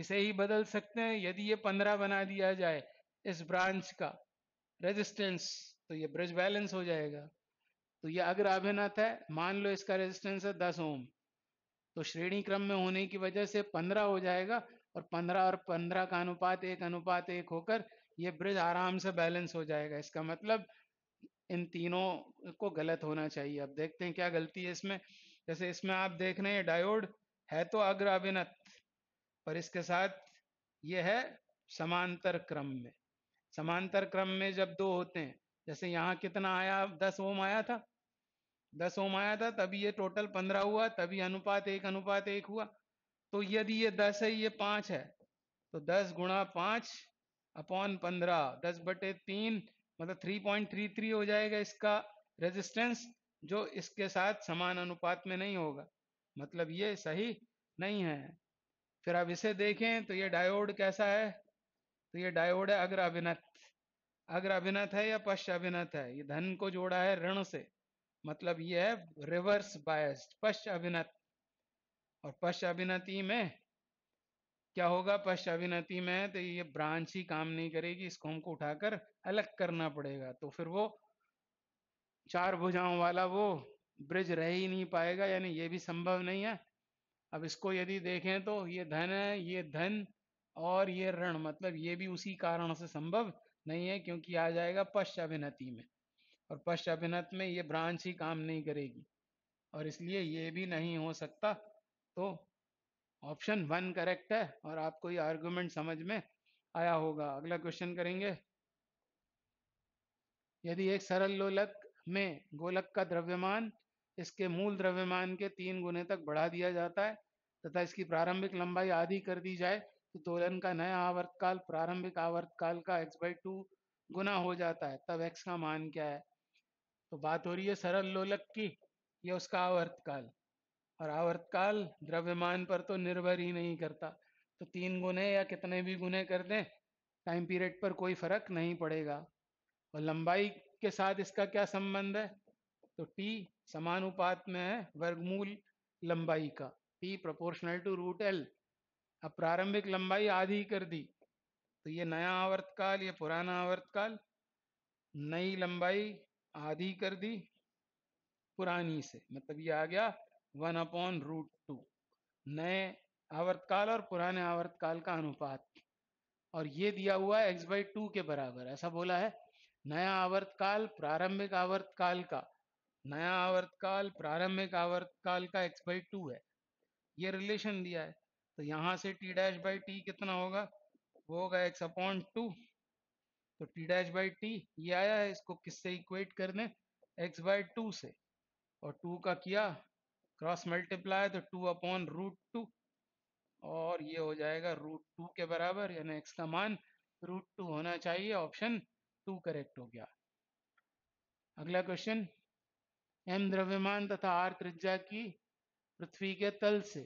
इसे ही बदल सकते हैं यदि ये पंद्रह बना दिया जाए इस ब्रांच का रेजिस्टेंस तो ये ब्रिज बैलेंस हो जाएगा तो ये अगर अभिनत है मान लो इसका रेजिस्टेंस है दस ओम तो श्रेणी क्रम में होने की वजह से पंद्रह हो जाएगा और पंद्रह और पंद्रह का अनुपात एक अनुपात एक होकर ये ब्रिज आराम से बैलेंस हो जाएगा इसका मतलब इन तीनों को गलत होना चाहिए अब देखते हैं क्या गलती है इसमें जैसे इसमें आप देख रहे हैं डायोड है तो अग्र अभिनत पर इसके साथ ये है समांतर क्रम में समांतर क्रम में जब दो होते हैं जैसे यहाँ कितना आया दस ओम आया था दस ओम आया था तभी ये टोटल पंद्रह हुआ तभी अनुपात एक अनुपात एक हुआ तो यदि ये दस है ये पांच है तो दस गुणा पांच अपॉन पंद्रह दस बटे तीन मतलब थ्री पॉइंट थ्री थ्री हो जाएगा इसका रेजिस्टेंस जो इसके साथ समान अनुपात में नहीं होगा मतलब ये सही नहीं है फिर अब इसे देखें तो ये डायोड कैसा है तो ये डायोड है अग्र अभिनत अग्र अभिनत है या पश्च अभिनत है ये धन को जोड़ा है ऋण से मतलब ये है रिवर्स बायस पश्च अभिनत और अभिनति में क्या होगा पश्च अभिनति में तो ये ब्रांच ही काम नहीं करेगी इसको हमको उठाकर अलग करना पड़ेगा तो फिर वो चार भुजाओं वाला वो ब्रिज रह ही नहीं पाएगा यानी ये भी संभव नहीं है अब इसको यदि देखें तो ये धन है ये धन और ये ऋण मतलब ये भी उसी कारण से संभव नहीं है क्योंकि आ जाएगा पश्च अभिनति में और पश्च अभिनत में ये ब्रांच ही काम नहीं करेगी और इसलिए ये भी नहीं हो सकता तो ऑप्शन वन करेक्ट है और आपको ये आर्गुमेंट समझ में आया होगा अगला क्वेश्चन करेंगे यदि एक सरल लोलक में गोलक का द्रव्यमान इसके मूल द्रव्यमान के तीन गुने तक बढ़ा दिया जाता है तथा इसकी प्रारंभिक लंबाई आधी कर दी जाए तो दोलन का नया आवर्त काल प्रारंभिक आवर्त काल का एक्स बाई टू गुना हो जाता है तब एक्स का मान क्या है तो बात हो रही है सरल लोलक की यह उसका आवर्त काल और आवर्त काल द्रव्यमान पर तो निर्भर ही नहीं करता तो तीन गुने या कितने भी गुने कर दें टाइम पीरियड पर कोई फर्क नहीं पड़ेगा और लंबाई के साथ इसका क्या संबंध है तो टी समानुपात में है वर्गमूल लंबाई का T proportional to root L अब प्रारंभिक लंबाई आधी कर दी तो ये नया आवर्तकाल ये पुराना आवर्तकाल नई लंबाई आधी कर दी पुरानी से मतलब ये आ गया वन अपॉन रूट टू नए आवर्तकाल और पुराने आवर्तकाल का अनुपात और ये दिया हुआ है एक्स बाई टू के बराबर ऐसा बोला है नया आवर्तकाल प्रारंभिक आवर्तकाल का नया आवर्तकाल प्रारंभिक आवर्तकाल का एक्स बाई टू है ये रिलेशन दिया है तो यहां से टी डैश बाई टी कितना होगा वो होगा एक्स अपॉन टू तो टी डैश बाई टी ये आया है इसको किससे इक्वेट करने एक्स बाई टू से और टू का किया क्रॉस मल्टीप्लाई तो टू अपॉन रूट टू और ये हो जाएगा रूट टू के बराबर यानी एक्स का मान रूट टू होना चाहिए ऑप्शन टू करेक्ट हो गया अगला क्वेश्चन एम द्रव्यमान तथा आर त्रिज्या की पृथ्वी के तल से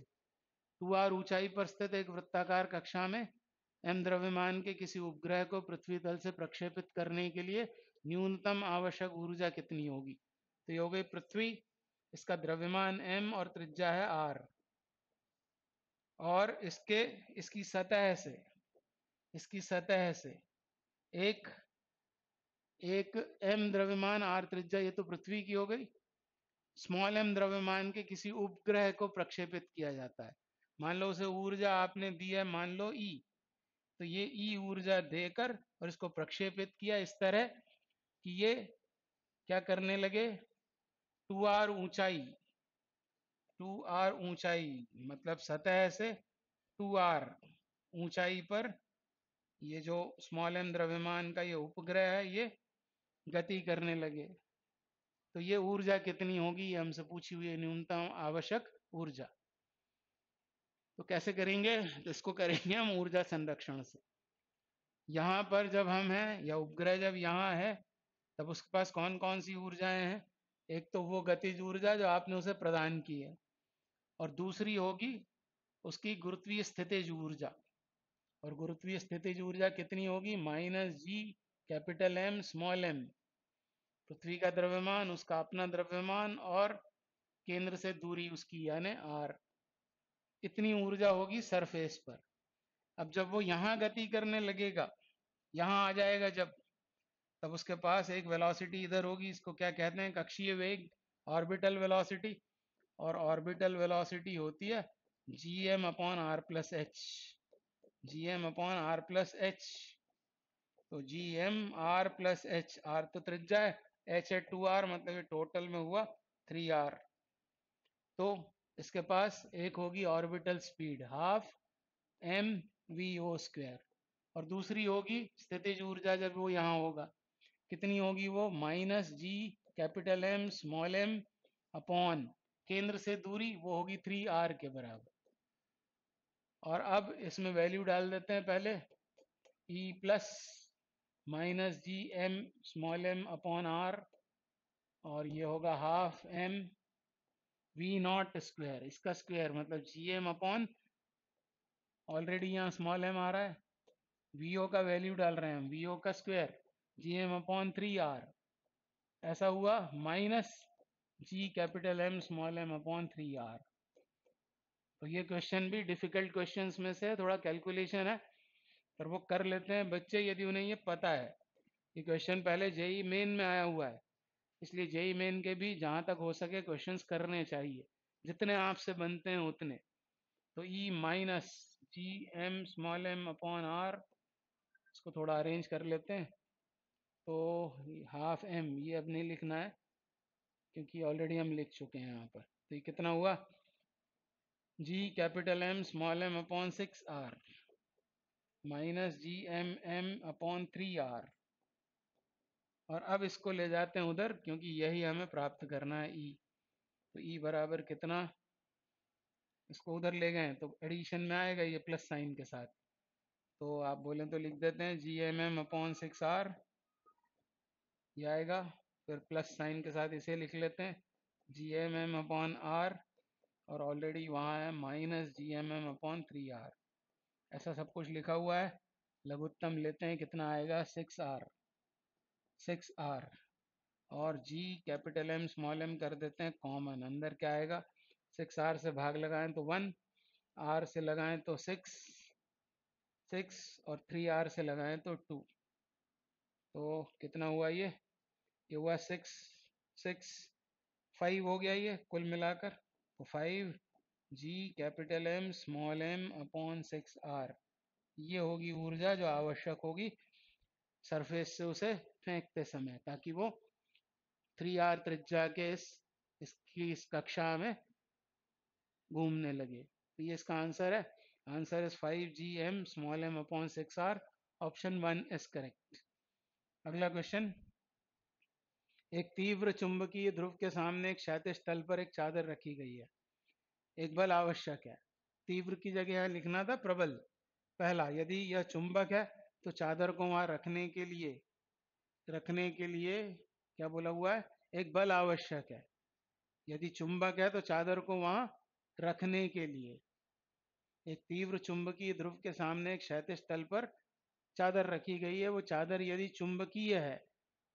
टू आर ऊंचाई पर स्थित एक वृत्ताकार कक्षा में एम द्रव्यमान के किसी उपग्रह को पृथ्वी तल से प्रक्षेपित करने के लिए न्यूनतम आवश्यक ऊर्जा कितनी होगी तो ये हो गई पृथ्वी इसका द्रव्यमान एम और त्रिज्या है आर और इसके इसकी सतह से इसकी सतह से एक एक एम द्रव्यमान आर त्रिज्या ये तो पृथ्वी की हो गई स्मॉल एम द्रव्यमान के किसी उपग्रह को प्रक्षेपित किया जाता है मान लो उसे ऊर्जा आपने दी है मान लो ई e। तो ये ई e ऊर्जा देकर और इसको प्रक्षेपित किया इस तरह कि ये क्या करने लगे टू आर ऊंचाई टू आर ऊंचाई मतलब सतह से टू आर ऊंचाई पर ये जो स्मॉल एम द्रव्यमान का ये उपग्रह है ये गति करने लगे तो ये ऊर्जा कितनी होगी ये हमसे पूछी हुई है न्यूनतम आवश्यक ऊर्जा तो कैसे करेंगे तो इसको करेंगे हम ऊर्जा संरक्षण से यहाँ पर जब हम हैं या उपग्रह जब यहाँ है तब उसके पास कौन कौन सी ऊर्जाएं हैं एक तो वो गतिज ऊर्जा जो आपने उसे प्रदान की है और दूसरी होगी उसकी गुरुत्वीय स्थितिज ऊर्जा और गुरुत्वीय स्थितिज ऊर्जा कितनी होगी minus G capital M small M पृथ्वी का द्रव्यमान उसका अपना द्रव्यमान और केंद्र से दूरी उसकी यानी आर इतनी ऊर्जा होगी सरफेस पर अब जब वो यहां गति करने लगेगा यहां आ जाएगा जब तब उसके पास एक वेलोसिटी इधर होगी इसको क्या कहते हैं कक्षीय वेग ऑर्बिटल वेलोसिटी और ऑर्बिटल वेलोसिटी होती है G M upon R plus H G M upon R plus H तो G M R plus H R तो त्रिज्या है एच है टू आर मतलब टोटल में हुआ थ्री आर तो इसके पास एक होगी orbital speed half M V O square और दूसरी होगी स्थितिज ऊर्जा जब वो यहाँ होगा कितनी होगी वो minus G capital M small M upon केंद्र से दूरी वो होगी थ्री आर के बराबर और अब इसमें वैल्यू डाल देते हैं पहले E e plus minus G M small M upon R और ये होगा half M V naught square इसका स्क्वायर मतलब जी एम अपॉन ऑलरेडी यहाँ स्मॉल एम आ रहा है वी ओ का वैल्यू डाल रहे हैं हम वी ओ का square G M upon three R ऐसा हुआ minus G capital M small M upon three R तो ये क्वेश्चन भी डिफिकल्ट क्वेश्चंस में से थोड़ा कैलकुलेशन है पर वो कर लेते हैं बच्चे यदि उन्हें ये पता है कि क्वेश्चन पहले जेई मेन में आया हुआ है इसलिए जेई मेन के भी जहाँ तक हो सके क्वेश्चंस करने चाहिए जितने आपसे बनते हैं उतने तो E minus G M small M upon R इसको थोड़ा अरेंज कर लेते हैं तो हाफ एम ये अब नहीं लिखना है क्योंकि ऑलरेडी हम लिख चुके हैं यहाँ पर तो ये कितना हुआ G capital M small M upon six R minus G M M upon three R और अब इसको ले जाते हैं उधर क्योंकि यही हमें प्राप्त करना है ई e। तो ई e बराबर कितना इसको उधर ले गए तो एडिशन में आएगा ये प्लस साइन के साथ तो आप बोलें तो लिख देते हैं G M M upon six R ये आएगा फिर प्लस साइन के साथ इसे लिख लेते हैं G M M upon R और ऑलरेडी वहाँ है minus G M M upon three R ऐसा सब कुछ लिखा हुआ है लघुत्तम लेते हैं कितना आएगा सिक्स आर सिक्स आर और G capital M small M कर देते हैं कॉमन अंदर क्या आएगा सिक्स आर से भाग लगाएं तो वन आर से लगाएं तो सिक्स सिक्स और थ्री आर से लगाएं तो टू तो कितना हुआ ये ये हुआ सिक्स सिक्स फाइव हो गया ये कुल मिलाकर तो five G capital M small M upon six R ये होगी ऊर्जा जो आवश्यक होगी सरफेस से उसे फेंकते समय ताकि वो थ्री आर त्रिज्या के इस इसकी इस कक्षा में घूमने लगे तो ये इसका आंसर है answer is five G M small M upon six R option one is correct अगला क्वेश्चन एक तीव्र चुंबकीय ध्रुव के सामने एक क्षैतिज तल पर एक चादर रखी गई है एक बल आवश्यक है तीव्र की जगह यहाँ लिखना था प्रबल पहला यदि यह चुंबक है तो चादर को वहां रखने के लिए रखने के लिए क्या बोला हुआ है एक बल आवश्यक है यदि चुंबक है तो चादर को वहां रखने के लिए एक तीव्र चुंबकीय ध्रुव के सामने एक क्षेत्र स्थल पर चादर रखी गई है वो चादर यदि चुंबकीय है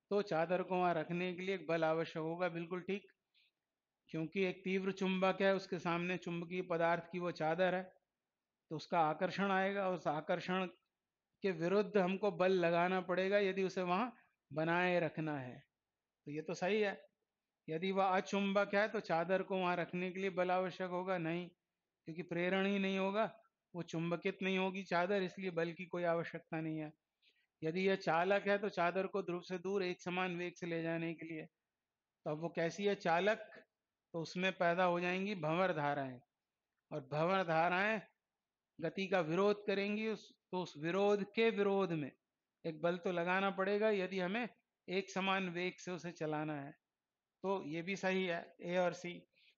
तो चादर को वहां रखने के लिए एक बल आवश्यक होगा बिल्कुल ठीक क्योंकि एक तीव्र चुंबक है उसके सामने चुंबकीय पदार्थ की वो चादर है तो उसका आकर्षण आएगा उस आकर्षण के विरुद्ध हमको बल लगाना पड़ेगा यदि उसे वहां बनाए रखना है तो ये तो सही है यदि वह अचुंबक है तो चादर को वहां रखने के लिए बल आवश्यक होगा नहीं क्योंकि प्रेरण ही नहीं होगा वो चुंबकित नहीं होगी चादर इसलिए बल की कोई आवश्यकता नहीं है यदि यह चालक है तो चादर को ध्रुव से दूर एक समान वेग से ले जाने के लिए तो अब वो कैसी है चालक तो उसमें पैदा हो जाएंगी भंवर धाराएं और भंवर धाराएं गति का विरोध करेंगी उस तो उस विरोध के विरोध में एक बल तो लगाना पड़ेगा यदि हमें एक समान वेग से उसे चलाना है तो ये भी सही है ए और सी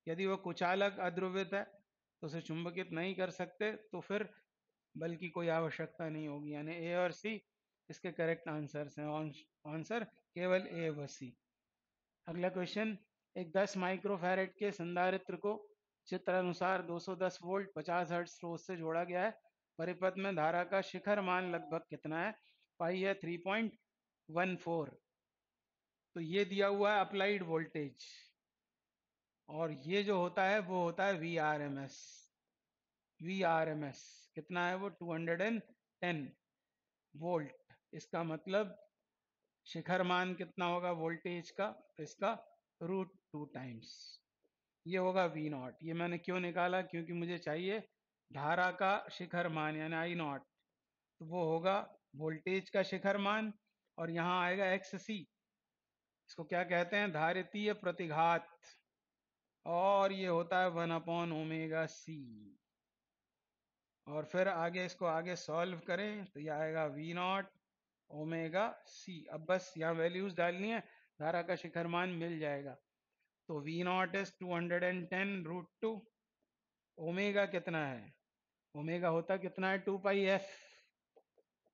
यदि वो कुचालक अद्रुवित है तो उसे चुंबकित नहीं कर सकते तो फिर बल की कोई आवश्यकता नहीं होगी यानी ए और सी इसके करेक्ट आंसर्स हैं आंसर केवल ए व सी अगला क्वेश्चन एक 10 माइक्रोफेरेट के संधारित्र को चित्र अनुसार 210 वोल्ट 50 हर्ट्ज स्रोत से जोड़ा गया है परिपथ में धारा का शिखर मान लगभग कितना है पाई है 3.14 तो ये दिया हुआ है अप्लाइड वोल्टेज और ये जो होता है वो होता है V R M S V R M S कितना है वो 210 वोल्ट इसका मतलब शिखर मान कितना होगा वोल्टेज का तो इसका रूट टू टाइम्स ये होगा वी नॉट ये मैंने क्यों निकाला क्योंकि मुझे चाहिए धारा का शिखर मान यानी आई नॉट तो वो होगा वोल्टेज का शिखर मान और यहाँ आएगा एक्स सी इसको क्या कहते हैं धारितीय प्रतिघात और ये होता है वन अपॉन ओमेगा सी और फिर आगे इसको आगे सॉल्व करें तो यह आएगा वी नॉट ओमेगा सी अब बस यहाँ वैल्यूज डालनी है धारा का शिखर मान मिल जाएगा तो V naught is two hundred and ten root two omega कितना है ओमेगा होता कितना है two pi F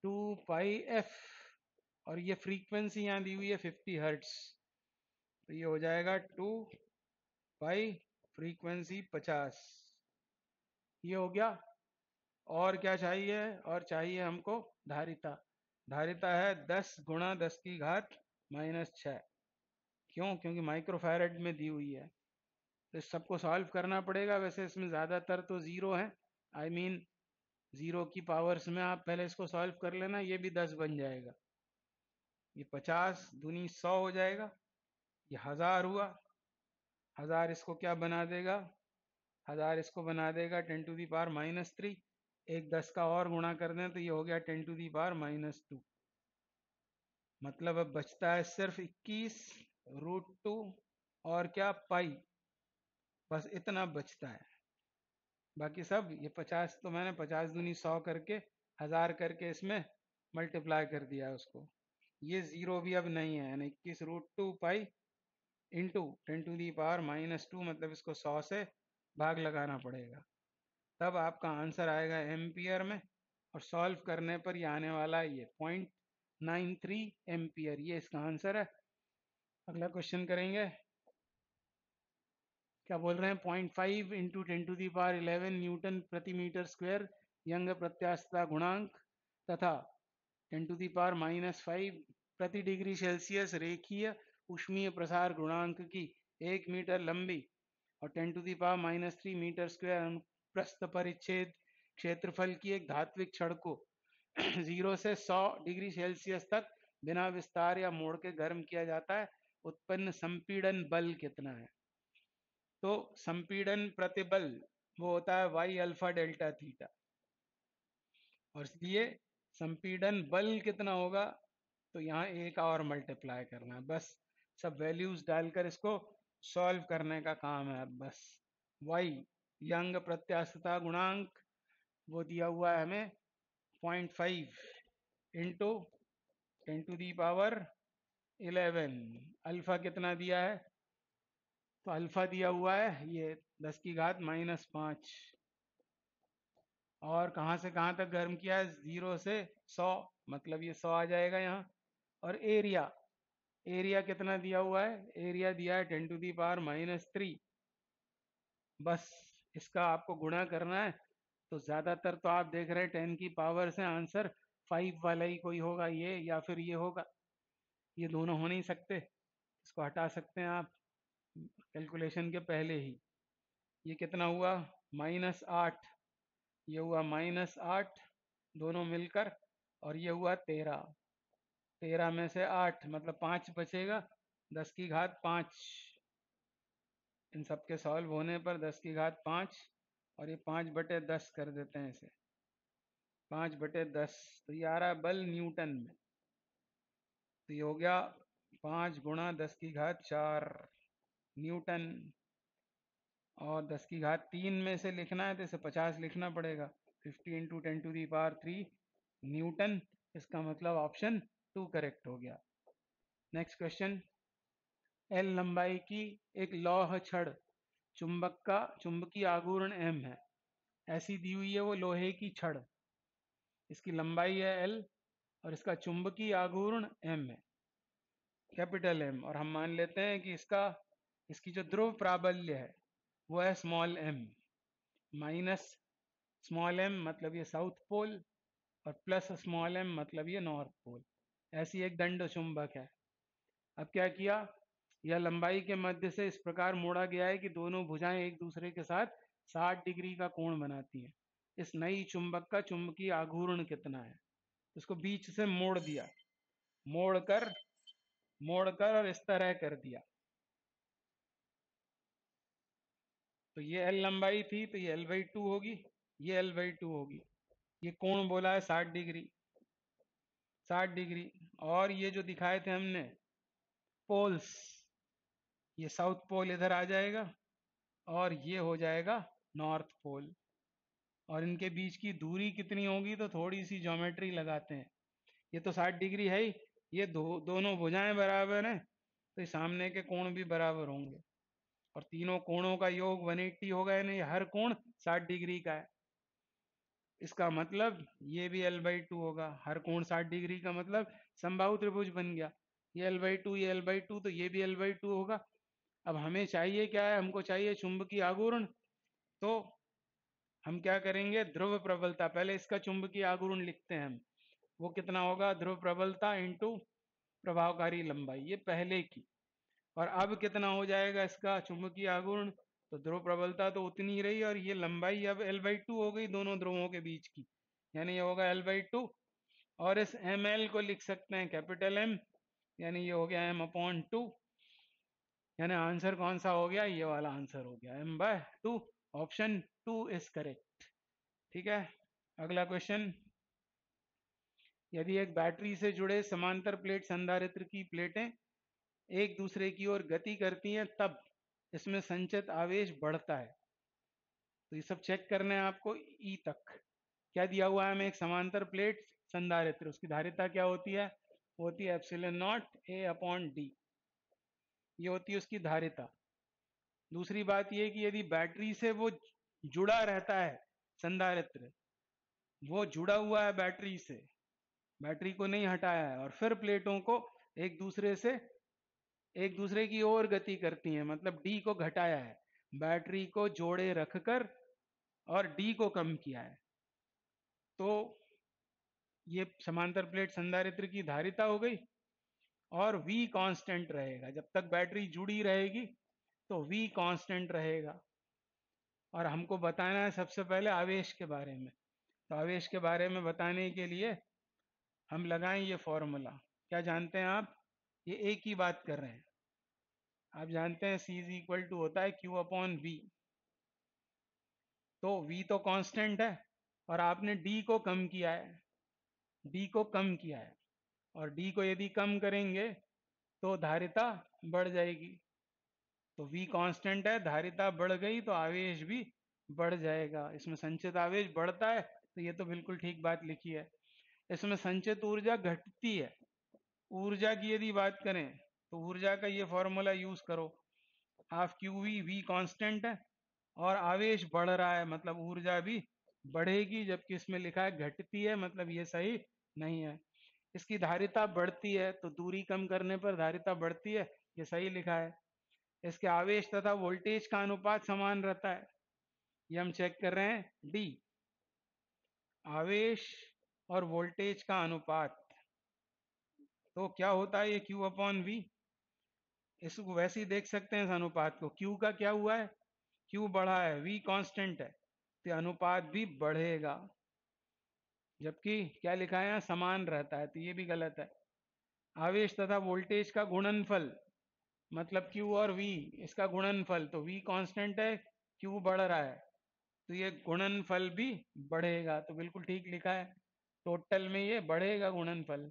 two pi F और ये फ्रीक्वेंसी यहाँ दी हुई है फिफ्टी हर्ट्स तो ये हो जाएगा टू पाई फ्रीक्वेंसी पचास ये हो गया और क्या चाहिए और चाहिए हमको धारिता धारिता है दस गुणा दस की घात माइनस छः क्यों क्योंकि माइक्रोफेरेड में दी हुई है तो इस सबको सॉल्व करना पड़ेगा वैसे इसमें ज़्यादातर तो ज़ीरो है I I mean mean, zero की पावर्स में आप पहले इसको सॉल्व कर लेना ये भी दस बन जाएगा ये पचास दूनी सौ हो जाएगा ये हज़ार हुआ हज़ार इसको क्या बना देगा हज़ार इसको बना देगा ten to the power minus three एक दस का और गुणा कर दें तो ये हो गया ten to the power minus two मतलब अब बचता है सिर्फ इक्कीस रूट टू और क्या पाई बस इतना बचता है बाकी सब ये पचास तो मैंने पचास दूनी सौ करके हजार करके इसमें मल्टीप्लाई कर दिया उसको ये जीरो भी अब नहीं है यानी इक्कीस root two pi into ten to the power minus two मतलब इसको सौ से भाग लगाना पड़ेगा तब आपका आंसर आएगा एम्पियर में और सॉल्व करने पर ये आने वाला ये पॉइंट नाइन थ्री एम्पियर ये इसका आंसर है अगला क्वेश्चन करेंगे क्या बोल रहे हैं point five into ten to power eleven newton प्रति मीटर स्क्वायर यंग प्रत्याशता गुणांक तथा ten to power minus five प्रति डिग्री सेल्सियस रेखीय उष्मीय प्रसार गुणांक की एक मीटर लंबी और ten to the power minus three metre square अनुप्रस्थ परिच्छेद क्षेत्रफल की एक धात्विक क्षण को जीरो (clears throat) से सौ डिग्री सेल्सियस तक बिना विस्तार या मोड़ के गर्म किया जाता है उत्पन्न संपीड़न बल कितना है तो संपीड़न प्रतिबल वो होता है वाई अल्फा डेल्टा थीटा और इसलिए संपीड़न बल कितना होगा तो यहाँ एक और मल्टीप्लाई करना है बस सब वैल्यूज डालकर इसको सॉल्व करने का काम है बस वाई यंग प्रत्याशता गुणांक वो दिया हुआ है हमें point five into ten to the power eleven alpha कितना दिया है तो अल्फा दिया हुआ है ये दस की घात माइनस पाँच और कहाँ से कहाँ तक गर्म किया है जीरो से सौ मतलब ये सौ आ जाएगा यहाँ और एरिया एरिया कितना दिया हुआ है एरिया दिया है ten to the power minus three बस इसका आपको गुणा करना है तो ज़्यादातर तो आप देख रहे हैं टेन की पावर से आंसर फाइव वाला ही कोई होगा ये या फिर ये होगा ये दोनों हो नहीं सकते इसको हटा सकते हैं आप कैलकुलेशन के पहले ही ये कितना हुआ माइनस आठ ये हुआ माइनस आठ दोनों मिलकर और ये हुआ तेरह तेरह में से आठ मतलब पाँच बचेगा दस की घात पाँच इन सब के सॉल्व होने पर दस की घात पाँच और ये पाँच बटे दस कर देते हैं इसे पाँच बटे दस तो ये आ रहा है बल न्यूटन में तो ये हो गया पाँच गुणा दस की घात चार न्यूटन और दस की घात तीन में से लिखना है तो इसे पचास लिखना पड़ेगा fifty into ten to the power three newton इसका मतलब ऑप्शन टू करेक्ट हो गया नेक्स्ट क्वेश्चन एल लंबाई की एक लौह छड़ चुंबक का चुंबकीय आगूर्ण एम है ऐसी दी हुई है वो लोहे की छड़ इसकी लंबाई है एल और इसका चुंबकीय आघूर्ण एम है कैपिटल एम और हम मान लेते हैं कि इसका इसकी जो ध्रुव प्राबल्य है वो है small M minus small M मतलब ये साउथ पोल और प्लस स्मॉल एम मतलब ये नॉर्थ पोल ऐसी एक दंड चुंबक है अब क्या किया यह लंबाई के मध्य से इस प्रकार मोड़ा गया है कि दोनों भुजाएं एक दूसरे के साथ 60 डिग्री का कोण बनाती हैं इस नई चुंबक का चुंबकीय आघूर्ण कितना है उसको बीच से मोड़ दिया मोड़ कर मोड़ कर और इस तरह कर दिया तो ये एल लंबाई थी तो ये एल बाई टू होगी ये एल बाई टू होगी ये कोण बोला है साठ डिग्री साठ डिग्री और ये जो दिखाए थे हमने पोल्स ये साउथ पोल इधर आ जाएगा और ये हो जाएगा नॉर्थ पोल और इनके बीच की दूरी कितनी होगी तो थोड़ी सी ज्योमेट्री लगाते हैं ये तो साठ डिग्री है ही ये दो, दोनों भुजाएं बराबर हैं तो सामने के कोण भी बराबर होंगे और तीनों कोणों का योग 180 होगा यानी हर कोण 60 डिग्री का है इसका मतलब ये भी एल बाई टू होगा हर कोण 60 डिग्री का मतलब संभाव त्रिभुज बन गया ये एल बाई टू ये एल बाई टू तो ये भी एल बाई टू होगा अब हमें चाहिए क्या है हमको चाहिए की आगूर्ण तो हम क्या करेंगे ध्रुव प्रबलता पहले इसका चुंबकीय आघूर्ण लिखते हैं हम वो कितना होगा ध्रुव प्रबलता इंटू प्रभावकारी लंबाई ये पहले की और अब कितना हो जाएगा इसका चुंबकीय आगुण तो ध्रुव प्रबलता तो उतनी ही रही और ये लंबाई अब एल बाई टू हो गई दोनों ध्रुवों के बीच की यानी ये होगा एल बाई टू और इस एम एल को लिख सकते हैं कैपिटल एम यानी ये हो गया एम अपॉन टू यानी आंसर कौन सा हो गया ये वाला आंसर हो गया M by two option two is correct ठीक है अगला क्वेश्चन यदि एक बैटरी से जुड़े समांतर प्लेट संधारित्र की प्लेटें एक दूसरे की ओर गति करती हैं तब इसमें संचित आवेश बढ़ता है तो ये सब चेक करना है आपको ई तक क्या दिया हुआ है हमें एक समांतर प्लेट संधारित्र उसकी धारिता क्या होती है होती है epsilon naught A upon D ये होती है उसकी धारिता दूसरी बात यह कि यदि बैटरी से वो जुड़ा रहता है संधारित्र वो जुड़ा हुआ है बैटरी से बैटरी को नहीं हटाया है और फिर प्लेटों को एक दूसरे से एक दूसरे की ओर गति करती हैं मतलब डी को घटाया है बैटरी को जोड़े रखकर और डी को कम किया है तो ये समांतर प्लेट संधारित्र की धारिता हो गई और वी कांस्टेंट रहेगा जब तक बैटरी जुड़ी रहेगी तो वी कांस्टेंट रहेगा और हमको बताना है सबसे पहले आवेश के बारे में तो आवेश के बारे में बताने के लिए हम लगाएं ये फॉर्मूला क्या जानते हैं आप ये एक ही बात कर रहे हैं आप जानते हैं सी इज इक्वल टू होता है क्यू अपॉन वी तो वी तो कांस्टेंट है और आपने डी को कम किया है डी को कम किया है और डी को यदि कम करेंगे तो धारिता बढ़ जाएगी तो वी कांस्टेंट है धारिता बढ़ गई तो आवेश भी बढ़ जाएगा इसमें संचित आवेश बढ़ता है तो ये तो बिल्कुल ठीक बात लिखी है इसमें संचित ऊर्जा घटती है ऊर्जा की यदि बात करें तो ऊर्जा का ये फॉर्मूला यूज करो half Q V V constant है और आवेश बढ़ रहा है मतलब ऊर्जा भी बढ़ेगी जबकि इसमें लिखा है घटती है मतलब ये सही नहीं है इसकी धारिता बढ़ती है तो दूरी कम करने पर धारिता बढ़ती है ये सही लिखा है इसके आवेश तथा वोल्टेज का अनुपात समान रहता है ये हम चेक कर रहे हैं डी आवेश और वोल्टेज का अनुपात तो क्या होता है ये क्यू अपॉन वी इसको वैसे ही देख सकते हैं इस अनुपात को क्यू का क्या हुआ है क्यू बढ़ा है वी कांस्टेंट है तो अनुपात भी बढ़ेगा जबकि क्या लिखा है समान रहता है तो ये भी गलत है आवेश तथा वोल्टेज का गुणनफल मतलब Q और V इसका गुणनफल तो V कांस्टेंट है Q बढ़ रहा है तो ये गुणनफल भी बढ़ेगा तो बिल्कुल ठीक लिखा है टोटल में ये बढ़ेगा गुणनफल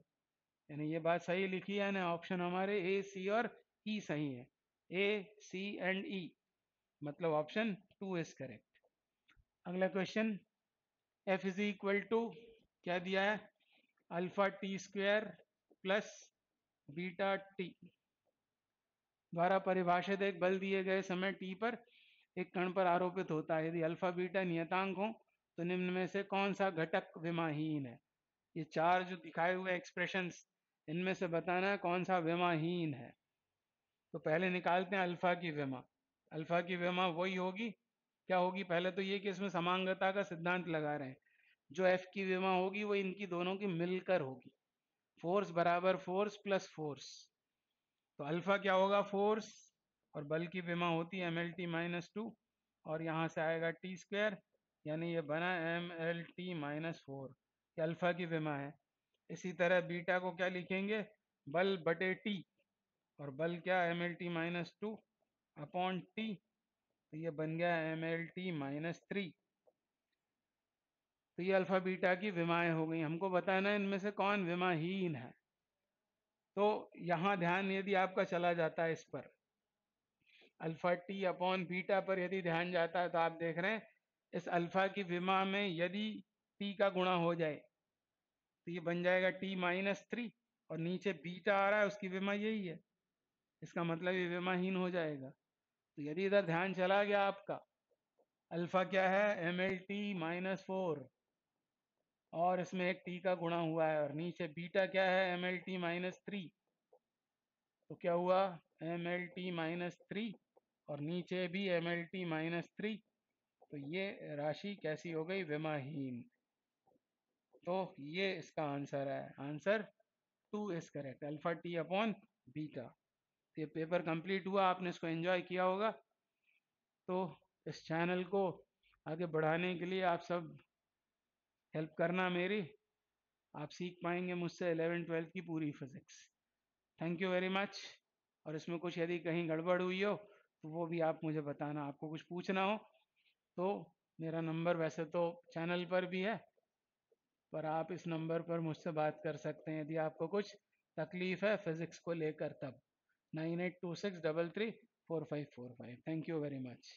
यानी ये बात सही लिखी है ना ऑप्शन हमारे ए सी और ई e सही है ए सी एंड ई मतलब ऑप्शन टू इज करेक्ट अगला question F is equal to क्या दिया है alpha T square plus beta T द्वारा परिभाषित एक बल दिए गए समय टी पर एक कण पर आरोपित होता है यदि अल्फा बीटा नियतांक हो तो निम्न में से कौन सा घटक विमाहीन है ये चार जो दिखाए हुए एक्सप्रेशन इनमें से बताना है कौन सा विमाहीन है तो पहले निकालते हैं अल्फा की विमा अल्फा की विमा वही होगी क्या होगी पहले तो ये कि इसमें समांगता का सिद्धांत लगा रहे हैं जो एफ की विमा होगी वो इनकी दोनों की मिलकर होगी फोर्स बराबर फोर्स प्लस फोर्स तो अल्फा क्या होगा फोर्स और बल की विमा होती है M L T minus two और यहाँ से आएगा टी स्क्वेयर यानी ये बना M L T minus four ये अल्फा की विमा है इसी तरह बीटा को क्या लिखेंगे बल बटे टी और बल क्या M L T minus two upon T तो ये बन गया M L T minus three तो ये अल्फा बीटा की विमाएं हो गई हमको बताना है इनमें से कौन विमाहीन है तो यहाँ ध्यान यदि आपका चला जाता है इस पर अल्फा टी अपॉन बीटा पर यदि ध्यान जाता है तो आप देख रहे हैं इस अल्फा की विमा में यदि टी का गुणा हो जाए तो ये बन जाएगा टी माइनस थ्री और नीचे बीटा आ रहा है उसकी विमा यही है इसका मतलब ये विमाहीन हो जाएगा तो यदि इधर ध्यान चला गया आपका अल्फा क्या है M L T minus four और इसमें एक टी का गुणा हुआ है और नीचे बीटा क्या है M L T minus three तो क्या हुआ M L T minus three और नीचे भी M L T minus three तो ये राशि कैसी हो गई विमाहीन तो ये इसका आंसर है answer two is correct alpha T upon beta ये पेपर कंप्लीट हुआ आपने इसको एंजॉय किया होगा तो इस चैनल को आगे बढ़ाने के लिए आप सब हेल्प करना मेरी आप सीख पाएंगे मुझसे एलेवन ट्वेल्थ की पूरी physics thank you very much और इसमें कुछ यदि कहीं गड़बड़ हुई हो तो वो भी आप मुझे बताना आपको कुछ पूछना हो तो मेरा नंबर वैसे तो चैनल पर भी है पर आप इस नंबर पर मुझसे बात कर सकते हैं यदि आपको कुछ तकलीफ है फिजिक्स को लेकर तब nine eight two six double three four five four five thank you very much